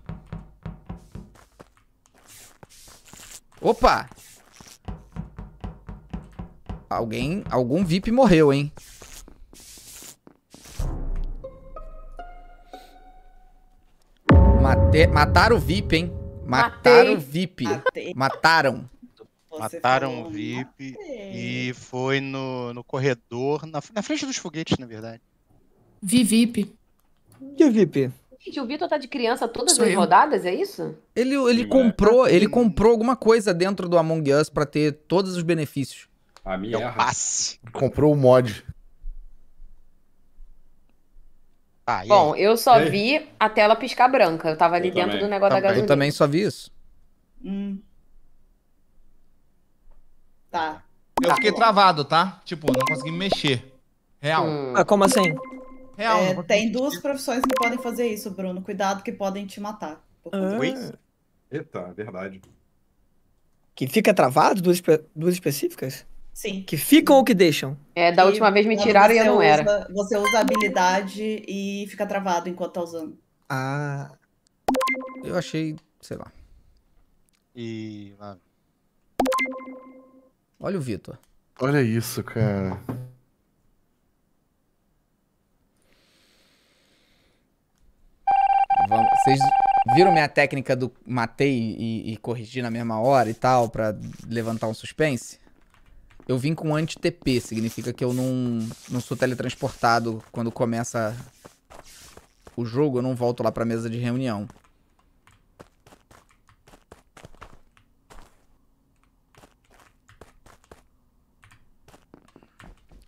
Opa! Alguém, algum VIP morreu, hein? Mate, mataram o VIP, hein? Mataram Matei. o VIP. Matei. Mataram. Você mataram o VIP Matei. e foi no, no corredor, na, na frente dos foguetes, na verdade. Vi VIP. Que VIP? Gente, o Vitor tá de criança todas Sou as eu. rodadas, é isso? Ele, ele comprou, ele comprou alguma coisa dentro do Among Us para ter todos os benefícios. A minha é, é passe. Comprou o mod. Ah, Bom, eu só vi a tela piscar branca. Eu tava ali eu dentro também. do negócio também. da tá gasolina. Eu também só vi isso. Hum. Tá. Eu tá. fiquei travado, tá? Tipo, não consegui me mexer. Real. Hum. Ah, como assim? Real. É, tem duas profissões que podem fazer isso, Bruno. Cuidado que podem te matar. Ah. Oi? Eita, é verdade. Que fica travado? Duas, duas específicas? Sim. Que ficam ou que deixam? É, da e última vez me tiraram e eu não usa, era. Você usa habilidade e fica travado enquanto tá usando. Ah. Eu achei, sei lá. E. Olha o Vitor. Olha isso, cara. vocês viram minha técnica do matei e, e corrigi na mesma hora e tal, para levantar um suspense? Eu vim com anti-TP, significa que eu não, não sou teletransportado quando começa o jogo, eu não volto lá pra mesa de reunião.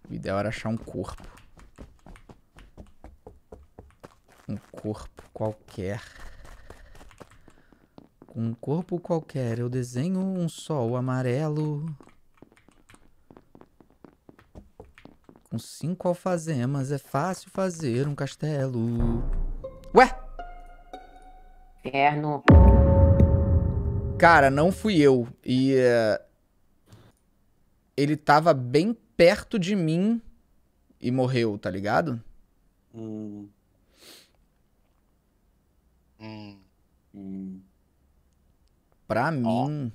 O ideal era achar um corpo. Um corpo qualquer. um corpo qualquer, eu desenho um sol amarelo Com cinco alfazemas é fácil fazer um castelo. Ué? Inferno. Cara, não fui eu. E. Uh, ele tava bem perto de mim e morreu, tá ligado? Hum. Hum. hum. Pra mim.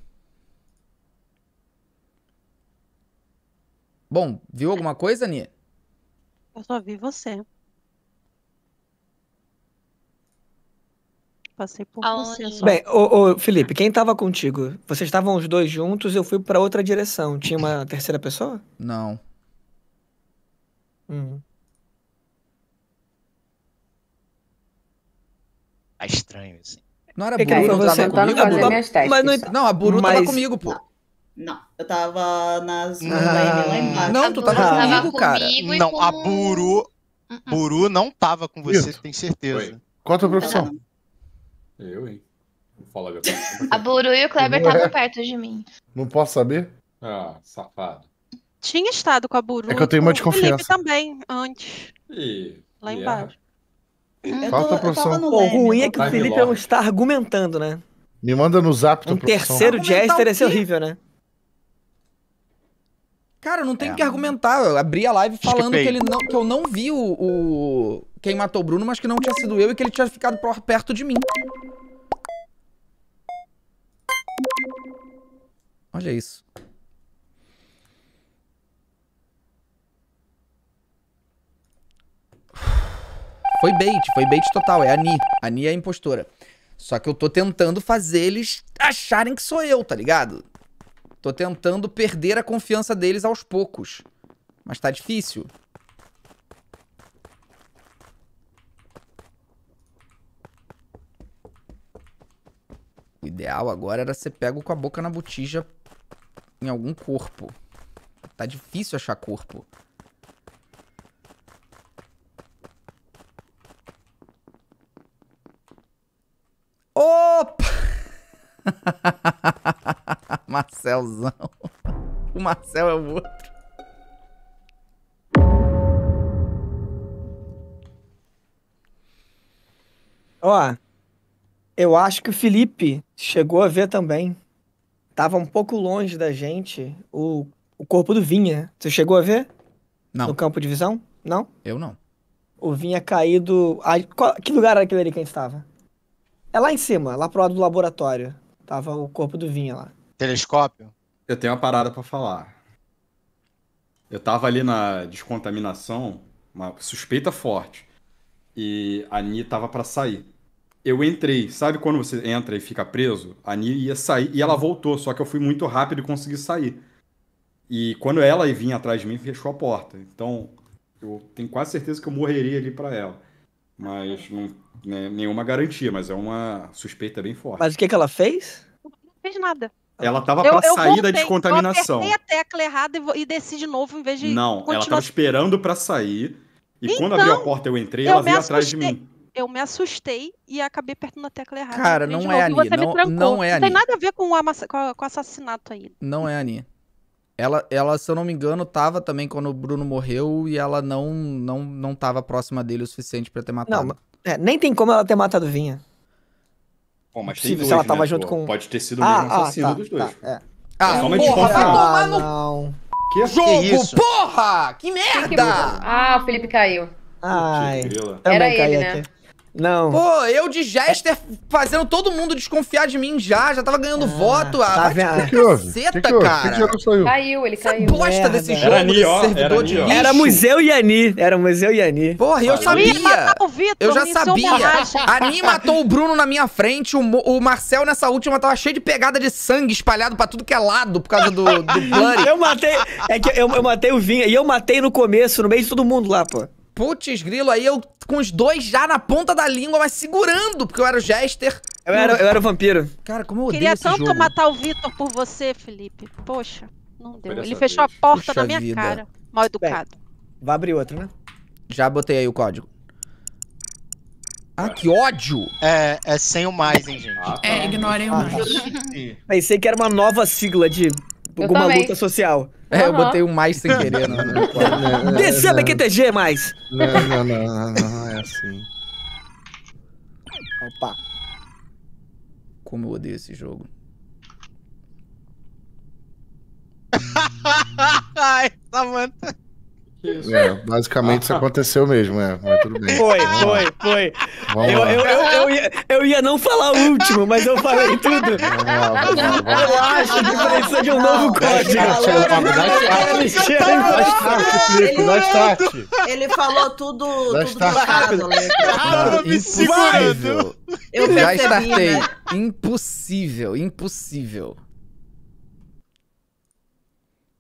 Bom, viu alguma coisa, Nia? Eu só vi você. Passei por Aonde? você só. Bem, ô, ô, Felipe, quem tava contigo? Vocês estavam os dois juntos, eu fui pra outra direção. Tinha uma terceira pessoa? Não. Hum. Tá estranho, assim. Não era a Buru que tava tá comigo? A Buru- Mas não, a Buru tava comigo, pô. Não, eu tava nas. Ah, não, lá não tu tava comigo, cara. Não, com... a Buru. Uh-uh. Buru não tava com você, Isso. tem certeza. Oi. Qual a tua profissão? Eu, hein? Fala falar a verdade. a Buru e o Kleber estavam é. perto de mim. Não posso saber? Ah, safado. Tinha estado com a Buru. É que eu tenho uma desconfiança. também, antes. E... Lá é. embaixo. Eu Qual a tua profissão? O ruim né? é que o Felipe não está argumentando, né? Me manda no zap tua um profissão. terceiro jazz teria sido horrível, né? Cara, não tenho é. que argumentar. Eu abri a live falando que, ele não, que eu não vi o, o, quem matou o Bruno, mas que não tinha sido eu e que ele tinha ficado perto de mim. Olha isso. Foi bait, foi bait total. É a Ni. A Ni é a impostora. Só que eu tô tentando fazer eles acharem que sou eu, tá ligado? Tô tentando perder a confiança deles aos poucos. Mas tá difícil. O ideal agora era ser pego com a boca na botija em algum corpo. Tá difícil achar corpo. Opa! Marcelzão. O Marcel é o outro. Ó, eu acho que o Felipe chegou a ver também. Tava um pouco longe da gente o, o corpo do Vinha. Você chegou a ver? Não. No campo de visão? Não? Eu não. O Vinha caído. A qual... Que lugar era aquele ali que a gente tava? É lá em cima, lá pro lado do laboratório. Tava o corpo do Vinha lá. Telescópio? Eu tenho uma parada para falar. Eu tava ali na descontaminação, uma suspeita forte. E a Ni tava para sair. Eu entrei, sabe quando você entra e fica preso? A Ni ia sair e ela voltou, só que eu fui muito rápido e consegui sair. E quando ela vinha atrás de mim, fechou a porta. Então, eu tenho quase certeza que eu morreria ali para ela. Mas não né, nenhuma garantia, mas é uma suspeita bem forte. Mas o que, que ela fez? Não fez nada. Ela tava para sair voltei, da descontaminação. Eu apertei a tecla errada e, e desci de novo em vez de. Não, continuar... ela tava esperando para sair. E então, quando abriu a então, porta eu entrei, eu ela veio atrás de mim. Eu me assustei e acabei apertando a tecla errada. Cara, não é a ali. Não, não, é Não tem nada a ver com, com o assassinato aí. Não é a Ela, ela, se eu não me engano, tava também quando o Bruno morreu e ela não não, não tava próxima dele o suficiente para ter matado. Não, é, nem tem como ela ter matado Vinha. Bom, mas tem dois, ela tava né, junto pô? com... Pode ter sido ah, mesmo ah, assassino ah, tá, dos dois. Tá, é. Ah, é só uma porra, ah, não. Que jogo, que porra! Que merda! Que ah, o Felipe caiu. Ai, Ai. era ele, né? Aqui. Não. Pô, eu de Jester fazendo todo mundo desconfiar de mim já. Já tava ganhando ah, voto. Ah, tá vendo? Que caceta, que que cara. Que que saiu? caiu, ele caiu. Que bosta desse jogo, Ani, desse servidor Ani, de lixo. Era Museu Yanni. Era Museu Yanni. Porra, eu sabia. Eu, Victor, eu já sabia. Ani matou o Bruno na minha frente. O, o, Marcel nessa última tava cheio de pegada de sangue espalhado pra tudo que é lado por causa do, do Bloody. eu matei. É que eu, eu matei o Vinha. E eu matei no começo, no meio de todo mundo lá, pô. Putz, grilo, aí eu com os dois já na ponta da língua, mas segurando, porque eu era o Jester. Eu era, eu era o vampiro. Cara, como eu odeio Queria esse tanto jogo. matar o Vitor por você, Felipe. Poxa, não deu. Ele fechou vez. a porta Puxa na minha vida. cara. Mal educado. Bem, vai abrir outra, né? Já botei aí o código. Ah, que ódio! É, é sem o mais, hein, gente. Ah, tá. É, ignorem o ah, mais. Pensei que era uma nova sigla de alguma também. luta social. É, eu Aham. botei um mais sem querer. Né? Não, não, não, não, Descendo aqui, TG, mais! não, não, não, não é assim. Opa. Como eu odeio esse jogo. Ai, Samanta. Tá isso. É, basicamente isso aconteceu mesmo, é. Mas tudo bem. Foi, foi, foi. eu, Eu, eu, eu, ia, eu ia não falar o último, mas eu falei tudo. lá, Eu acho que precisa de um novo código. Ele falou tudo, rápido. Né? impossível. Eu Já startei. Né? Impossível, impossível.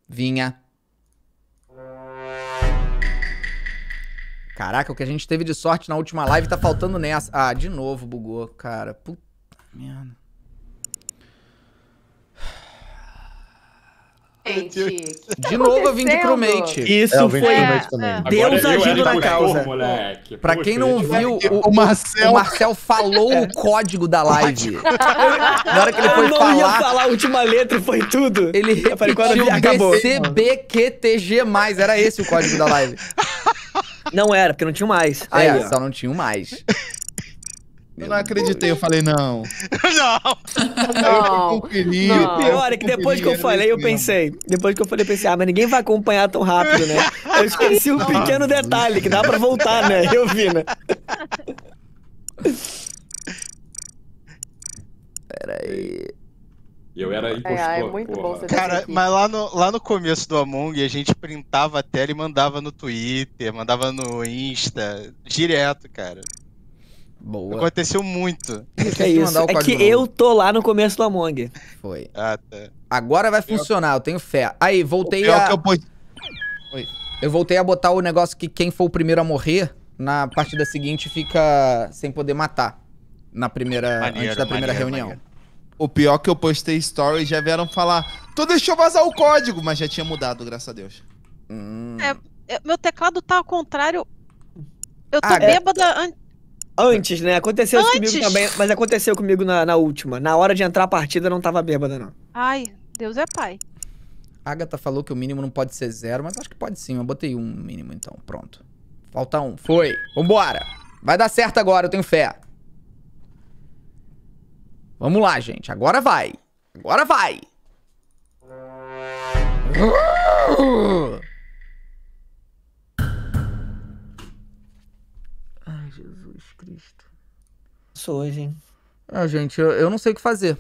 Vinha. Caraca, o que a gente teve de sorte na última live tá faltando nessa. Ah, de novo bugou, cara. Puta merda. De tá novo eu vim de crewmate. É, Isso é, foi é, é. Deus agindo na causa. Pra quem não viu, o, o, Marcel... o Marcel falou é. o código da live. na hora que ele foi eu não falar... Ia falar a última letra, foi tudo. Ele repetiu CBQTG, era esse o código da live. Não era, porque não tinha mais. Ah é, só não tinha mais. Eu não acreditei, eu falei não. não! Não! Conferi, não. E o pior é que depois que eu falei, eu pensei. Depois que eu falei, eu pensei, ah, mas ninguém vai acompanhar tão rápido, né? Eu esqueci um pequeno detalhe, que dá pra voltar, né? Eu vi, né? Peraí. E eu era uhum. impostor. É, é muito porra. bom você Cara, aqui. mas lá no, lá no começo do Among a gente printava a tela e mandava no Twitter, mandava no Insta, direto, cara. Boa. Aconteceu muito. Que é isso? É que eu tô lá no começo do Among. Foi. Ah, tá. Agora vai funcionar, eu tenho fé. Aí, voltei a... Eu, pô... eu voltei a botar o negócio que quem for o primeiro a morrer, na partida seguinte fica sem poder matar. Na primeira... Maneiro, antes da primeira maneiro, reunião. Maneiro. O pior que eu postei story já vieram falar. Tu deixou vazar o código, mas já tinha mudado, graças a Deus. Hum. É, meu teclado tá ao contrário. Eu tô ah, é. bêbada é... an... antes, né? Aconteceu antes. comigo também, mas aconteceu comigo na, na, última. Na hora de entrar a partida, eu não tava bêbada, não. Ai, Deus é pai. A Agatha falou que o mínimo não pode ser zero, mas acho que pode sim. Eu botei um mínimo, então. Pronto. Falta um. Foi. Vambora. Vai dar certo agora, eu tenho fé. Vamos lá, gente. Agora vai. Agora vai. Ai, Jesus Cristo. Sou hoje, hein? Ah, gente, eu, eu não sei o que fazer. O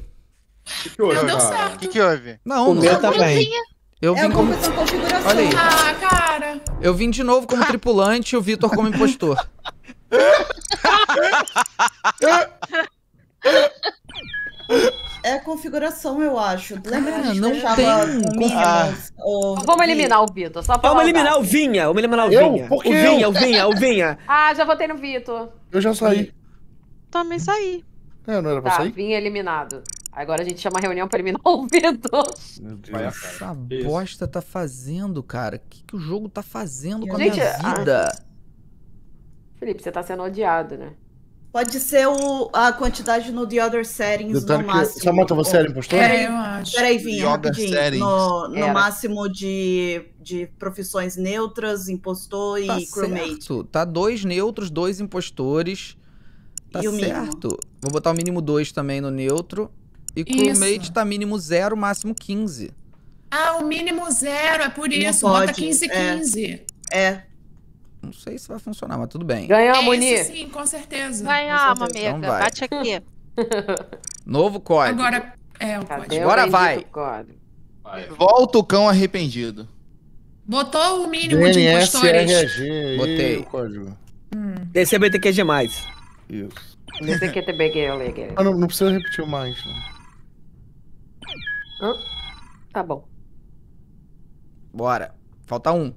que, que houve? Não deu certo. O que, que houve? Não, o não. meu também. Tá eu é vim é como... Olha aí. Ah, cara. Eu vim de novo como tripulante e o Vitor como impostor. É a configuração, eu acho. Lembra Cara, que a ah, gente não tem. Minions, ah. ou... Vamos eliminar o Vitor, só pra Vamos eliminar o Vinha, vamos eliminar o eu? Vinha. o Vinha, o Vinha, o Vinha. Ah, já votei no Vitor. Eu já saí. Também saí. É, não era pra tá, sair? Vinha eliminado. Agora a gente chama a reunião pra eliminar o Vitor. Essa bosta tá fazendo, cara. O que, que o jogo tá fazendo com a gente, minha vida? A... Felipe, você tá sendo odiado, né? Pode ser o, a quantidade no The Other Settings Detalhe no máximo. Que... Samanta, você era impostor? É, é, eu acho. Peraí, Vinha, rapidinho. No, no máximo de, de profissões neutras, impostor tá e crewmate. Certo. Tá dois neutros, dois impostores. Tá e o certo. Mínimo? Vou botar o mínimo dois também no neutro. E crewmate isso. tá mínimo zero, máximo 15. Ah, o mínimo zero, é por isso. Bota 15, 15. É. é não sei se vai funcionar, mas tudo bem. Ganhou é Sim, com certeza. Ganhamos, amiga. Então vai. Bate aqui. Novo código. Agora é o Cadê vai. Código? vai. Volta o cão arrependido. Botou o mínimo DNS, de impostores. RG, Botei. o código. Hum. É DCBTQG+. Isso. DCQTBG, ah, não, não precisa repetir mais, né? Hã? Tá bom. Bora. Falta um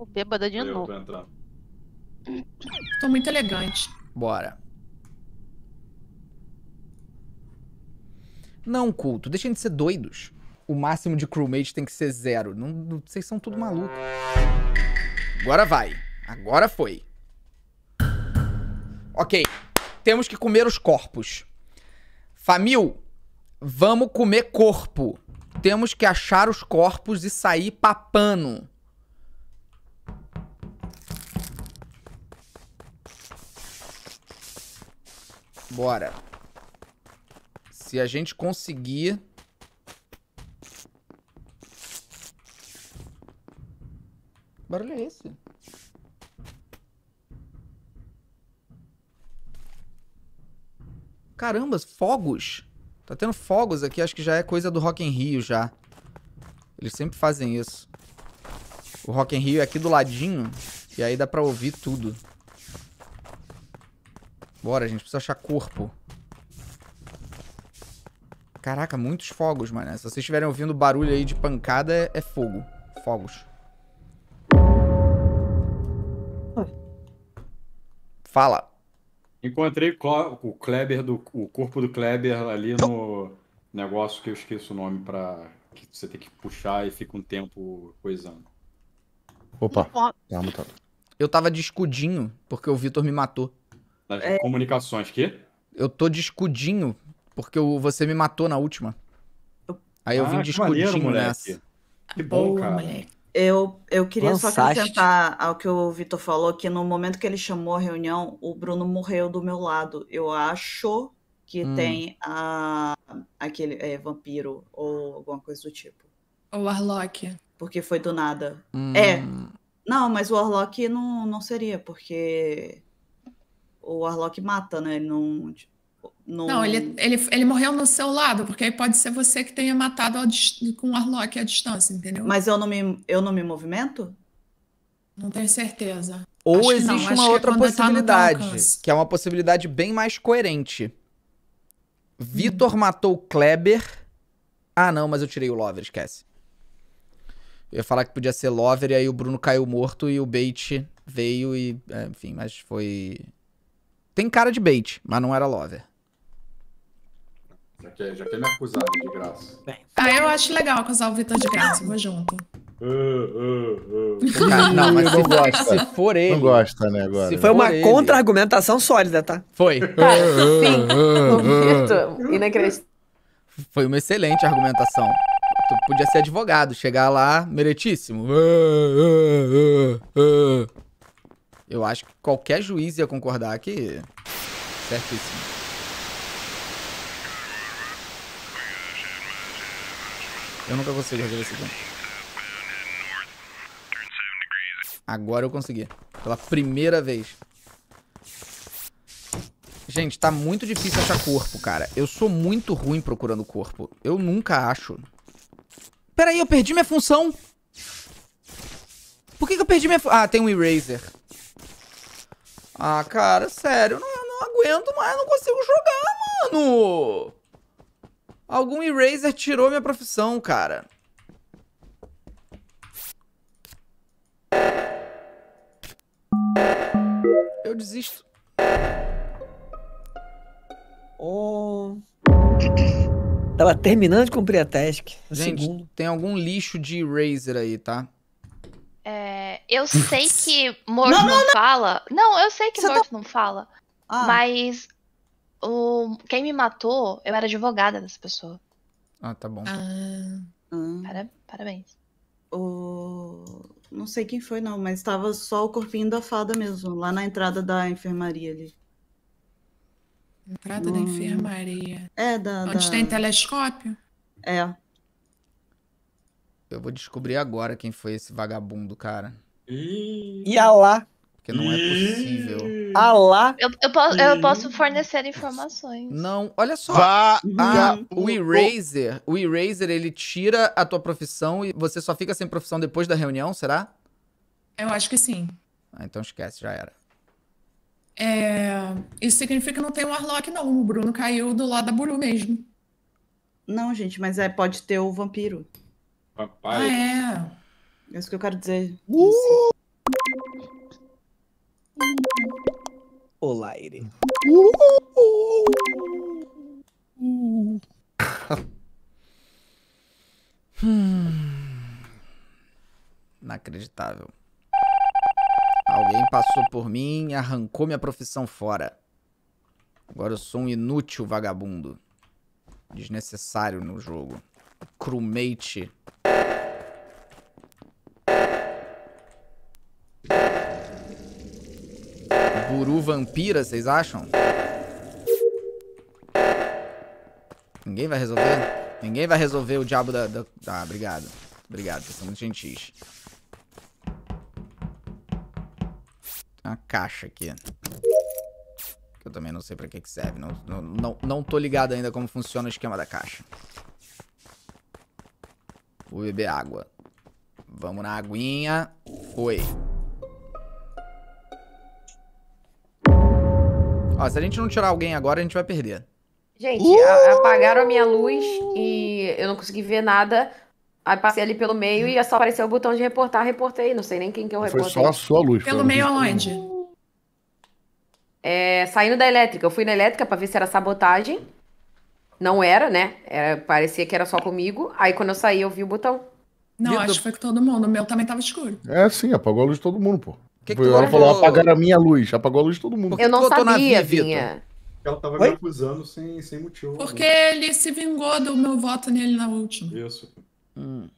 fico bêbada de eu novo. Tô muito elegante. Bora. Não, culto. Deixem de ser doidos. O máximo de crewmate tem que ser zero. Não, não, vocês são tudo maluco. Agora vai. Agora foi. Ok. Temos que comer os corpos. Famil, vamos comer corpo. Temos que achar os corpos e sair papando. Bora. Se a gente conseguir... Que barulho é esse? Caramba, fogos. Tá tendo fogos aqui, acho que já é coisa do Rock in Rio já. Eles sempre fazem isso. O Rock in Rio é aqui do ladinho, e aí dá pra ouvir tudo. Bora, gente. Precisa achar corpo. Caraca, muitos fogos, mano. Se vocês estiverem ouvindo barulho aí de pancada, é, é fogo. Fogos. Fala. Encontrei o Kleber do o corpo do Kleber ali no negócio que eu esqueço o nome para que você tem que puxar e fica um tempo coisando. Opa. Tá Eu tava de escudinho porque o Vitor me matou é... comunicações, que? Eu tô de escudinho, porque você me matou na última. Aí eu ah, vim de escudinho maneiro, nessa. Que bom, Boa, cara. Eu, eu queria Lançaste. só acrescentar ao que o Vitor falou, que no momento que ele chamou a reunião, o Bruno morreu do meu lado. Eu acho que hum. tem a, aquele é, vampiro ou alguma coisa do tipo. O Warlock. Porque foi do nada. Hum. É. Não, mas o Warlock não, não seria, porque o Warlock mata, né? Ele não. não, não ele, ele, ele morreu no seu lado, porque aí pode ser você que tenha matado ao, com o Warlock à distância, entendeu? Mas eu não me, eu não me movimento? Não tenho certeza. Ou acho existe não, uma é outra é possibilidade, que é uma possibilidade bem mais coerente. Vitor hum. matou Kleber. Ah, não, mas eu tirei o Lover, esquece. Eu ia falar que podia ser Lover, e aí o Bruno caiu morto e o Bait veio e. É, enfim, mas foi. Tem cara de bait, mas não era Lover. Já que, já que é de graça. Ah, eu acho legal acusar o Vitor de graça, vou junto. Uh, uh, uh. não, mas não gosta. Se for ele. Não gosta, né? Agora. Se foi uma contra-argumentação sólida, tá? Foi. sim. Ah, tá, ah, ah, Vitor, inacreditável. Foi uma excelente argumentação. Tu podia ser advogado, chegar lá, meritíssimo. Eu acho que qualquer juiz ia concordar que. Certíssimo. Eu nunca consegui resolver esse game. Agora eu consegui. Pela primeira vez. Gente, tá muito difícil achar corpo, cara. Eu sou muito ruim procurando corpo. Eu nunca acho. Peraí, eu perdi minha função. Por que, que eu perdi minha... Ah, tem um eraser. Ah, cara, sério, eu não, eu não aguento mais, não consigo jogar, mano. Algum Eraser tirou minha profissão, cara. Eu desisto. Oh. Tava terminando de cumprir a task. Gente, segundo. tem algum lixo de Eraser aí, tá? É, eu sei que morto não, não, não, não, fala. Não, eu sei que tá morto tá... não fala. Ah. Mas o... quem me matou, eu era advogada dessa pessoa. Ah, tá bom. Ah. Para... Parabéns. O... Não sei quem foi, não, mas estava só o corpinho da fada mesmo, lá na entrada da enfermaria ali. Entrada da hum. enfermaria. É, da. Onde da... tem telescópio? É. Eu vou descobrir agora quem foi esse vagabundo, cara. E Alá. Porque não é possível. Alá. Eu, eu, posso, eu posso fornecer informações. Não, olha só. Ah, o Eraser, o Eraser, ele tira a tua profissão e você só fica sem profissão depois da reunião, será? Eu acho que sim. Ah, então esquece, já era. É, isso significa que não tem um Warlock, não. O Bruno caiu do lado da Buru mesmo. Não, gente, mas é, pode ter o vampiro. Papai. Ah, é. É isso que eu quero dizer. Uh! Olá, Iri. Uh! Hum. Inacreditável. Alguém passou por mim e arrancou minha profissão fora. Agora eu sou um inútil vagabundo. Desnecessário no jogo crewmate. Buru vampira, vocês acham? Ninguém vai resolver? Ninguém vai resolver o diabo da... da... Ah, obrigado. Obrigado, vocês são muito gentis. Tem uma caixa aqui. Que eu também não sei pra que, que serve. Não, não, não, não tô ligado ainda como funciona o esquema da caixa. Vou beber água. Vamos na aguinha. Foi. Ó, se a gente não tirar alguém agora, a gente vai perder. Gente, uh! apagaram a minha luz e eu não consegui ver nada. Aí passei ali pelo meio e só apareceu o botão de reportar, reportei. Não sei nem quem que eu reportei. Foi só a sua luz. Pelo meio aonde? É, saindo da elétrica. Eu fui na elétrica pra ver se era sabotagem. Não era, né? Era, parecia que era só comigo. Aí quando eu saí, eu vi o botão. Não, Vitor. acho que foi com todo mundo. O meu também tava escuro. É, sim, apagou a luz de todo mundo, pô. Que que ela falou, apagaram a minha luz, apagou a luz de todo mundo. Eu não sabia, Vinha. Ela tava Oi? me acusando sem, sem motivo. Porque né? ele se vingou do meu voto nele na última. Isso. Hum.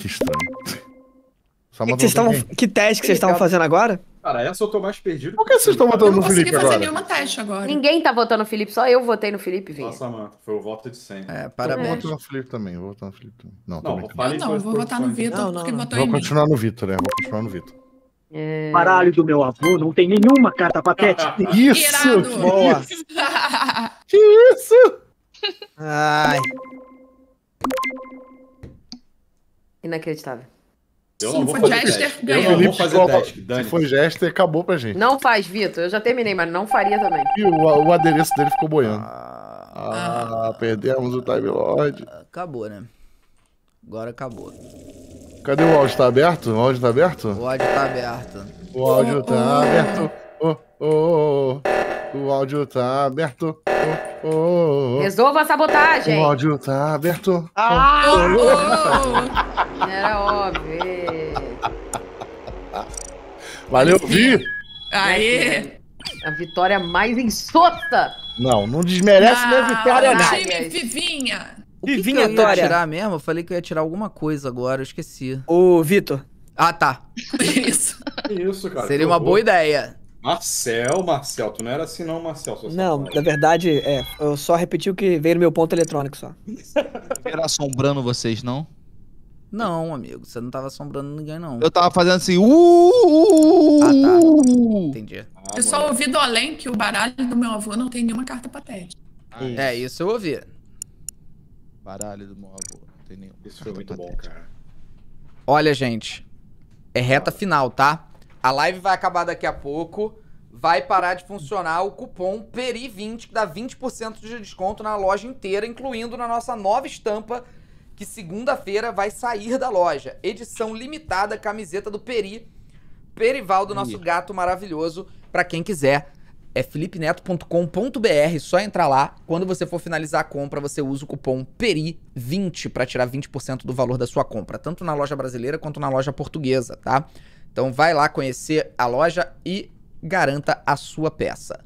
Que estranho. Que, que, vocês tavam, que teste que vocês estavam fazendo agora? Cara, essa eu tô mais perdido. Por que vocês estão votando no Felipe agora? Eu não consegui fazer nenhuma teste agora. Ninguém tá votando no Felipe, só eu votei no Felipe, Vinha. Nossa, mano, foi o voto de 100. É, parabéns. Eu no Felipe também, vou votar no Felipe também. Não, não, ah, não, não vou votar no Vitor, não, não, porque não. votou vou em continuar no Vitor, né? Vou continuar no Vitor. É... Baralho do meu avô não tem nenhuma carta patética. isso! Boa! que isso! Ai. Inacreditável. Eu Sim, não vou Jester, teste. Ganhou. Eu não vou fazer Escola, teste. Se for Jester, acabou pra gente. Não faz, Vitor. Eu já terminei, mas não faria também. E o, o adereço dele ficou boiando. Ah, ah, perdemos o Time Lord. Ah, acabou, né? Agora acabou. Cadê o áudio? Tá aberto? O áudio tá aberto? O áudio tá aberto. O áudio tá oh, oh. aberto. Oh, oh, oh. O áudio tá aberto. Oh, oh, oh. Resolva a sabotagem. O áudio tá aberto. Ah, oh, Era óbvio. Valeu, Vi! Aê! A vitória mais insossa! Não, não desmerece minha ah, vitória, não. Time Vivinha! O que, Vivinha, que eu ia tá tirar mesmo? Eu falei que eu ia tirar alguma coisa agora, eu esqueci. Ô, Vitor. Ah, tá. Isso. Isso, cara. Seria uma boa ideia. Marcel, Marcel, tu não era assim não, Marcel. não, na verdade, é, eu só repeti o que veio no meu ponto eletrônico só. Não era assombrando vocês, não? Não, amigo, você não tava assombrando ninguém, não. Eu tava fazendo assim. Uh, uh, uh, uh ah, tá. Entendi. eu só ouvi do além que o baralho do meu avô não tem nenhuma carta patética. Ah, é, isso eu ouvi. Baralho do meu avô, não tem nenhuma. Isso foi muito patética. bom, cara. Olha, gente. É reta final, tá? A live vai acabar daqui a pouco. Vai parar de funcionar o cupom PERI20, que dá 20% de desconto na loja inteira, incluindo na nossa nova estampa que segunda-feira vai sair da loja. Edição limitada, camiseta do Peri, Perival do nosso gato maravilhoso, para quem quiser. É felipeneto.com.br, só entrar lá. Quando você for finalizar a compra, você usa o cupom PERI20 para tirar 20% do valor da sua compra, tanto na loja brasileira quanto na loja portuguesa, tá? Então vai lá conhecer a loja e garanta a sua peça.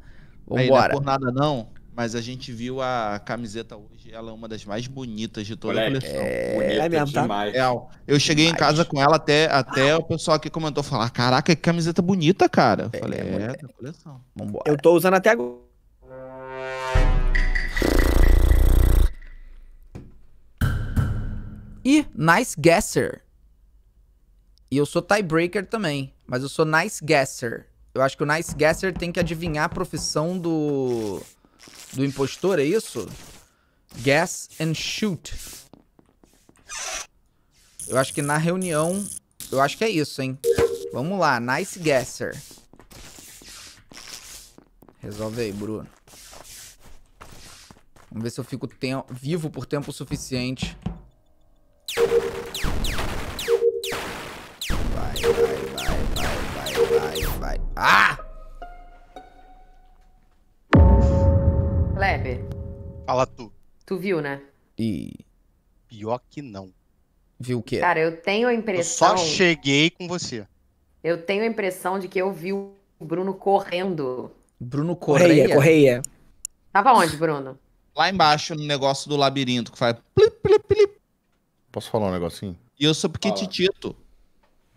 Vambora. Aí não é por nada não, mas a gente viu a camiseta hoje, ela é uma das mais bonitas de toda Moleque, a coleção. É, é mesmo, tá? demais. É, eu cheguei demais. em casa com ela até, até ah. o pessoal aqui comentou, falar, caraca, que camiseta bonita, cara. Eu é, falei, é, é, da coleção. Vambora. Eu tô usando até agora. E Nice Guesser. E eu sou tiebreaker também, mas eu sou Nice Guesser. Eu acho que o Nice Guesser tem que adivinhar a profissão do do impostor, é isso? Gas and shoot. Eu acho que na reunião... Eu acho que é isso, hein? Vamos lá, nice gasser. Resolve aí, Bruno. Vamos ver se eu fico vivo por tempo suficiente. Vai, vai, vai, vai, vai, vai, vai. Ah! Kleber. Fala tu. Tu viu, né? E. Pior que não. Viu o quê? Cara, eu tenho a impressão. Eu só cheguei com você. Eu tenho a impressão de que eu vi o Bruno correndo. Bruno Correia? Correia. Correia. Tava tá onde, Bruno? Lá embaixo, no negócio do labirinto, que faz. Plip, plip, plip. Posso falar um negocinho? E eu sou pequititito.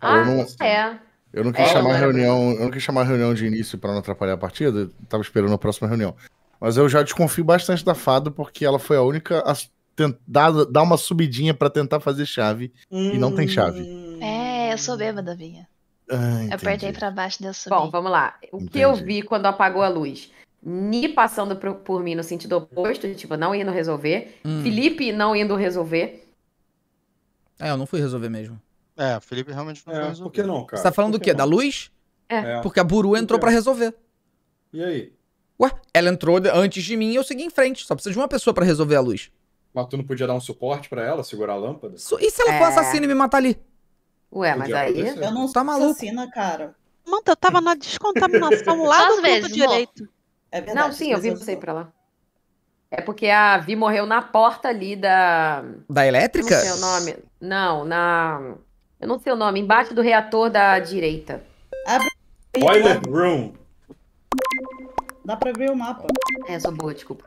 Ah, eu não... é. Eu não quis é, chamar reunião, eu não quis chamar reunião de início para não atrapalhar a partida, tava esperando a próxima reunião. Mas eu já desconfio bastante da Fado, porque ela foi a única a tentar dar uma subidinha para tentar fazer chave hum... e não tem chave. Hum. É, eu sou bêbada, Vinha. Ah, eu apertei pra baixo e deu subir. Bom, vamos lá. O entendi. que eu vi quando apagou a luz? Ni passando por, por, mim no sentido oposto, tipo, não indo resolver. Hum. Felipe não indo resolver. É, eu não fui resolver mesmo. É, Felipe realmente não é, foi resolver. Por que não, cara? Você tá falando do quê? Não? Da luz? É. é. Porque a Buru entrou é. para resolver. E aí? Ué, ela entrou antes de mim e eu segui em frente. Só precisa de uma pessoa para resolver a luz. Mas tu não podia dar um suporte para ela, segurar a lâmpada? So, e se ela é... for assassina e me matar ali? Ué, mas aí... Eu não tá maluco. assassina, cara. Mano, eu tava na descontaminação lá Às do vezes, direito. É verdade, não, sim, eu vi você ir pra lá. É porque a Vi morreu na porta ali da. Da elétrica? Não sei o nome. Não, na. Eu não sei o nome. Embaixo do reator da direita. Boiler né? Room. Dá pra ver o mapa. É, sou boa, desculpa.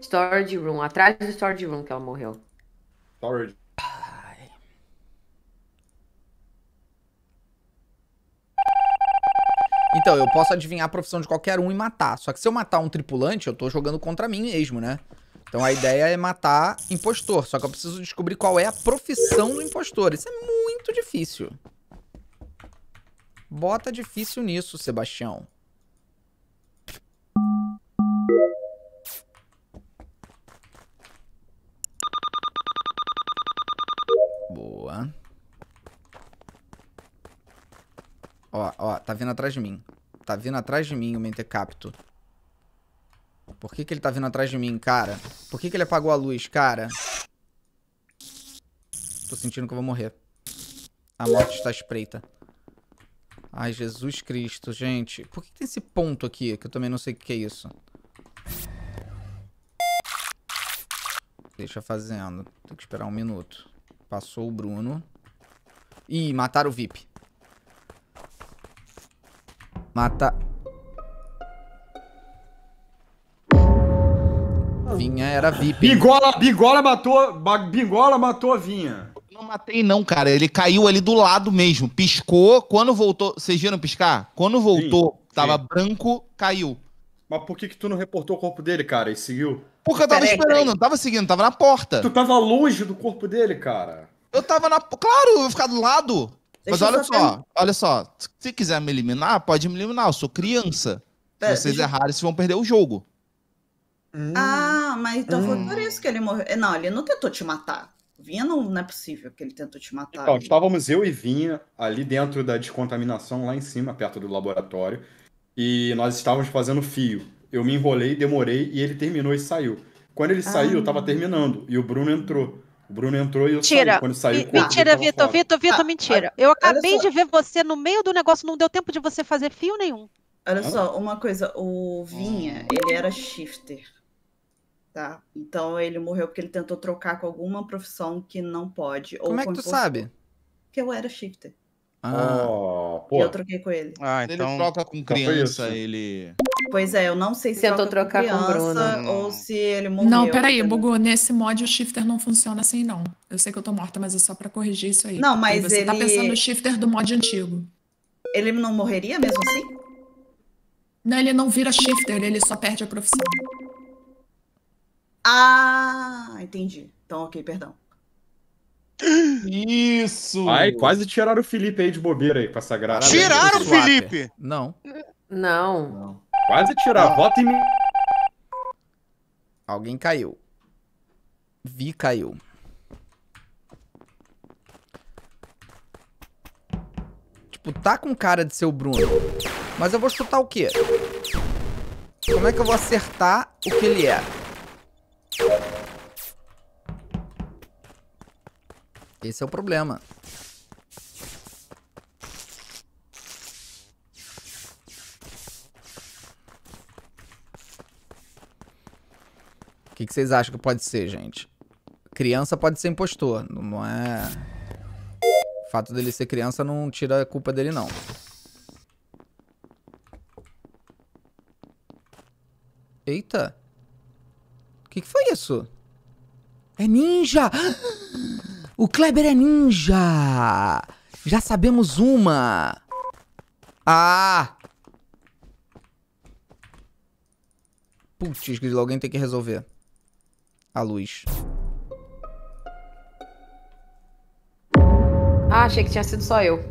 Storage Room, atrás do Storage Room que ela morreu. Storage. Ai. Então, eu posso adivinhar a profissão de qualquer um e matar. Só que se eu matar um tripulante, eu tô jogando contra mim mesmo, né? Então a ideia é matar impostor. Só que eu preciso descobrir qual é a profissão do impostor. Isso é muito difícil. Bota difícil nisso, Sebastião. Ó, ó, tá vindo atrás de mim. Tá vindo atrás de mim o Mentecapto. Por que, que ele tá vindo atrás de mim, cara? Por que, que ele apagou a luz, cara? Tô sentindo que eu vou morrer. A morte está espreita. Ai, Jesus Cristo, gente. Por que, que tem esse ponto aqui? Que eu também não sei o que é isso. Deixa fazendo. Tem que esperar um minuto. Passou o Bruno. Ih, mataram o VIP. Mata. Vinha era VIP. Bingola, Bingola matou, Bingola matou a Vinha. Não matei não, cara. Ele caiu ali do lado mesmo. Piscou, quando voltou, vocês viram piscar? Quando voltou, Sim, tava branco, caiu. Mas por que que tu não reportou o corpo dele, cara, e seguiu? Porque eu tava peraí, esperando, peraí. não tava seguindo, tava na porta. Tu tava longe do corpo dele, cara. Eu tava na. Claro, eu ia ficar do lado. Mas olha só, ter... olha só. Se quiser me eliminar, pode me eliminar. Eu sou criança. se vocês deixa... errarem, vocês vão perder o jogo. Hum. Ah, mas então hum. foi por hum. isso que ele morreu. Não, ele não tentou te matar. Vinha não, não é possível que ele tentou te matar. Então, estávamos eu e Vinha ali dentro da descontaminação, lá em cima, perto do laboratório. E nós estávamos fazendo fio. Eu me enrolei, demorei e ele terminou e saiu. Quando ele ah. saiu, eu estava ah. terminando e o Bruno entrou. O Bruno entrou e eu mentira. saí. Quando saiu, corri, mentira, Vitor, Vitor, Vitor, ah, mentira. Ah, eu acabei de ver você no meio do negócio, não deu tempo de você fazer fio nenhum. Olha só, uma coisa, o Vinha, ele era shifter, tá? Então ele morreu porque ele tentou trocar com alguma profissão que não pode. Como é que tu sabe? Que eu era shifter. Ah, ah, pô. E eu troquei com ele. Ah, então... Ele troca com então criança, então ele... Pois é, eu não sei se tentou trocar com, criança, com Bruno ou se ele morreu. Não, peraí, bugou. Nesse mod o shifter não funciona assim, não. Eu sei que eu tô morta, mas é só para corrigir isso aí. Não, mas você tá ele... tá pensando no shifter do mod antigo. Ele não morreria mesmo assim? Não, ele não vira shifter, ele só perde a profissão. Ah, entendi. Então, ok, perdão. Isso! Ai, quase tiraram o Felipe aí de bobeira aí pra sagrar. Tiraram o Felipe! Não. Não. Não. Quase tirar voto em mim. Alguém caiu. Vi caiu. Tipo, tá com cara de ser o Bruno. Mas eu vou chutar o quê? Como é que eu vou acertar o que ele é? Esse é o problema. O que, que vocês acham que pode ser, gente? Criança pode ser impostor, não é... O fato dele ser criança não tira a culpa dele, não. Eita. O que, que foi isso? É ninja! O Kleber é ninja! Já sabemos uma! Ah! Putz, alguém tem que resolver a luz. Ah, achei que tinha sido só eu.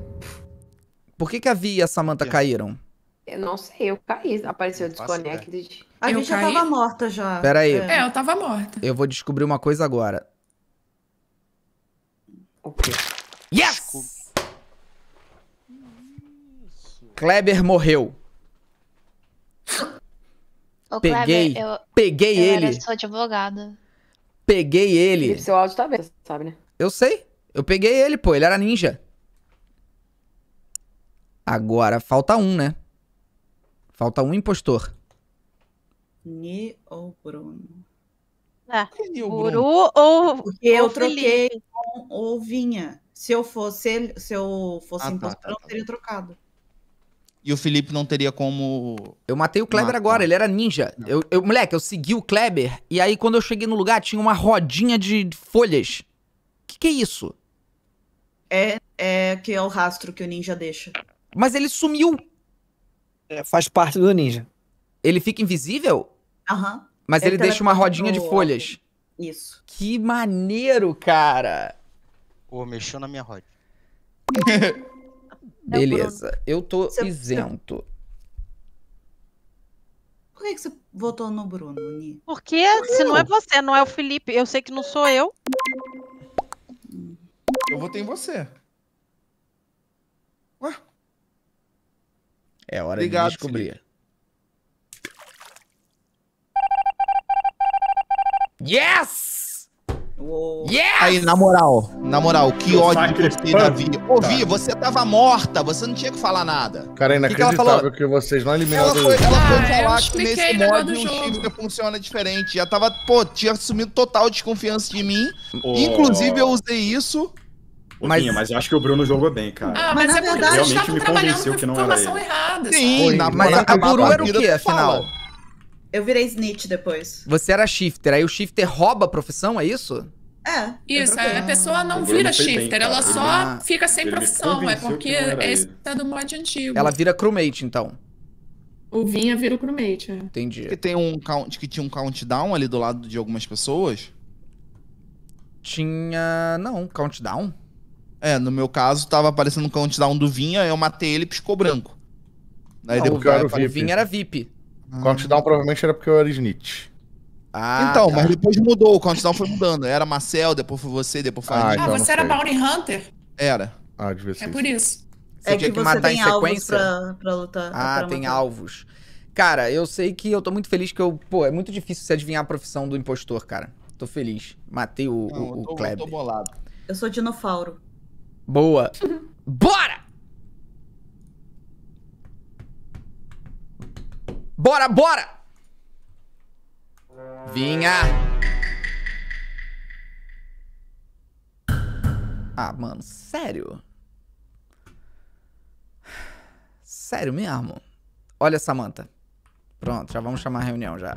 Por que, que a Vi e a Samantha é. caíram? Eu não sei, eu caí. Apareceu disconnected. A gente Vi já tava morta já. Pera aí. É. é, eu tava morta. Eu vou descobrir uma coisa agora. O quê? Yes! Kleber morreu. Peguei. Kleber, eu, Peguei eu ele. advogada. Peguei ele. seu áudio tá aberto, sabe, né? Eu sei. Eu peguei ele, pô. Ele era ninja. Agora falta um, né? Falta um impostor. Ni ou Bruno? Ah, Buru ou é Porque eu troquei com o Vinha. Se eu fosse, se eu fosse ah, tá, impostor, tá, tá, eu teria trocado e o Felipe não teria como. Eu matei o Kleber matar. agora, ele era ninja. Eu, eu, moleque, eu segui o Kleber e aí quando eu cheguei no lugar tinha uma rodinha de folhas. Que que é isso? É, é que é o rastro que o ninja deixa. Mas ele sumiu. É, faz parte do ninja. Ele fica invisível? Aham. Uhum. Mas ele, ele deixa uma rodinha de folhas. Isso. Que maneiro, cara. Pô, mexeu na minha roda. Beleza, Bruno. eu tô você, isento. Por que, que você votou no Bruno, Ni? Porque Por se não é você, não é o Felipe. Eu sei que não sou eu. Eu votei em você. Ué? É hora Obrigado, de descobrir. Felipe. Yes! Yes! Aí, na moral, na moral, que eu ódio que você, Davi. Ô, Vi, você tava morta, você não tinha que falar nada. Cara, é inacreditável que, que, vocês não eliminaram Ela foi, ela foi ah, falar que nesse mod o shifter funciona diferente. Já tava, pô, tinha assumido total desconfiança de mim. Oh. Inclusive, eu usei isso mas... Minha, mas eu acho que o Bruno jogou bem, cara. Ah, mas, mas é verdade, realmente me convenceu que não era ele. Errada, Sim, na, mas a, a Buru era o quê, afinal? Eu virei snitch depois. Você era shifter, aí o shifter rouba a profissão, é isso? É. Isso, a pessoa não Agora vira shifter, bem, ela né? só ah, fica sem profissão, é porque é do mod antigo. Ela vira crewmate, então. O Vinha vira o crewmate. É. Entendi. Porque tem um count, que tinha um countdown ali do lado de algumas pessoas? Tinha. Não, countdown. É, no meu caso tava aparecendo um countdown do Vinha, eu matei ele e piscou branco. Aí não, depois, o, cara, o, o Vinha era VIP. Countdown provavelmente era porque eu era Snitch. Ah, então, tá. mas depois mudou, o Countdown foi mudando. Era Marcel, depois foi você, depois foi Ah, então ah, você era Bounty Hunter? Era. Ah, devia ser. É por isso. É você é tinha que, que matar em sequência? Pra, pra lutar, ah, pra tem alvos. Cara, eu sei que eu tô muito feliz que eu. Pô, é muito difícil você adivinhar a profissão do impostor, cara. Tô feliz. Matei o, Não, o, o eu tô, Kleber. Eu tô bolado. Eu sou dinofauro. Boa. Bora! Bora, bora! Vinha! Ah, mano, sério? Sério mesmo? Olha essa manta. Pronto, já vamos chamar a reunião já.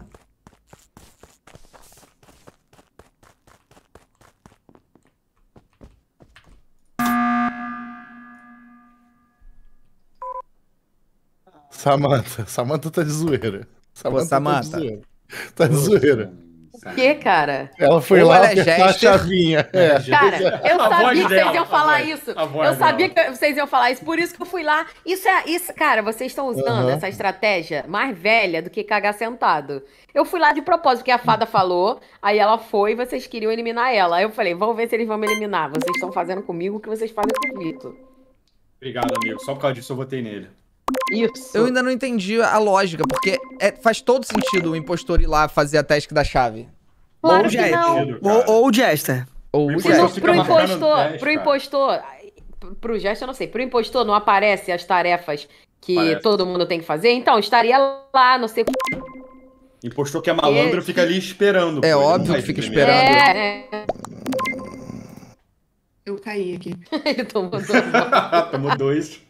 Samanta, Samanta tá de zoeira. Samanta. Tá de zoeira. Tá de zoeira. O que, cara? Ela foi lá ela apertar a chavinha. É. Cara, eu sabia que dela, vocês iam falar isso. Eu sabia dela. que vocês iam falar isso, por isso que eu fui lá. Isso é isso, cara, vocês estão usando essa estratégia mais velha do que cagar sentado. Eu fui lá de propósito, porque a fada falou, aí ela foi e vocês queriam eliminar ela. Aí eu falei, vamos ver se eles vão me eliminar. Vocês estão fazendo comigo o que vocês fazem com o Vitor. Obrigado, amigo. Só por causa disso eu votei nele. Isso. Eu ainda não entendi a lógica, porque é, faz todo sentido o impostor ir lá fazer a teste da chave. Claro ou, que Jester. Ou, ou o Jester. Ou o Jester. Pro, impostor, teste, pro impostor, pro Jester eu não sei, pro impostor não aparece as tarefas que Parece. todo mundo tem que fazer, então estaria lá, não sei... Impostor que é malandro e... fica ali esperando. É óbvio que fica esperando. É, é. Eu caí aqui. Ele tomou dois. tomou dois.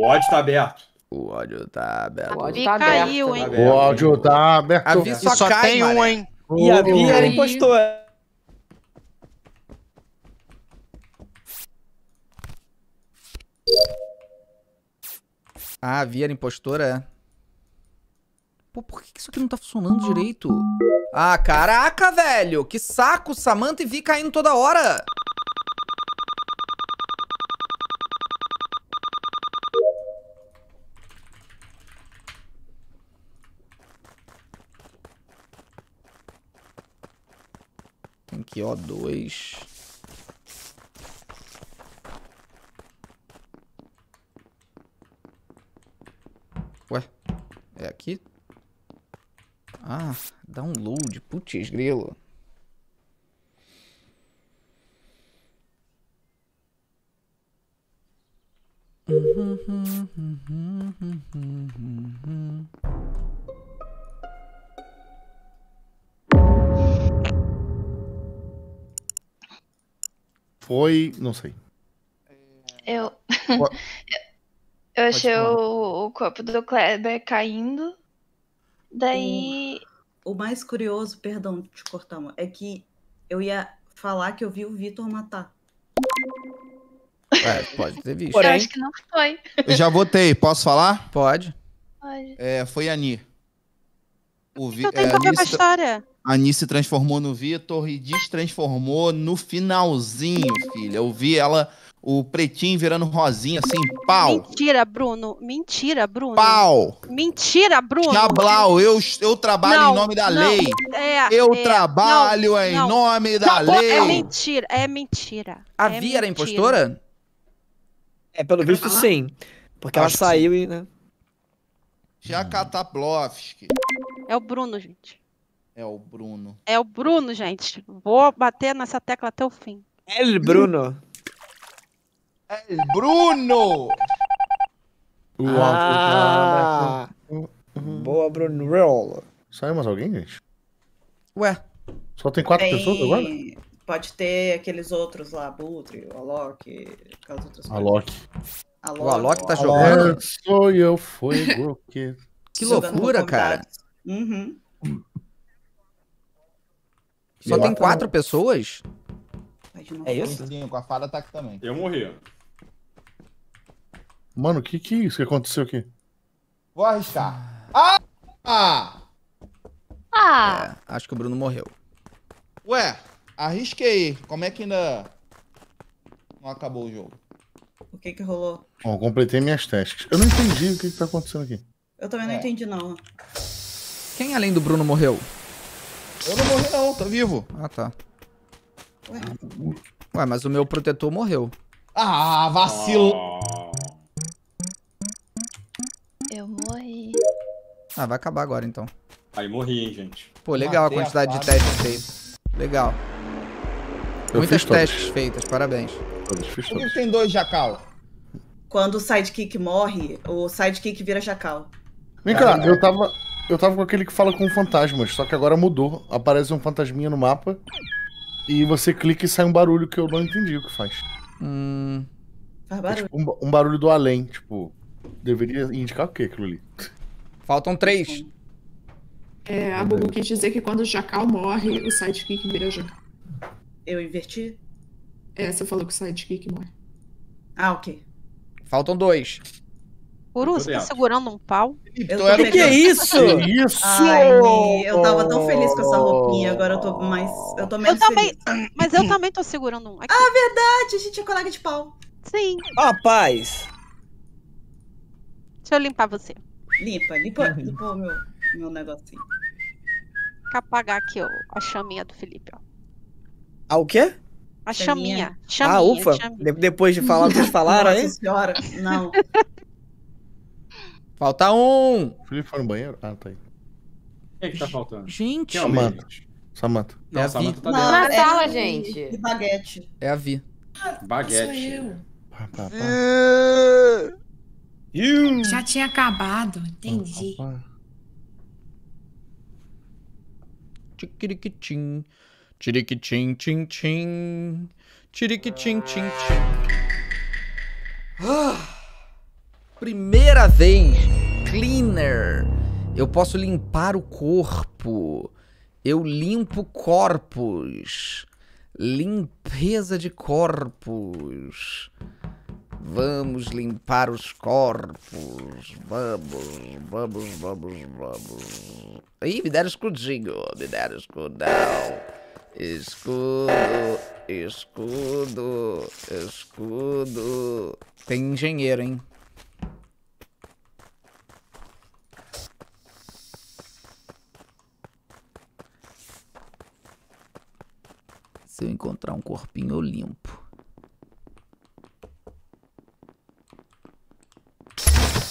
O ódio tá aberto. O ódio tá aberto. O ódio tá aberto. Caiu, né? hein? Tá o ódio tá aberto. A Vi só, só cai, tem um, hein? E a Vi era impostora. Ah, a Vi era impostora, é? Pô, por que isso aqui não tá funcionando direito? Ah, caraca, velho! Que saco! Samantha e Vi caindo toda hora! aqui, ó, dois. Ué, é aqui? Ah, download, putz, grilo foi. Não sei. Eu. eu achei o, o, corpo do Kleber caindo. Daí. O, o mais curioso, perdão te cortar, é que eu ia falar que eu vi o Vitor matar. É, pode ter visto. Porém, eu acho que não foi. Eu já votei, posso falar? Pode. Pode. É, foi a Ni. O Vitor. Então é, a, Nice... se transformou no Vitor e destransformou no finalzinho, filha. Eu vi ela, o pretinho virando rosinha, assim, pau. Mentira, Bruno. Mentira, Bruno. Pau. Mentira, Bruno. Chablau, eu, eu trabalho não, em nome da não. lei. É, eu é, trabalho não, em nome da é lei. É mentira, é mentira. A é Vi era impostora? É, pelo visto, ah. sim. Porque Acho ela saiu e, né? Tchakataplovski. É o Bruno, gente. É o Bruno. É o Bruno, gente. Vou bater nessa tecla até o fim. É o Bruno. É o Bruno! ah. Boa, Bruno. Rola. Saiu mais alguém, gente? Ué. Só tem quatro tem... pessoas agora? Pode ter aqueles outros lá, Butri, o Alok, aquelas outras Alok. Alok. O Alok tá jogando. Alok, sou eu, foi o que. Que loucura, cara. Uhum. Só tem quatro pessoas? É isso? Com a fada tá aqui também. Eu morri. Mano, o que que é isso que aconteceu aqui? Vou arriscar. Ah! Ah! É, ah. É, acho que o Bruno morreu. Ué, arrisquei. Como é que ainda não acabou o jogo? O que que rolou? Bom, completei minhas testes. Eu não entendi o que que tá acontecendo aqui. Eu também não é. entendi, não. Quem além do Bruno morreu? Eu não morri não, tá vivo. Ah, tá. Ué, Ué mas o meu protetor morreu. Ah, vacilo... Eu morri. Ah, vai acabar agora então. Aí morri, hein, gente. Pô, legal Matei a quantidade a de testes feitos. Legal. Eu Muitas testes todos. feitas, parabéns. Todos, Por que tem dois jacal? Quando o sidekick morre, o sidekick vira jacal. Vem cá, eu tava eu tava com aquele que fala com fantasmas, só que agora mudou. Aparece um fantasminha no mapa e você clica e sai um barulho que eu não entendi o que faz. Hum. Faz é barulho. É, tipo, um, um, barulho do além, tipo. Deveria indicar o que aquilo ali? Faltam três. É, a Bubu quis dizer que quando o Jacal morre, o sidekick vira Jacal. Eu inverti? É, você falou que o sidekick morre. Ah, ok. Faltam dois tá segurando um pau? Então, o que, é isso? isso! Ai, eu tava tão feliz com essa roupinha, agora eu tô mais. Eu tô menos eu também, feliz. Mas eu também tô segurando um. Aqui. Ah, verdade! A gente é colega de pau. Sim. Rapaz! Deixa eu limpar você. Limpa, limpa, uhum. limpa o meu, meu negocinho. Quer apagar aqui ó, a chaminha do Felipe, ó. Ah, o quê? A chaminha. chaminha. ah, ufa. Chaminha. De depois de falar o que vocês falaram, hein? Senhora, não. Falta um! O Felipe foi no banheiro? Ah, tá aí. Quem é que tá faltando? Gente! Quem é Samanta. Samanta. Não, tá é a Vi tá dentro. Na sala, é gente. E baguete. É a Vi. baguete. Ah, sou eu. É. Já tinha acabado, entendi. Pá, Tiquiriquitim. Tiriquitim, tim, tim. Tiriquitim, tim, tim. Ah! primeira vez, cleaner. Eu posso limpar o corpo. Eu limpo corpos. Limpeza de corpos. Vamos limpar os corpos. Vamos, vamos, vamos, vamos. Ih, me deram escudinho. Me deram escudão. Escudo, escudo, escudo. Tem engenheiro, hein? Se eu encontrar um corpinho, eu limpo.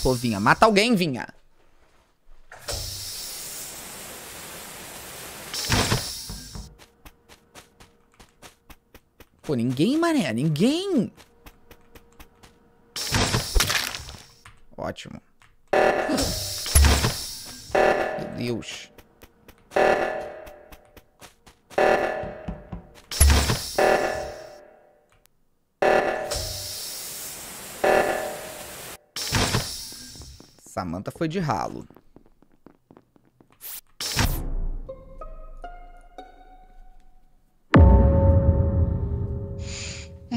Pô, Vinha, mata alguém, Vinha! Pô, ninguém, mané, ninguém! Ótimo. Meu Deus. Samantha foi de ralo.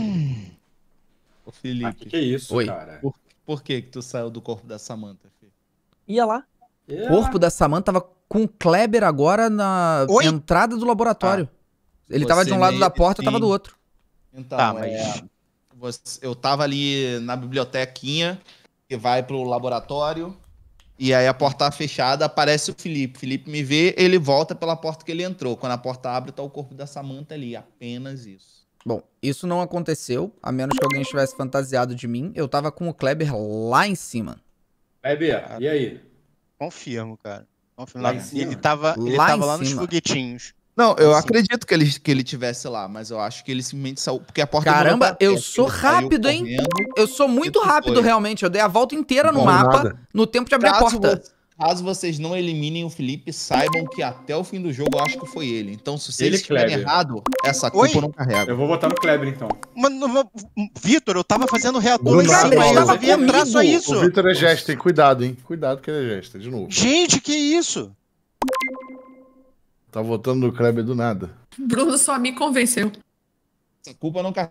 O Ô Felipe. Ah, que, que, é isso, Oi. cara? Por, por, que que tu saiu do corpo da Samantha, filho? Ia lá. O corpo da Samantha tava com o Kleber agora na Oi? entrada do laboratório. Ah, ele tava de um lado da porta, eu tava do outro. Então, tá, mas... é, você, eu tava ali na bibliotequinha, que vai pro laboratório. E aí a porta tá fechada, aparece o Felipe. Felipe me vê, ele volta pela porta que ele entrou. Quando a porta abre, tá o corpo da Samantha ali. Apenas isso. Bom, isso não aconteceu, a menos que alguém estivesse fantasiado de mim. Eu tava com o Kleber lá em cima. Kleber, cara, e aí? Confirmo, cara. Confirmo. Lá, lá em cima. Ele tava, ele lá tava lá nos foguetinhos. Não, eu assim. acredito que ele, que ele tivesse lá, mas eu acho que ele simplesmente saiu. Porque a porta. Caramba, eu sou rápido, hein? eu sou muito rápido, foi. realmente. Eu dei a volta inteira Bom, no mapa nada. no tempo de abrir caso a porta. caso vocês não eliminem o Felipe, saibam que até o fim do jogo eu acho que foi ele. Então, se vocês estiverem errado, essa culpa Oi? eu não carrego. Eu vou botar no Kleber, então. Mano, Vitor, eu tava fazendo reator em cima. Eu tava Só é isso. O Vitor é gesta, hein? Cuidado, hein? Cuidado que ele é gesta, de novo. Gente, que isso? Tá votando no Kleber do nada. Bruno só me convenceu. A culpa é não cai.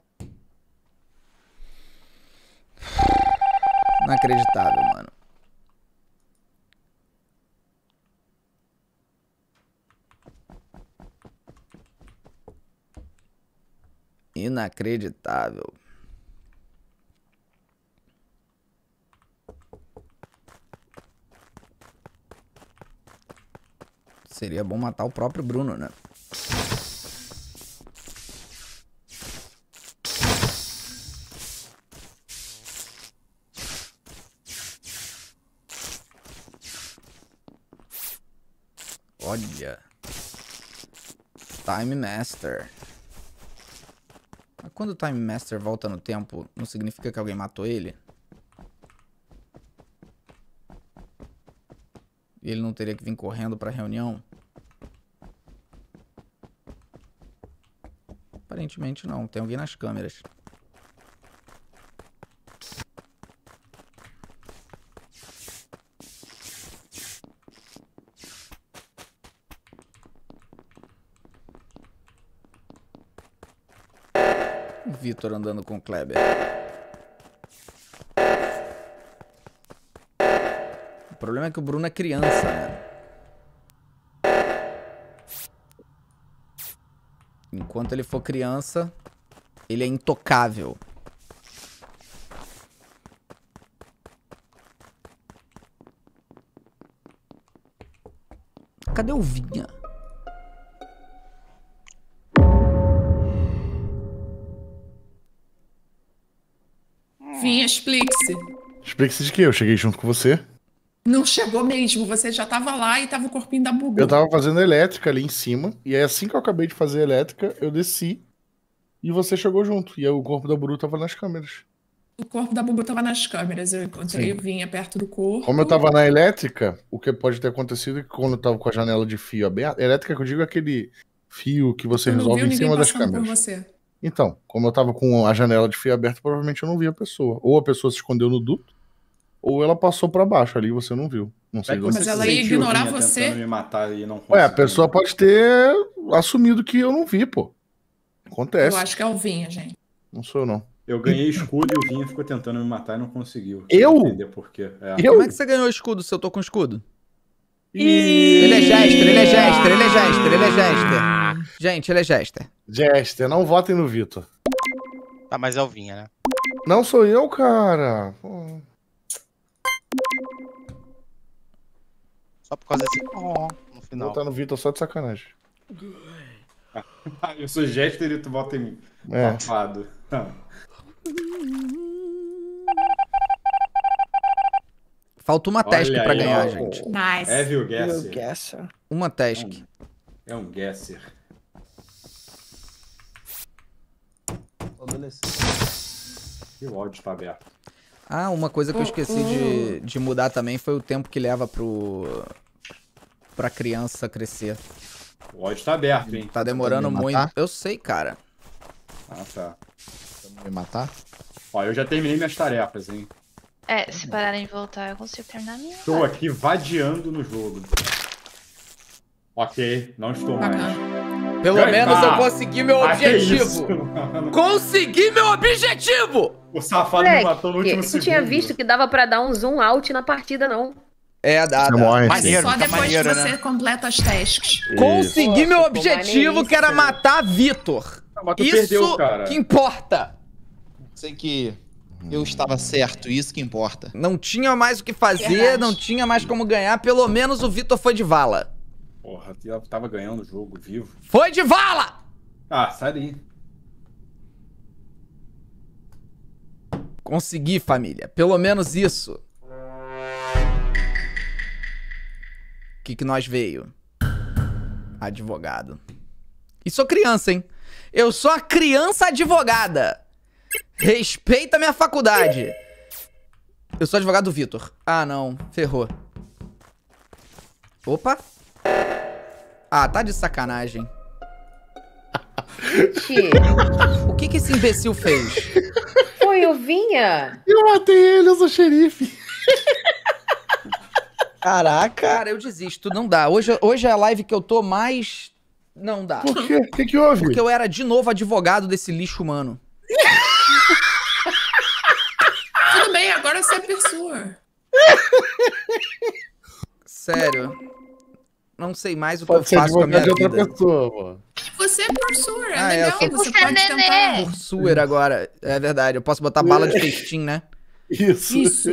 Inacreditável, mano. Inacreditável. Seria bom matar o próprio Bruno, né? Olha. Time Master. Mas quando o Time Master volta no tempo, não significa que alguém matou ele? E ele não teria que vir correndo pra reunião? Aparentemente não, tem alguém nas câmeras. O Vitor andando com o Kleber. O problema é que o Bruno é criança, né? Enquanto ele for criança, ele é intocável. Cadê o Vinha? Vinha, explique-se. Explique-se de quê? eu cheguei junto com você. Não chegou mesmo, você já tava lá e tava o corpinho da Bubu. Eu tava fazendo elétrica ali em cima, e aí assim que eu acabei de fazer elétrica, eu desci e você chegou junto. E aí o corpo da Bubu tava nas câmeras. O corpo da Bubu tava nas câmeras, eu encontrei, eu vinha perto do corpo. Como eu tava na elétrica, o que pode ter acontecido é que quando eu tava com a janela de fio aberta, elétrica que eu digo é aquele fio que você resolve em cima das câmeras. Então, como eu tava com a janela de fio aberta, provavelmente eu não vi a pessoa. Ou a pessoa se escondeu no duto, ou ela passou para baixo ali, você não viu. Não sei é Mas ela ia ignorar você. Me matar e não Ué, a pessoa pode ter assumido que eu não vi, pô. Acontece. Eu acho que é o Vinha, gente. Não sou eu, não. Eu ganhei escudo e o Vinha ficou tentando me matar e não conseguiu. Eu? Entender por quê. É. Eu? Como é que você ganhou escudo se eu tô com escudo? E... Ele é Jester, ele é Jester, ele é Jester, ele é Jester. Gente, ele é Jester. Jester, não votem no Vitor. Tá, mas é o Vinha, né? Não sou eu, cara. Pô. Só por causa desse oh, no final. Vou botar no Vitor só de sacanagem. eu sou Jester e tu bota em mim. É. Papado. Falta uma task pra ganhar, ó, gente. Nice. É, viu, guesser. guesser. Uma task. É um, é um guesser. Que o áudio tá aberto. Ah, uma coisa que eu esqueci de, de mudar também foi o tempo que leva pro. pra criança crescer. O ódio tá aberto, hein? Tá demorando muito. Eu sei, cara. Ah, tá. Me matar? Ó, eu já terminei minhas tarefas, hein? É, se pararem de voltar, eu consigo terminar minha. Estou aqui vadiando no jogo. Ok, não estou mais. Pelo Ganhar. menos eu consegui meu ah, objetivo. Ah, é consegui meu objetivo! O safado me matou no último eu segundo. Eu tinha visto que dava para dar um zoom out na partida, não. É, dá, dá. É mas só depois maneiro, que você né? completa as tasks. Consegui meu objetivo, que era matar Vitor. Isso perdeu, que importa. Sei que eu estava certo, isso que importa. Não tinha mais o que fazer, não tinha mais como ganhar. Pelo menos o Vitor foi de vala. Porra, eu tava ganhando o jogo vivo. Foi de vala! Ah, sai daí. Consegui, família. Pelo menos isso. O que, que nós veio? Advogado. E sou criança, hein? Eu sou a criança advogada. Respeita minha faculdade. Eu sou advogado do Vitor. Ah, não. Ferrou. Opa. Ah, tá de sacanagem. o que que esse imbecil fez? eu vinha. Eu matei ele, eu sou xerife. Caraca. Cara, eu desisto, não dá. Hoje, hoje é a live que eu tô mais. Não dá. Por quê? O que, que houve? Porque eu era de novo advogado desse lixo humano. Tudo bem, agora você é pessoa. Sério. Não sei mais o Pode que eu faço com a minha vida. Outra pessoa, mano. Você é cursor, é ah, é, legal. É, você pode nenê. tentar. Cursor agora. É verdade. Eu posso botar bala de festim, né? Isso. Isso.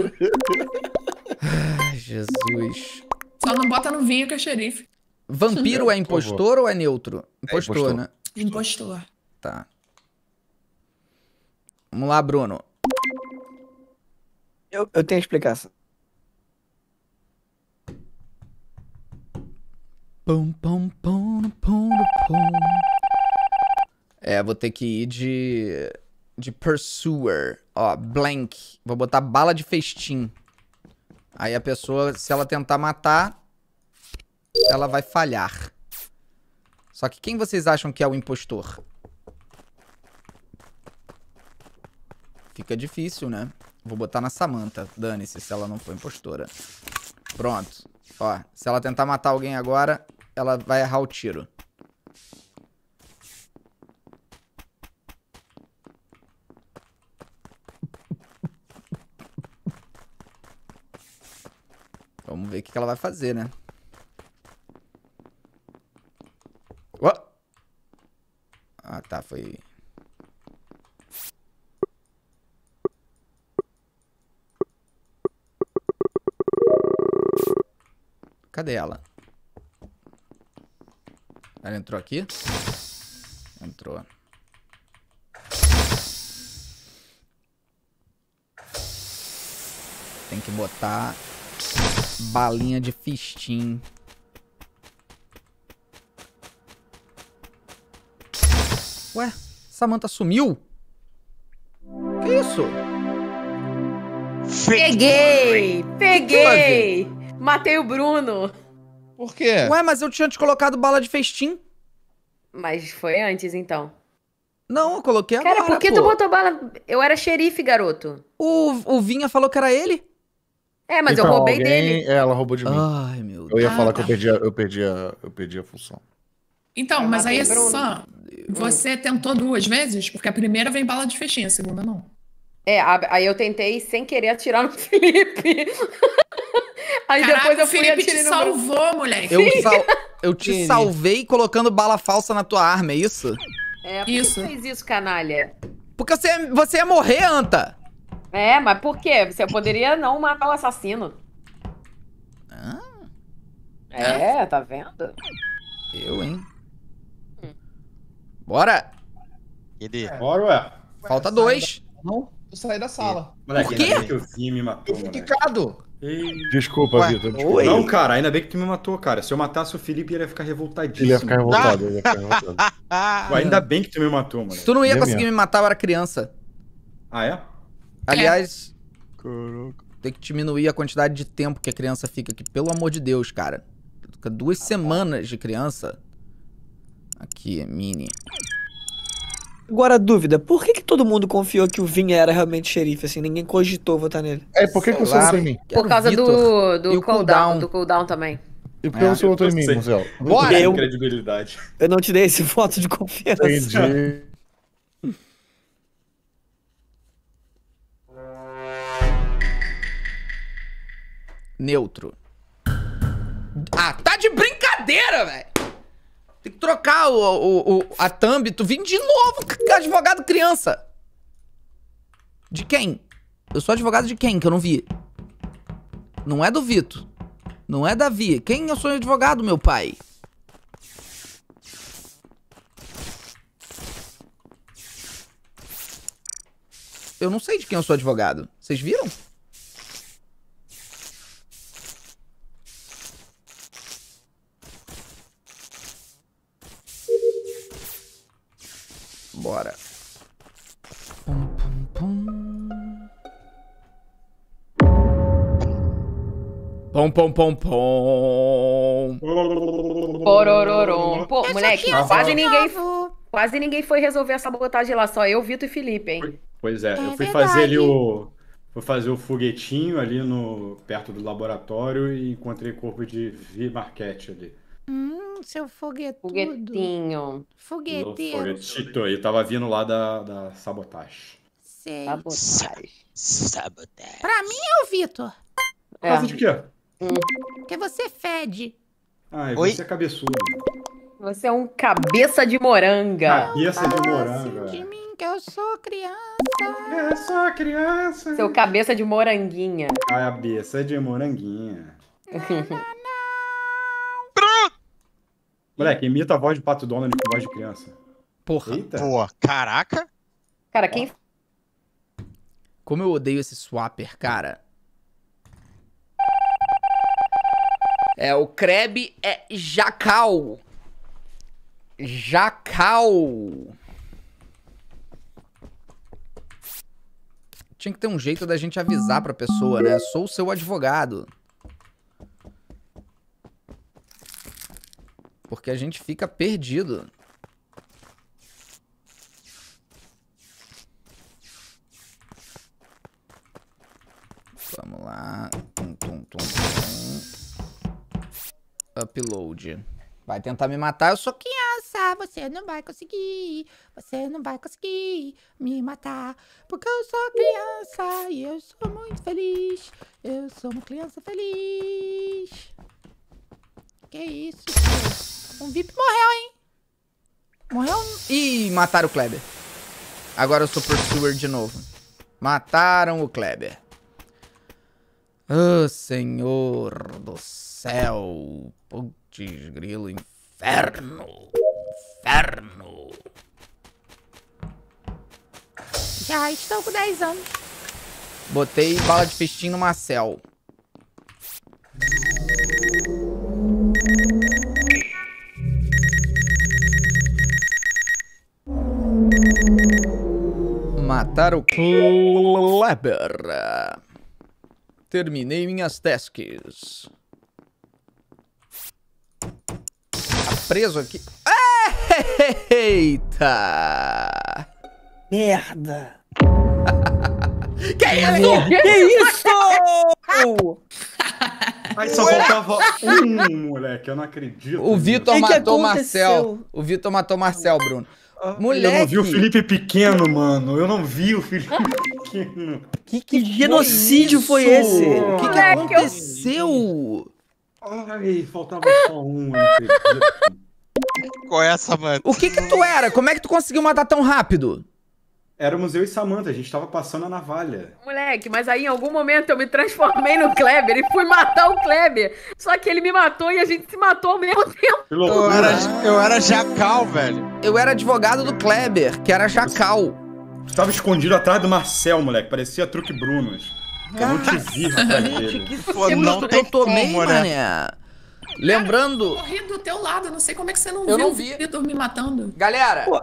Ai, Jesus. Só não bota no vinho que é xerife. Vampiro é impostor ou é neutro? É impostor, é impostor. né? Impostor. Tá. Vamos lá, Bruno. Eu, eu tenho explicação. Pum, pum, pum, pum, pum. É, vou ter que ir de. De Pursuer. Ó, blank. Vou botar bala de festim. Aí a pessoa, se ela tentar matar, ela vai falhar. Só que quem vocês acham que é o impostor? Fica difícil, né? Vou botar na Samanta. Dane-se se ela não for impostora. Pronto. Ó, se ela tentar matar alguém agora, ela vai errar o tiro. Vamos ver o que ela vai fazer, né? Oh! Ah, tá, foi... Cadê ela? Ela entrou aqui? Entrou. Tem que botar balinha de fistim. Ué, Samantha sumiu? Que isso? Peguei! Peguei! Matei o Bruno! Por quê? Ué, mas eu tinha te colocado bala de festim. Mas foi antes, então. Não, eu coloquei agora, Cara, por que pô? tu botou bala... Eu era xerife, garoto. O, o Vinha falou que era ele? É, mas então, eu roubei alguém... dele. É, ela roubou de mim. Ai, meu Deus. Eu ia falar que eu perdi, a, eu, perdi a, eu perdi a função. Então, ah, mas aí, Sam, você tentou duas vezes? Porque a primeira vem bala de festim, a segunda não. É, aí eu tentei sem querer atirar no Felipe. Aí Caraca, depois eu o Felipe te salvou, no... moleque. Eu, sal... eu te salvei colocando bala falsa na tua arma, é isso? É, por isso. que fez isso, canalha? Porque você, é, você ia morrer, Anta. É, mas por quê? Você poderia não matar o assassino. Ah. É, é? tá vendo? Eu, hein? Hum. Bora! Ele... É, bora, ué. Falta dois. Não, eu saí da sala. Moleque, Por quê? Que eu vi, me matou, fiquei quicado. Ei. Desculpa, Vitor. Não, cara, ainda bem que tu me matou, cara. Se eu matasse o Felipe, ele ia ficar revoltadíssimo. Ele ia ficar revoltado, ele ia ficar revoltado. Ué, ainda bem que tu me matou, mano. Tu não ia, ia é conseguir mesmo. me matar, eu era criança. Ah, é? Aliás. Caraca. Tem que diminuir a quantidade de tempo que a criança fica aqui, pelo amor de Deus, cara. Fica duas semanas de criança. Aqui, mini. Agora, dúvida, por que, que todo mundo confiou que o Vinha era realmente xerife, assim? Ninguém cogitou votar nele. É, por que, que você votou em mim? Por causa do, do cooldown, do cooldown também. E por que é, você votou em mim, Museu? Bora! Eu, credibilidade. eu não te dei esse voto de confiança. Entendi. Neutro. Ah, tá de brincadeira, velho! Tem que trocar o, o, o, a thumb. Tu vim de novo, advogado criança. De quem? Eu sou advogado de quem que eu não vi? Não é do Vito. Não é Davi. Quem eu sou advogado, meu pai? Eu não sei de quem eu sou advogado. Vocês viram? Bora. Pum, pum, pum. Pom, pom, pom, pom. Pororom. Pô, moleque, é quase ninguém, quase ninguém foi resolver essa sabotagem lá, só eu, Vitor e Felipe, hein? Pois é, é eu fui verdade. fazer ali o. Fui fazer o foguetinho ali no, perto do laboratório e encontrei corpo de Vi Marquette ali. Hum, seu foguetudo. Foguetinho. Foguetinho. Foguetito aí, tava vindo lá da, da sabotagem. Sei. Sabotagem. Sabotagem. Pra mim é o Vitor. É. Causa de quê? Hum. Porque você fede. Ai, você é cabeçudo. Você é um cabeça de moranga. Cabeça de moranga. de mim que eu sou criança. É, eu sou criança. Seu cabeça de moranguinha. Cabeça de moranguinha. Moleque, imita a voz de Pato Donald com voz de criança. Porra. Eita. Pô, caraca. Cara, quem... Como eu odeio esse swapper, cara. É, o Krebs é jacal. Jacal. Tinha que ter um jeito da gente avisar pra pessoa, né? Sou o seu advogado. Porque a gente fica perdido. Vamos lá. Tum, tum, tum, Upload. Vai tentar me matar, eu sou criança. Você não vai conseguir. Você não vai conseguir me matar. Porque eu sou criança e eu sou muito feliz. Eu sou uma criança feliz. Que isso, Um VIP morreu, hein? Morreu? Ih, mataram o Kleber. Agora eu sou pursuer de novo. Mataram o Kleber. Oh, senhor do céu. Putz, grilo, inferno. Inferno. Já estou com 10 anos. Botei bala de festim no Marcel. matar o Kleber. Terminei minhas tasks. Tá preso aqui. Eita! Merda! que isso? Que, isso? Aí só faltava um, moleque, eu não acredito. O Vitor matou o Marcel. O Vitor matou o Marcel, Bruno. Ah, Moleque. Eu não vi o Felipe pequeno, mano. Eu não vi o Felipe pequeno. Que, que, que genocídio foi, foi esse? O que, que aconteceu? Ai, faltava só um. Qual é essa, mano? O que que tu era? Como é que tu conseguiu matar tão rápido? Éramos eu e Samantha, a gente tava passando a navalha. Moleque, mas aí em algum momento eu me transformei no Kleber e fui matar o Kleber. Só que ele me matou e a gente se matou ao mesmo tempo. Eu era, eu era jacal, velho. Eu era advogado do Kleber, que era jacal. Você tava escondido atrás do Marcel, moleque. Parecia truque Brunos. Eu não te vi, Gente, que Pô, não né? Né? eu tomei, como, mané. Lembrando. Eu corri do teu lado, não sei como é que você não eu viu não vi. o Vitor me matando. Galera. Pô.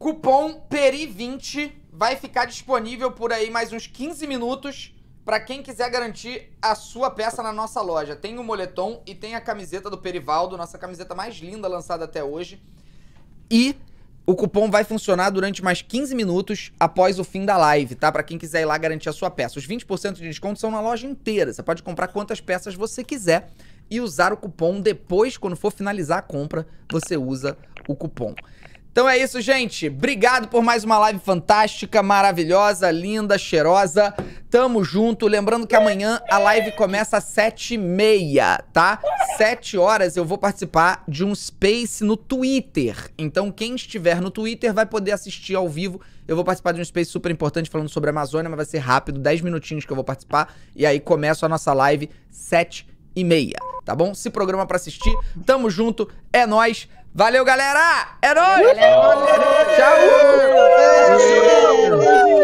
Cupom PERI20 vai ficar disponível por aí mais uns 15 minutos para quem quiser garantir a sua peça na nossa loja. Tem o moletom e tem a camiseta do Perivaldo, nossa camiseta mais linda lançada até hoje. E o cupom vai funcionar durante mais 15 minutos após o fim da live, tá? Para quem quiser ir lá garantir a sua peça. Os 20% de desconto são na loja inteira. Você pode comprar quantas peças você quiser e usar o cupom depois, quando for finalizar a compra, você usa o cupom. Então é isso, gente. Obrigado por mais uma live fantástica, maravilhosa, linda, cheirosa. Tamo junto. Lembrando que amanhã a live começa às sete e meia, tá? Sete horas eu vou participar de um space no Twitter. Então quem estiver no Twitter vai poder assistir ao vivo. Eu vou participar de um space super importante falando sobre a Amazônia, mas vai ser rápido, dez minutinhos que eu vou participar. E aí começa a nossa live sete e meia, tá bom? Se programa para assistir. Tamo junto. É nós. Valeu, galera! É nóis! Tchau!